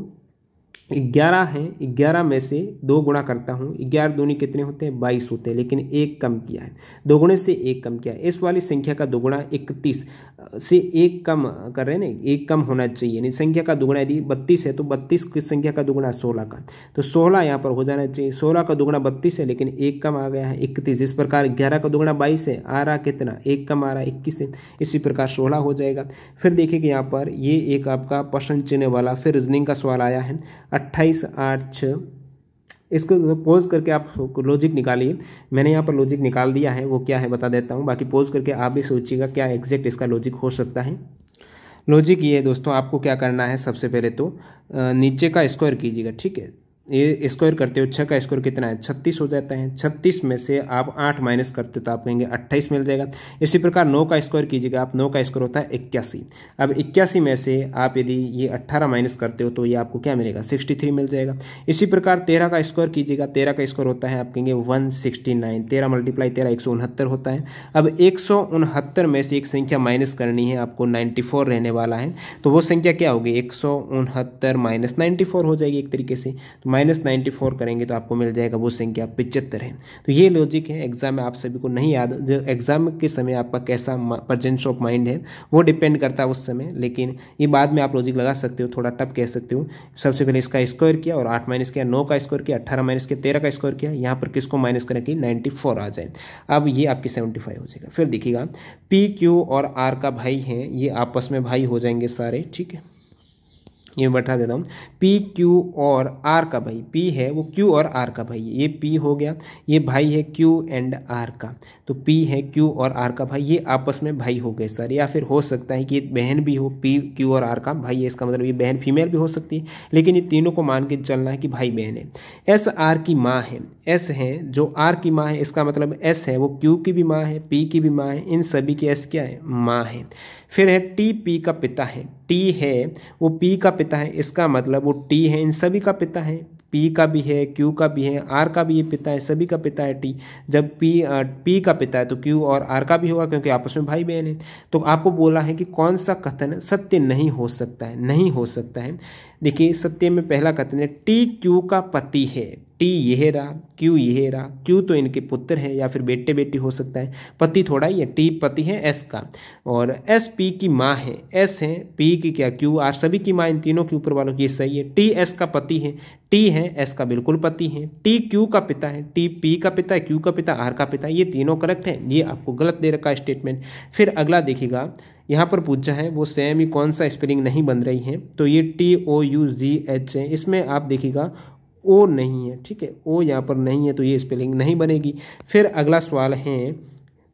S1: ग्यारह है ग्यारह में से दो गुणा करता हूँ ग्यारह दूनी कितने होते हैं बाईस होते हैं लेकिन एक कम किया है दोगुणे से एक कम किया है इस वाली संख्या का दोगुणा इकतीस से एक कम कर रहे हैं ना एक कम होना चाहिए यानी संख्या का दोगुणा यदि बत्तीस है तो बत्तीस की संख्या का दोगुणा सोलह का तो सोलह यहाँ पर हो जाना चाहिए सोलह का दोगुणा बत्तीस है लेकिन एक कम आ गया है इकतीस इस प्रकार ग्यारह का दोगुणा बाईस है आ रहा कितना एक कम आ रहा है इक्कीस है इसी प्रकार सोलह हो जाएगा फिर देखिए कि यहाँ पर ये एक आपका प्रश्न चिन्ह वाला फिर रीजनिंग का सवाल आया है अट्ठाईस आठ छः इसको पोज करके आप लॉजिक निकालिए मैंने यहाँ पर लॉजिक निकाल दिया है वो क्या है बता देता हूँ बाकी पोज करके आप भी सोचिएगा क्या एग्जैक्ट इसका लॉजिक हो सकता है लॉजिक ये है दोस्तों आपको क्या करना है सबसे पहले तो नीचे का स्क्वायर कीजिएगा ठीक है ये स्क्वायर करते हो छः का स्क्वायर कितना है छत्तीस हो जाता है छत्तीस में से आप आठ माइनस करते हो तो आप कहेंगे अट्ठाईस मिल जाएगा इसी प्रकार नौ का स्क्वायर कीजिएगा आप नौ का स्क्वायर होता है इक्यासी अब इक्यासी में से आप यदि ये अट्ठारह माइनस करते हो तो ये आपको क्या मिलेगा सिक्सटी थ्री मिल जाएगा इसी प्रकार तेरह का स्क्वायर कीजिएगा तेरह का स्क्वायर होता है आप कहेंगे वन सिक्सटी नाइन तेरह मल्टीप्लाई तेरह एक सौ उनहत्तर होता है अब एक सौ उनहत्तर में से एक संख्या माइनस करनी है आपको नाइन्टी फोर रहने वाला है तो वो संख्या क्या होगी एक सौ उनहत्तर माइनस नाइन्टी फोर हो जाएगी एक तरीके से तो माइनस नाइन्टी फोर करेंगे तो आपको मिल जाएगा वो संख्या पिचहत्तर है तो ये लॉजिक है एग्जाम में आप सभी को नहीं याद जो एग्जाम के समय आपका कैसा प्रजेंस ऑफ माइंड है वो डिपेंड करता है उस समय लेकिन ये बाद में आप लॉजिक लगा सकते हो थोड़ा टफ कह सकते हो सबसे पहले इसका स्क्वायर किया और आठ माइनस किया नौ का स्क्वायर किया अट्ठारह माइनस किया तेरह का स्क्वायर किया यहाँ पर किसको माइनस करें कि नाइन्टी फोर आ जाए अब ये आपकी सेवेंटी फाइव हो जाएगा फिर देखिएगा पी क्यू और आर का भाई हैं ये आपस में भाई हो जाएंगे सारे ठीक है ये बैठा देता हूँ पी क्यू और आर का भाई पी है वो क्यू और आर का भाई है ये पी हो गया ये भाई है क्यू एंड आर का तो पी है क्यू और आर का भाई ये आपस में भाई हो गए सर या फिर हो सकता है कि ये बहन भी हो पी क्यू और आर का भाई है इसका मतलब ये बहन फीमेल भी हो सकती है लेकिन ये तीनों को मान के चलना है कि भाई बहन है एस आर की माँ है एस है जो आर की माँ है इसका मतलब एस है वो क्यू की भी माँ है पी की भी माँ है इन सभी की एस क्या है माँ है फिर है टी पी का पिता है टी है वो पी का पिता है इसका मतलब वो टी है इन सभी का पिता है पी का भी है क्यू का भी है आर का भी ये पिता है सभी का पिता है टी जब पी पी का पिता है तो क्यू और आर का भी होगा क्योंकि आपस में भाई बहन है तो आपको बोला है कि कौन सा कथन सत्य नहीं हो सकता है नहीं हो सकता है देखिए सत्य में पहला कथन है टी क्यू का पति है टी यह रहा क्यू यह रहा क्यू तो इनके पुत्र हैं या फिर बेटे बेटी हो सकता है पति थोड़ा ही है टी पति है एस का और एस पी की माँ है एस है पी की क्या क्यू आर सभी की माँ इन तीनों के ऊपर वालों की सही है टी एस का पति है टी है एस का बिल्कुल पति है टी क्यू का पिता है टी पी का पिता है क्यू का पिता आर का पिता ये तीनों करेक्ट है ये आपको गलत दे रखा है स्टेटमेंट फिर अगला देखिएगा यहाँ पर पूछा है वो सेम ही कौन सा स्पेलिंग नहीं बन रही है तो ये T O U G H है इसमें आप देखिएगा ओ नहीं है ठीक है ओ यहाँ पर नहीं है तो ये स्पेलिंग नहीं बनेगी फिर अगला सवाल है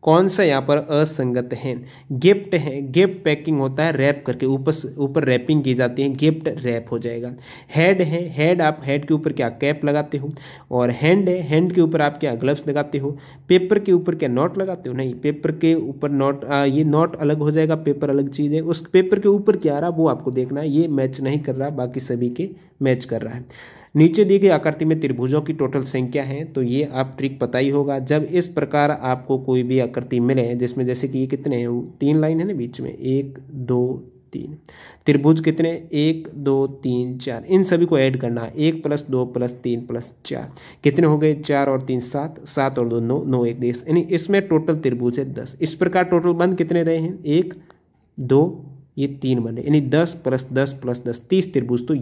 S1: कौन सा यहाँ पर असंगत है गिफ्ट है गिफ्ट पैकिंग होता है रैप करके ऊपर ऊपर रैपिंग की जाती है गिफ्ट रैप हो जाएगा हेड है हेड आप हेड के ऊपर क्या कैप लगाते हो और हैंड है हैंड के ऊपर आप क्या ग्लव्स लगाते हो पेपर के ऊपर क्या नॉट लगाते हो नहीं पेपर के ऊपर नॉट ये नॉट अलग हो जाएगा पेपर अलग चीज़ है उस पेपर के ऊपर क्या आ रहा वो आपको देखना है ये मैच नहीं कर रहा बाकी सभी के मैच कर रहा है नीचे दी गई आकृति में त्रिभुजों की टोटल संख्या है तो ये आप ट्रिक पता ही होगा जब इस प्रकार आपको कोई भी आकृति मिले जिसमें जैसे कि ये कितने हैं तीन लाइन है ना बीच में एक दो तीन त्रिभुज कितने एक दो तीन चार इन सभी को ऐड करना है एक प्लस दो प्लस तीन प्लस चार कितने हो गए चार और तीन सात सात और दो नौ नौ एक देश यानी इसमें टोटल त्रिभुज है दस इस प्रकार टोटल बंद कितने रहे हैं एक दो ये तीन बने यानी दस प्लस दस प्लस दस तीस त्रिभुज तो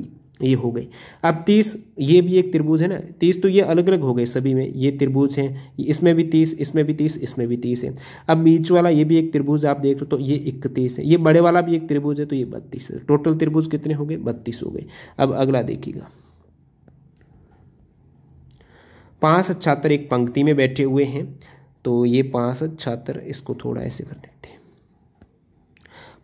S1: ये हो गई अब तीस ये भी एक त्रिभुज है ना तीस तो ये अलग अलग हो गए सभी में ये त्रिभुज हैं इसमें भी तीस इसमें भी तीस इसमें भी तीस है अब बीच वाला ये भी एक त्रिभुज आप देख रहे हो तो ये इकतीस है ये बड़े वाला भी एक त्रिभुज है तो ये बत्तीस है टोटल त्रिभुज कितने हो गए बत्तीस हो गए अब अगला देखिएगा पाँच छात्र एक पंक्ति में बैठे हुए हैं तो ये पाँच छात्र इसको थोड़ा ऐसे कर देते हैं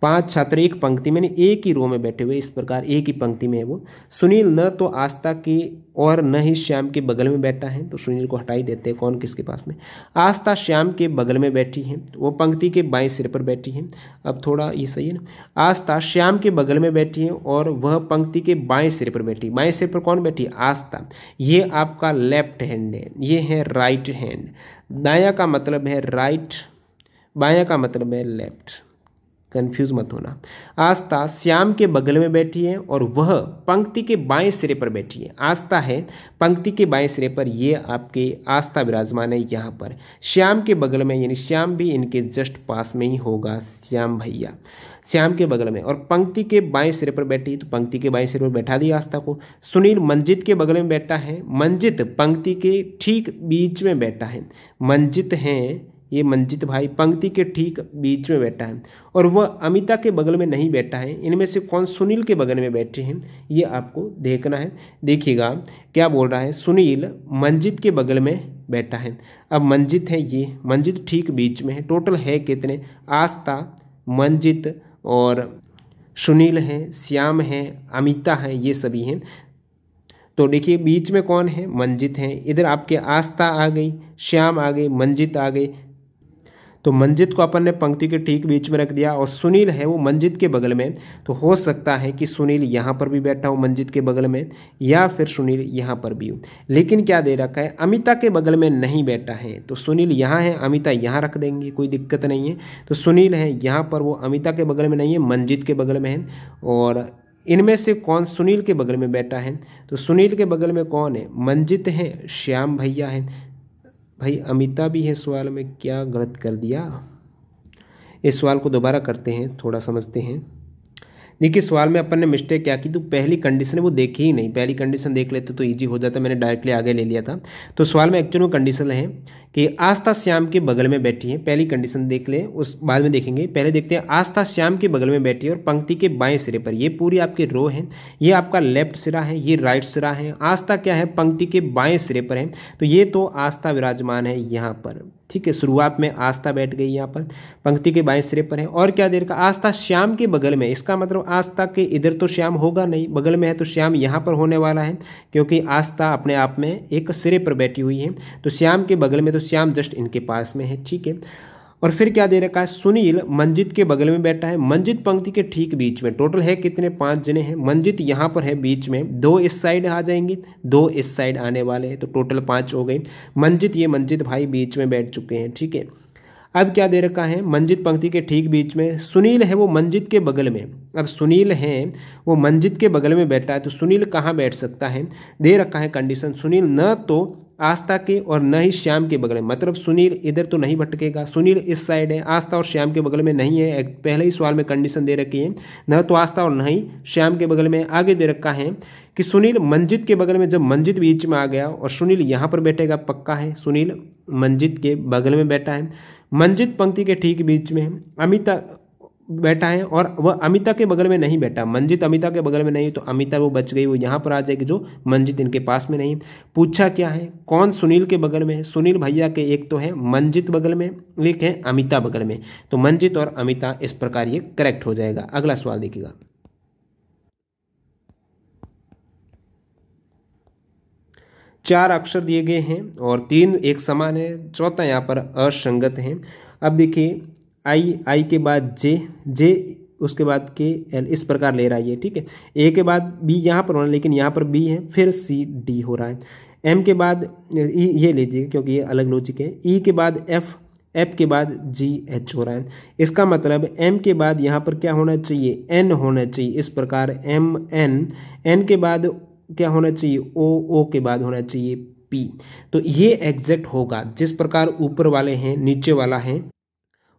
S1: पांच छात्र एक पंक्ति में एक ही रो में बैठे हुए इस प्रकार एक ही पंक्ति में है वो सुनील न तो आस्था के और न ही श्याम के बगल में बैठा है तो सुनील को हटाई देते हैं कौन किसके पास में आस्था श्याम के बगल में बैठी है वो पंक्ति के बाएं सिर पर बैठी है अब थोड़ा ये सही है ना आस्था श्याम के बगल में बैठी है और वह पंक्ति के बाएं सिर पर बैठी बाएं सिर पर कौन बैठी आस्था ये आपका लेफ्ट हैंड है ये है राइट हैंड दाया का मतलब है राइट बाया का मतलब है लेफ्ट कंफ्यूज मत होना आस्था श्याम के बगल में बैठी है और वह पंक्ति के बाएं सिरे पर बैठी है आस्था है पंक्ति के बाएं सिरे पर ये आपके आस्था विराजमान है यहाँ पर श्याम के बगल में यानी श्याम भी इनके जस्ट पास में ही होगा श्याम भैया श्याम के बगल में और पंक्ति के बाएं सिरे पर बैठी तो पंक्ति के बाएं सिरे पर बैठा दिया आस्था को सुनील मंजित के बगल में बैठा है मंजित पंक्ति के ठीक बीच में बैठा है मंजित हैं ये मंजित भाई पंक्ति के ठीक बीच में बैठा है और वह अमिता के बगल में नहीं बैठा है इनमें से कौन सुनील के बगल में बैठे हैं ये आपको देखना है देखिएगा क्या बोल रहा है सुनील मंजित के बगल में बैठा है अब मंजित है ये मंजित ठीक बीच में है टोटल है कितने आस्था मंजित और सुनील हैं श्याम हैं अमिता हैं ये सभी हैं तो देखिए बीच में कौन है मंजित हैं इधर आपके आस्था आ गई श्याम आ गए मंजित आ गए तो मंजित को अपन ने पंक्ति के ठीक बीच में रख दिया और सुनील है वो मंजित के बगल में तो हो सकता है कि सुनील यहाँ पर भी बैठा हो मंजित के बगल में या फिर सुनील यहाँ पर भी हो लेकिन क्या दे रखा है अमिता के बगल में नहीं बैठा है तो सुनील यहाँ है अमिता यहाँ रख देंगे कोई दिक्कत नहीं है तो सुनील है यहाँ पर वो अमिता के बगल में नहीं है मंजित के बगल में है और इनमें से कौन सुनील के बगल में बैठा है तो सुनील के बगल में कौन है मंजित है श्याम भैया है भाई अमिता भी है सवाल में क्या गलत कर दिया इस सवाल को दोबारा करते हैं थोड़ा समझते हैं देखिए सवाल में अपन ने मिस्टेक क्या की तो पहली कंडीशन वो देखी ही नहीं पहली कंडीशन देख लेते तो ईजी हो जाता मैंने डायरेक्टली आगे ले लिया था तो सवाल में एक्चुअल कंडीशन है कि आस्था श्याम के बगल में बैठी है पहली कंडीशन देख ले उस बाद में देखेंगे पहले देखते हैं आस्था श्याम के बगल में बैठी है और पंक्ति के बाएं सिरे पर ये पूरी आपकी रो है ये आपका लेफ्ट सिरा है ये राइट सिरा है आस्था क्या है पंक्ति के बाएं सिरे पर है तो ये तो आस्था विराजमान है यहाँ पर ठीक है शुरुआत में आस्था बैठ गई यहाँ पर पंक्ति के बाएं सिरे पर है और क्या देर का आस्था श्याम के बगल में इसका मतलब आस्था के इधर तो श्याम होगा नहीं बगल में है तो श्याम यहाँ पर होने वाला है क्योंकि आस्था अपने आप में एक सिरे पर बैठी हुई है तो श्याम के बगल में तो श्याम जस्ट इनके पास में है ठीक है और फिर क्या दे रखा है सुनील मंजित के बगल में बैठा है मंजित पंक्ति के ठीक बीच में टोटल है कितने पाँच जने हैं मंजित यहाँ पर है बीच में दो इस साइड आ जाएंगे दो इस साइड आने वाले हैं तो टोटल पाँच हो गए मंजित ये मंजित भाई बीच में बैठ चुके हैं ठीक है अब क्या दे रखा है मंजित पंक्ति के ठीक बीच में सुनील है वो मंजित के बगल में अब सुनील है वो मंजित के बगल में बैठा है तो सुनील कहाँ बैठ सकता है दे रखा है कंडीशन सुनील न तो आस्था के और न ही श्याम के बगल में मतलब सुनील इधर तो नहीं भटकेगा सुनील इस साइड है आस्था और श्याम के बगल में नहीं है पहले ही सवाल में कंडीशन दे रखी है न तो आस्था और न ही श्याम के बगल में आगे दे रखा है कि सुनील मंजित के बगल में जब मंजित बीच में आ गया और सुनील यहाँ पर बैठेगा पक्का है सुनील मंजित के बगल में बैठा है मंजित पंक्ति के ठीक बीच में अमिता बैठा है और वह अमिता के बगल में नहीं बैठा मंजित अमिता के बगल में नहीं तो अमिता वो बच गई वो यहाँ पर आ जाएगी जो मंजित इनके पास में नहीं पूछा क्या है कौन सुनील के बगल में है सुनील भैया के एक तो है मंजित बगल में एक है अमिता बगल में तो मंजित और अमिता इस प्रकार ये करेक्ट हो जाएगा अगला सवाल देखिएगा चार अक्षर दिए गए हैं और तीन एक समान है चौथा यहाँ पर असंगत है अब देखिए आई आई के बाद जे जे उसके बाद के एल इस प्रकार ले रहा है ये ठीक है ए के बाद बी यहाँ पर होना है लेकिन यहाँ पर बी है फिर सी डी हो रहा है एम के बाद ई ये लीजिए क्योंकि ये अलग लॉजिक है ई के बाद एफ एफ के बाद जी एच हो रहा है इसका मतलब एम के बाद यहाँ पर क्या होना चाहिए एन होना चाहिए इस प्रकार एम एन एन के बाद क्या होना चाहिए ओ ओ के बाद होना चाहिए पी तो ये एग्जैक्ट होगा जिस प्रकार ऊपर वाले हैं नीचे वाला है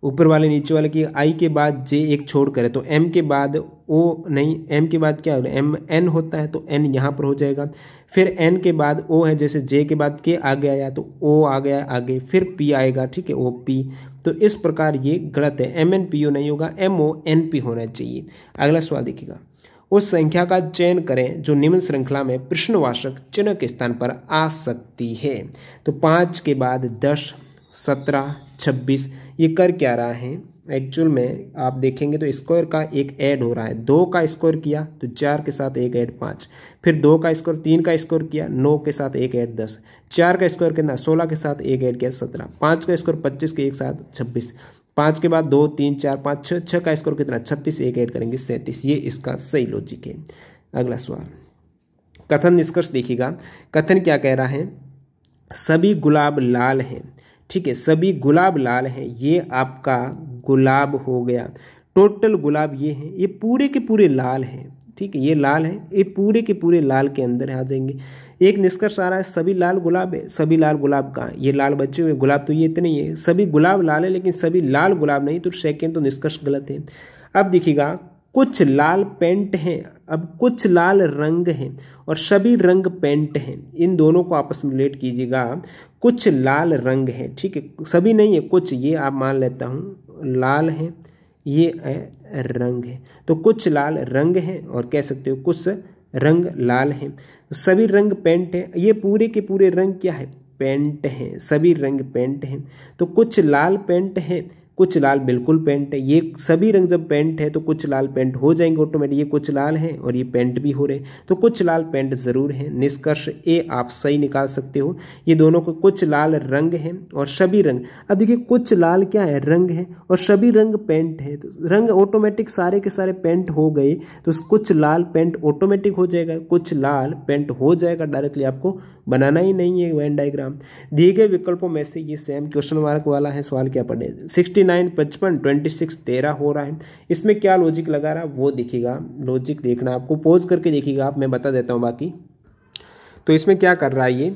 S1: ऊपर वाले नीचे वाले की आई के बाद जे एक छोड़ करें तो एम के बाद ओ नहीं एम के बाद क्या होगा एम एन होता है तो एन यहाँ पर हो जाएगा फिर एन के बाद ओ है जैसे जे के बाद के आ गया या तो ओ आ गया आगे फिर पी आएगा ठीक है ओ पी तो इस प्रकार ये गलत है एम एन पी ओ नहीं होगा एम ओ एन पी होना चाहिए अगला सवाल देखिएगा उस संख्या का चयन करें जो निम्न श्रृंखला में प्रश्नवाचक चिन्ह के स्थान पर आ सकती है तो पाँच के बाद दस सत्रह छब्बीस ये कर क्या रहा है एक्चुअल में आप देखेंगे तो स्क्वायर का एक ऐड हो रहा है दो का स्क्वायर किया तो चार के साथ एक ऐड पाँच फिर दो का स्क्वायर तीन का स्क्वायर किया नौ के साथ एक ऐड दस चार का स्क्वायर कितना सोलह के साथ एक ऐड किया सत्रह पाँच का स्क्वायर पच्चीस के एक साथ छब्बीस पाँच के बाद दो तीन चार पाँच छः छः का स्कोर कितना छत्तीस एक ऐड करेंगे सैंतीस ये इसका सही लॉजिक है अगला सवाल कथन निष्कर्ष देखिएगा कथन क्या कह रहा है सभी गुलाब लाल हैं ठीक है सभी गुलाब लाल हैं ये आपका गुलाब हो गया टोटल गुलाब ये हैं ये पूरे के पूरे लाल हैं ठीक है ये लाल है ये पूरे के पूरे लाल के अंदर आ जाएंगे एक निष्कर्ष आ रहा है सभी लाल गुलाब है सभी लाल गुलाब कहाँ ये लाल बच्चे हुए गुलाब तो ये इतने ही है सभी गुलाब लाल है लेकिन सभी लाल गुलाब नहीं तो सेकेंड तो निष्कर्ष गलत है अब देखिएगा कुछ लाल पेंट हैं अब कुछ लाल रंग हैं और सभी रंग पेंट हैं इन दोनों को आपस में रिलेट कीजिएगा कुछ लाल रंग है ठीक है सभी नहीं है कुछ ये आप मान लेता हूँ लाल है ये है रंग है तो कुछ लाल रंग है और कह सकते हो कुछ रंग लाल है सभी रंग पेंट है ये पूरे के पूरे रंग क्या है पेंट है सभी रंग पेंट है तो कुछ लाल पेंट है कुछ लाल बिल्कुल पेंट है ये सभी रंग जब पेंट है तो कुछ लाल पेंट हो जाएंगे ऑटोमेटिक ये कुछ लाल हैं और ये पेंट भी हो रहे हैं तो कुछ लाल पेंट ज़रूर हैं निष्कर्ष ए आप सही निकाल सकते हो ये दोनों को कुछ लाल रंग हैं और सभी रंग अब देखिए कुछ लाल क्या है रंग है और सभी रंग पेंट है तो रंग ऑटोमेटिक सारे के सारे पेंट हो गए तो कुछ लाल पेंट ऑटोमेटिक हो जाएगा कुछ लाल पेंट हो जाएगा डायरेक्टली आपको बनाना ही नहीं है वैन डायग्राम दिए गए विकल्पों में से ये सेम क्वेश्चन मार्क वाला है सवाल क्या पड़े सिक्सटी नाइन पचपन ट्वेंटी सिक्स तेरह हो रहा है इसमें क्या लॉजिक लगा रहा है वो देखिएगा लॉजिक देखना आपको पोज करके देखिएगा आप मैं बता देता हूँ बाकी तो इसमें क्या कर रहा है ये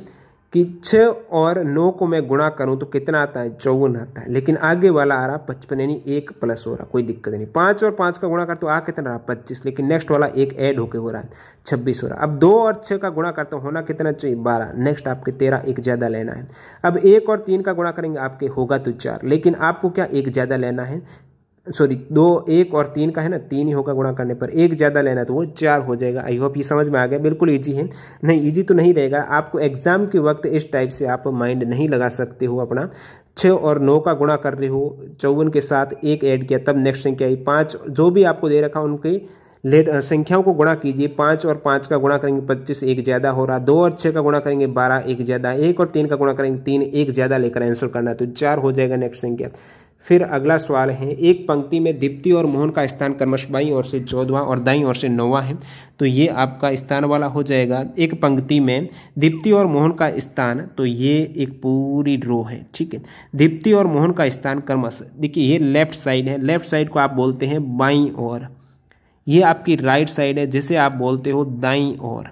S1: कि छः और नौ को मैं गुणा करूं तो कितना आता है चौवन आता है लेकिन आगे वाला आ रहा पचपन यानी एक प्लस हो रहा कोई दिक्कत नहीं पाँच और पाँच का गुणा करते तो आ कितना रहा पच्चीस लेकिन नेक्स्ट वाला एक ऐड होके हो रहा है छब्बीस हो रहा अब दो और छः का गुणा करते होना कितना चाहिए बारह नेक्स्ट आपके तेरह एक ज़्यादा लेना है अब एक और तीन का गुणा करेंगे आपके होगा तो चार लेकिन आपको क्या एक ज़्यादा लेना है सॉरी दो एक और तीन का है ना तीन ही होगा गुणा करने पर एक ज़्यादा लेना तो वो चार हो जाएगा आई होप ये समझ में आ गया बिल्कुल ईजी है नहीं ईजी तो नहीं रहेगा आपको एग्जाम के वक्त इस टाइप से आप माइंड नहीं लगा सकते हो अपना छः और नौ का गुणा कर रहे हो चौवन के साथ एक ऐड किया तब नेक्स्ट संख्या आई पाँच जो भी आपको दे रखा उनके लेट संख्याओं को गुणा कीजिए पाँच और पाँच का गुणा करेंगे पच्चीस एक ज़्यादा हो रहा दो और छः का गुणा करेंगे बारह एक ज़्यादा एक और तीन का गुणा करेंगे तीन एक ज़्यादा लेकर आंसर करना है तो चार हो जाएगा नेक्स्ट संख्या फिर अगला सवाल है एक पंक्ति में दीप्ति और मोहन का स्थान क्रमश बाई और से चौदवा और दाई और से नौवा है तो ये आपका स्थान वाला हो जाएगा एक पंक्ति में दीप्ति और मोहन का स्थान तो ये एक पूरी रो है ठीक है दीप्ति और मोहन का स्थान क्रमश देखिए ये लेफ्ट साइड है लेफ्ट साइड को आप बोलते हैं बाई और ये आपकी राइट साइड है जिसे आप बोलते हो दाई और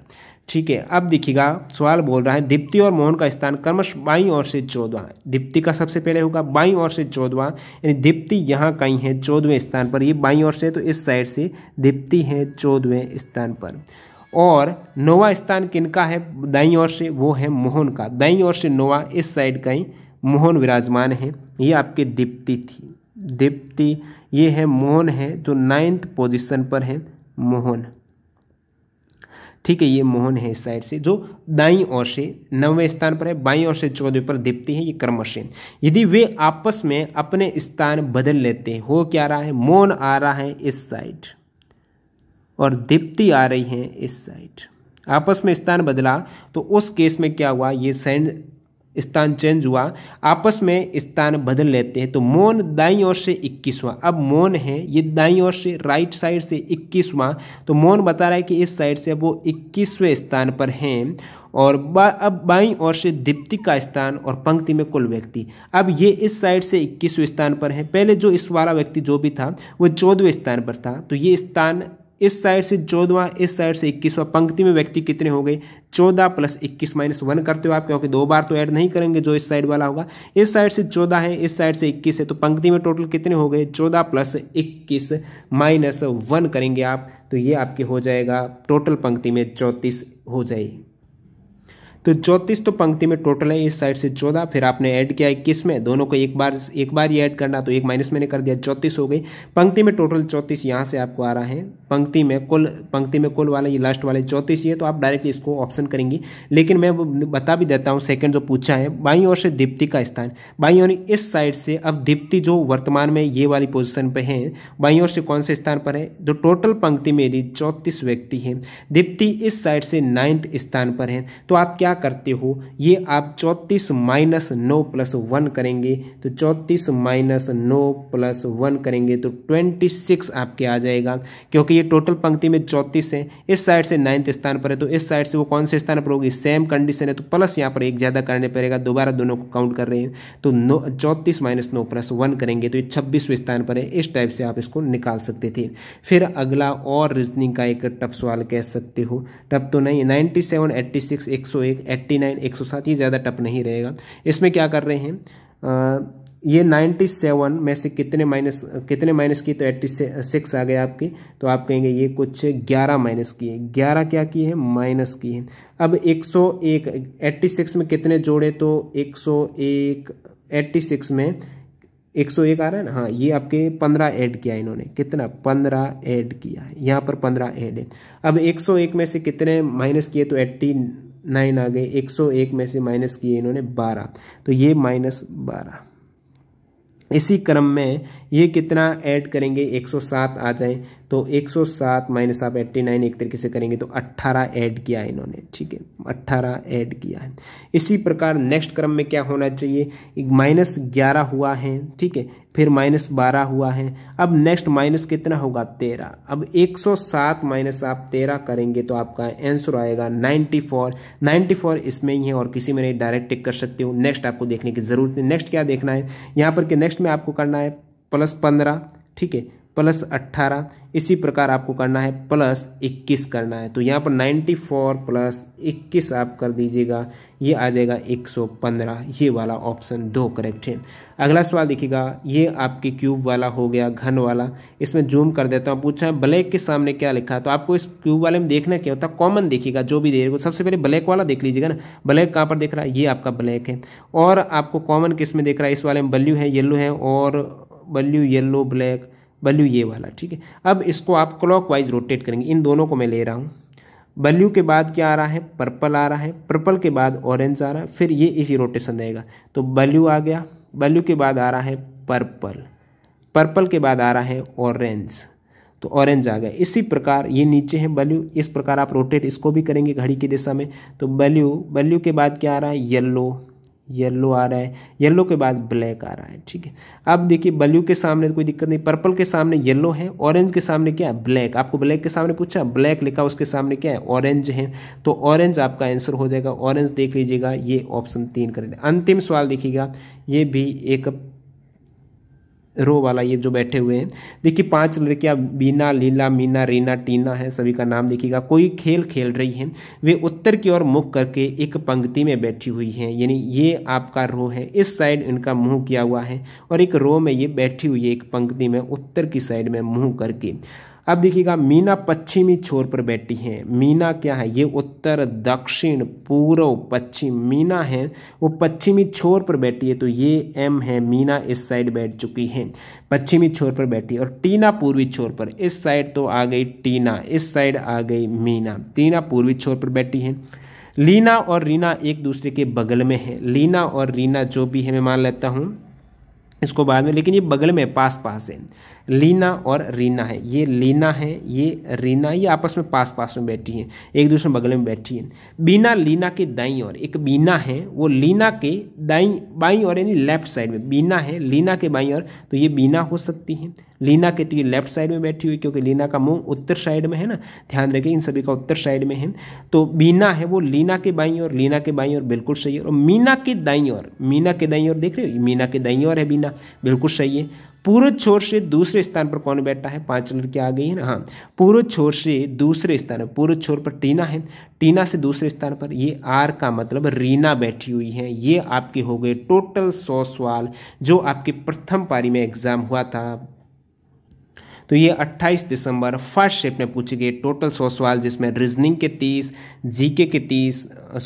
S1: ठीक है अब देखिएगा सवाल बोल रहा है दीप्ति और मोहन का स्थान क्रमश बाई और से चौदवा दीप्ति का सबसे पहले होगा बाई और से चौदवा यानी दीप्ति यहाँ कहीं है चौदहवें स्थान पर ये बाई और से तो इस साइड से दीप्ति है चौदवें स्थान पर और नोवा स्थान किनका है दाई और से वो है मोहन का दाई और से नोवा इस साइड कहीं मोहन विराजमान है ये आपकी दीप्ति थी दीप्ति ये है मोहन है जो नाइन्थ पोजिशन पर है मोहन ठीक है ये मोहन है इस साइड से जो दाई ओर से नवे स्थान पर है बाई ओर से चौदह पर दीप्ति है ये क्रमश है यदि वे आपस में अपने स्थान बदल लेते हो क्या रहा है मोहन आ रहा है इस साइड और दीप्ति आ रही है इस साइड आपस में स्थान बदला तो उस केस में क्या हुआ ये सैंड स्थान चेंज हुआ आपस में स्थान बदल लेते हैं तो मौन दाई ओर से इक्कीसवां अब मौन है ये दाई ओर से राइट साइड से इक्कीसवां तो मौन बता रहा है कि इस साइड से वो इक्कीसवें स्थान पर हैं और बा, अब बाई ओर से दीप्ति का स्थान और पंक्ति में कुल व्यक्ति अब ये इस साइड से इक्कीसवें स्थान पर है पहले जो इस वाला व्यक्ति जो भी था वो चौदहवें स्थान पर था तो ये स्थान इस साइड से चौदवा इस साइड से इक्कीसवा पंक्ति में व्यक्ति कितने हो गए चौदह प्लस इक्कीस माइनस वन करते हो आप क्योंकि दो बार तो ऐड नहीं करेंगे जो इस साइड वाला होगा इस साइड से चौदह है इस साइड से इक्कीस है तो पंक्ति में टोटल कितने हो गए चौदह प्लस इक्कीस माइनस वन करेंगे आप तो ये आपके हो जाएगा टोटल पंक्ति में चौंतीस हो जाएगी तो चौंतीस तो पंक्ति में टोटल है इस साइड से चौदह फिर आपने ऐड किया इक्कीस में दोनों को एक बार एक बार ही ऐड करना तो एक माइनस मैंने कर दिया चौंतीस हो गई पंक्ति में टोटल चौंतीस यहाँ से आपको आ रहा है पंक्ति में कुल पंक्ति में कुल वाला ये लास्ट वाले चौंतीस ये तो आप डायरेक्ट इसको ऑप्शन करेंगी लेकिन मैं बता भी देता हूँ सेकेंड जो पूछा है बाई और से दीप्ति का स्थान बाई और इस साइड से अब दीप्ति जो वर्तमान में ये वाली पोजिशन पर है बाई और से कौन से स्थान पर है जो टोटल पंक्ति में यदि चौंतीस व्यक्ति हैं दीप्ति इस साइड से नाइन्थ स्थान पर है तो आप क्या क्या करते हो ये आप चौंतीस माइनस नौ प्लस वन करेंगे तो चौंतीस माइनस नौ प्लस वन करेंगे तो ट्वेंटी सिक्स आपके आ जाएगा क्योंकि ये टोटल पंक्ति में चौंतीस है इस साइड से नाइन्थ स्थान पर है तो इस साइड से वो कौन से स्थान पर होगी सेम कंडीशन है तो प्लस यहाँ पर एक ज़्यादा करने पड़ेगा दोबारा दोनों को काउंट कर रहे हैं तो नौ चौंतीस माइनस नौ प्लस वन करेंगे तो ये छब्बीसवें स्थान पर है इस टाइप से आप इसको निकाल सकते थे फिर अगला और रीजनिंग का एक टफ सवाल कह सकते हो टफ तो नहीं नाइन्टी सेवन एट्टी सिक्स एक सौ एक एट्टी नाइन एक सौ सात ये ज़्यादा टप नहीं रहेगा इसमें क्या कर रहे हैं आ, ये नाइन्टी सेवन में से कितने माइनस कितने माइनस किए तो एट्टी सिक्स आ गए आपके तो आप कहेंगे ये कुछ ग्यारह माइनस किए ग्यारह क्या किए हैं माइनस किए हैं अब एक एक सौ एट्टी सिक्स में कितने जोड़े तो एक एक सौ एट्टी सिक्स में एक सौ एक आ रहा है ना हाँ ये आपके पंद्रह ऐड किया इन्होंने कितना पंद्रह ऐड किया है यहाँ पर पंद्रह ऐड है अब एक सौ एक में से कितने माइनस किए तो एट्टी नाइन आ गए एक सौ एक में से माइनस किए इन्होंने बारह तो ये माइनस बारह इसी क्रम में ये कितना ऐड करेंगे 107 आ जाए तो 107 सौ सात माइनस आप एट्टी नाइन एक तरीके से करेंगे तो 18 ऐड किया है इन्होंने ठीक है 18 ऐड किया है इसी प्रकार नेक्स्ट क्रम में क्या होना चाहिए माइनस ग्यारह हुआ है ठीक है फिर माइनस बारह हुआ है अब नेक्स्ट माइनस कितना होगा तेरह अब 107 माइनस आप तेरह करेंगे तो आपका आंसर आएगा 94 94 इसमें ही है और किसी में नहीं डायरेक्ट टिक कर सकते हो नेक्स्ट आपको देखने की ज़रूरत है नेक्स्ट क्या देखना है यहाँ पर कि नेक्स्ट में आपको करना है प्लस पंद्रह ठीक है प्लस अट्ठारह इसी प्रकार आपको करना है प्लस इक्कीस करना है तो यहाँ पर नाइन्टी फोर प्लस इक्कीस आप कर दीजिएगा ये आ जाएगा एक सौ पंद्रह ये वाला ऑप्शन दो करेक्ट है अगला सवाल देखिएगा ये आपके क्यूब वाला हो गया घन वाला इसमें जूम कर देता हूँ पूछा है ब्लैक के सामने क्या लिखा है तो आपको इस क्यूब वाले में देखना क्या होता है कॉमन देखिएगा जो भी देखो सबसे पहले ब्लैक वाला देख लीजिएगा ना ब्लैक कहाँ पर देख रहा है ये आपका ब्लैक है और आपको कॉमन किस में देख रहा है इस वाले में बल्यू है येल्लो है और बल्यू येल्लो ब्लैक बल्यू ये वाला ठीक है अब इसको आप क्लॉक वाइज रोटेट करेंगे इन दोनों को मैं ले रहा हूँ बल्यू के बाद क्या आ रहा है पर्पल आ रहा है पर्पल के बाद ऑरेंज आ रहा है फिर ये इसी रोटेशन रहेगा तो बल्यू आ गया बल्यू के बाद आ रहा है पर्पल पर्पल के बाद आ रहा है ऑरेंज तो ऑरेंज आ गया इसी प्रकार ये नीचे है बल्यू इस प्रकार आप रोटेट इसको भी करेंगे घड़ी की दिशा में तो बल्यू बल्यू के बाद क्या आ रहा है येल्लो येलो आ रहा है येलो के बाद ब्लैक आ रहा है ठीक है अब देखिए ब्लू के सामने तो कोई दिक्कत नहीं पर्पल के सामने येलो है ऑरेंज के सामने क्या है ब्लैक आपको ब्लैक के सामने पूछा ब्लैक लिखा उसके सामने क्या है ऑरेंज है तो ऑरेंज आपका आंसर हो जाएगा ऑरेंज देख लीजिएगा ये ऑप्शन तीन करेक्ट अंतिम सवाल देखिएगा ये भी एक रो वाला ये जो बैठे हुए हैं देखिए पांच लड़कियां बीना लीला मीना रीना टीना है सभी का नाम देखिएगा कोई खेल खेल रही हैं वे उत्तर की ओर मुख करके एक पंक्ति में बैठी हुई हैं यानी ये आपका रो है इस साइड इनका मुंह किया हुआ है और एक रो में ये बैठी हुई है एक पंक्ति में उत्तर की साइड में मुंह करके अब देखिएगा मीना पश्चिमी छोर पर बैठी है मीना क्या है ये उत्तर दक्षिण पूर्व पश्चिम मीना है वो पश्चिमी छोर पर बैठी है तो ये एम है मीना इस साइड बैठ चुकी है पश्चिमी छोर पर बैठी और टीना पूर्वी छोर पर इस साइड तो आ गई टीना इस साइड आ गई मीना टीना पूर्वी छोर पर बैठी है लीना और रीना एक दूसरे के बगल में है लीना और रीना जो भी है मैं मान लेता हूँ इसको बाद में लेकिन ये बगल में पास पास है लीना और रीना है ये लीना है ये रीना ये आपस में पास पास में बैठी हैं एक दूसरे बगल में बैठी हैं बीना लीना के दाई और एक बीना है वो लीना के दाई बाई और यानी लेफ्ट साइड में बीना है लीना के बाई और तो ये बीना हो सकती है लीना के तो ये लेफ्ट साइड में बैठी हुई क्योंकि लीना का मुंह उत्तर साइड में है ना ध्यान रखें इन सभी का उत्तर साइड में है तो बीना है वो लीना के बाई और लीना के बाई और बिल्कुल सही है और मीना के दाई और मीना के दाई और देख रहे हो मीना के दाई और है बीना बिल्कुल सही है पूर्व छोर से दूसरे स्थान पर कौन बैठा है पांच लड़कियाँ आ गई है ना हाँ पूर्व छोर से दूसरे स्थान पर पूर्व छोर पर टीना है टीना से दूसरे स्थान पर ये आर का मतलब रीना बैठी हुई है ये आपके हो गए टोटल सौ सवाल जो आपके प्रथम पारी में एग्जाम हुआ था तो ये 28 दिसंबर फर्स्ट शिफ्ट में पूछे गए टोटल सौ सवाल जिसमें रीजनिंग के 30 जीके के 30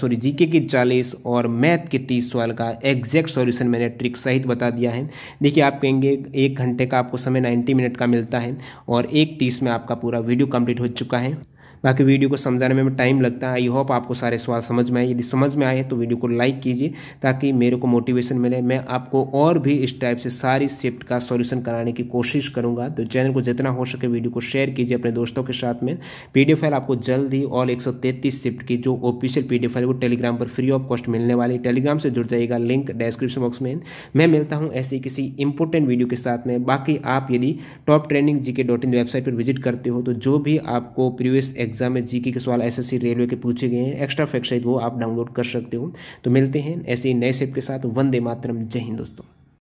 S1: सॉरी जीके के 40 और मैथ के 30 सवाल का एग्जैक्ट सॉल्यूशन मैंने ट्रिक सहित बता दिया है देखिए आप कहेंगे एक घंटे का आपको समय 90 मिनट का मिलता है और एक तीस में आपका पूरा वीडियो कंप्लीट हो चुका है बाकी वीडियो को समझाने में टाइम लगता है आई होप आपको सारे सवाल समझ में आए यदि समझ में आए तो वीडियो को लाइक कीजिए ताकि मेरे को मोटिवेशन मिले मैं आपको और भी इस टाइप से सारी शिफ्ट का सॉल्यूशन कराने की कोशिश करूंगा तो चैनल को जितना हो सके वीडियो को शेयर कीजिए अपने दोस्तों के साथ में पीडीएफ फाइल आपको जल्द ही ऑल 133 शिफ्ट की जो ऑफिशियल पीडीएफ फाइल वो टेलीग्राम पर फ्री ऑफ कॉस्ट मिलने वाली टेलीग्राम से जुड़ जाएगा लिंक डिस्क्रिप्शन बॉक्स में मैं मिलता हूँ ऐसी किसी इंपॉर्टेंट वीडियो के साथ में बाकी आप यदि टॉप ट्रेनिंग जीके वेबसाइट पर विजिट करते हो तो जो भी आपको प्रीवियस एग्जाम एग्जाम में जीके के सवाल एसएससी रेलवे के पूछे गए हैं एक्स्ट्रा फैक्ट शायद वो आप डाउनलोड कर सकते हो तो मिलते हैं ऐसे ही नए सेट के साथ वंदे मातरम जय हिंद दोस्तों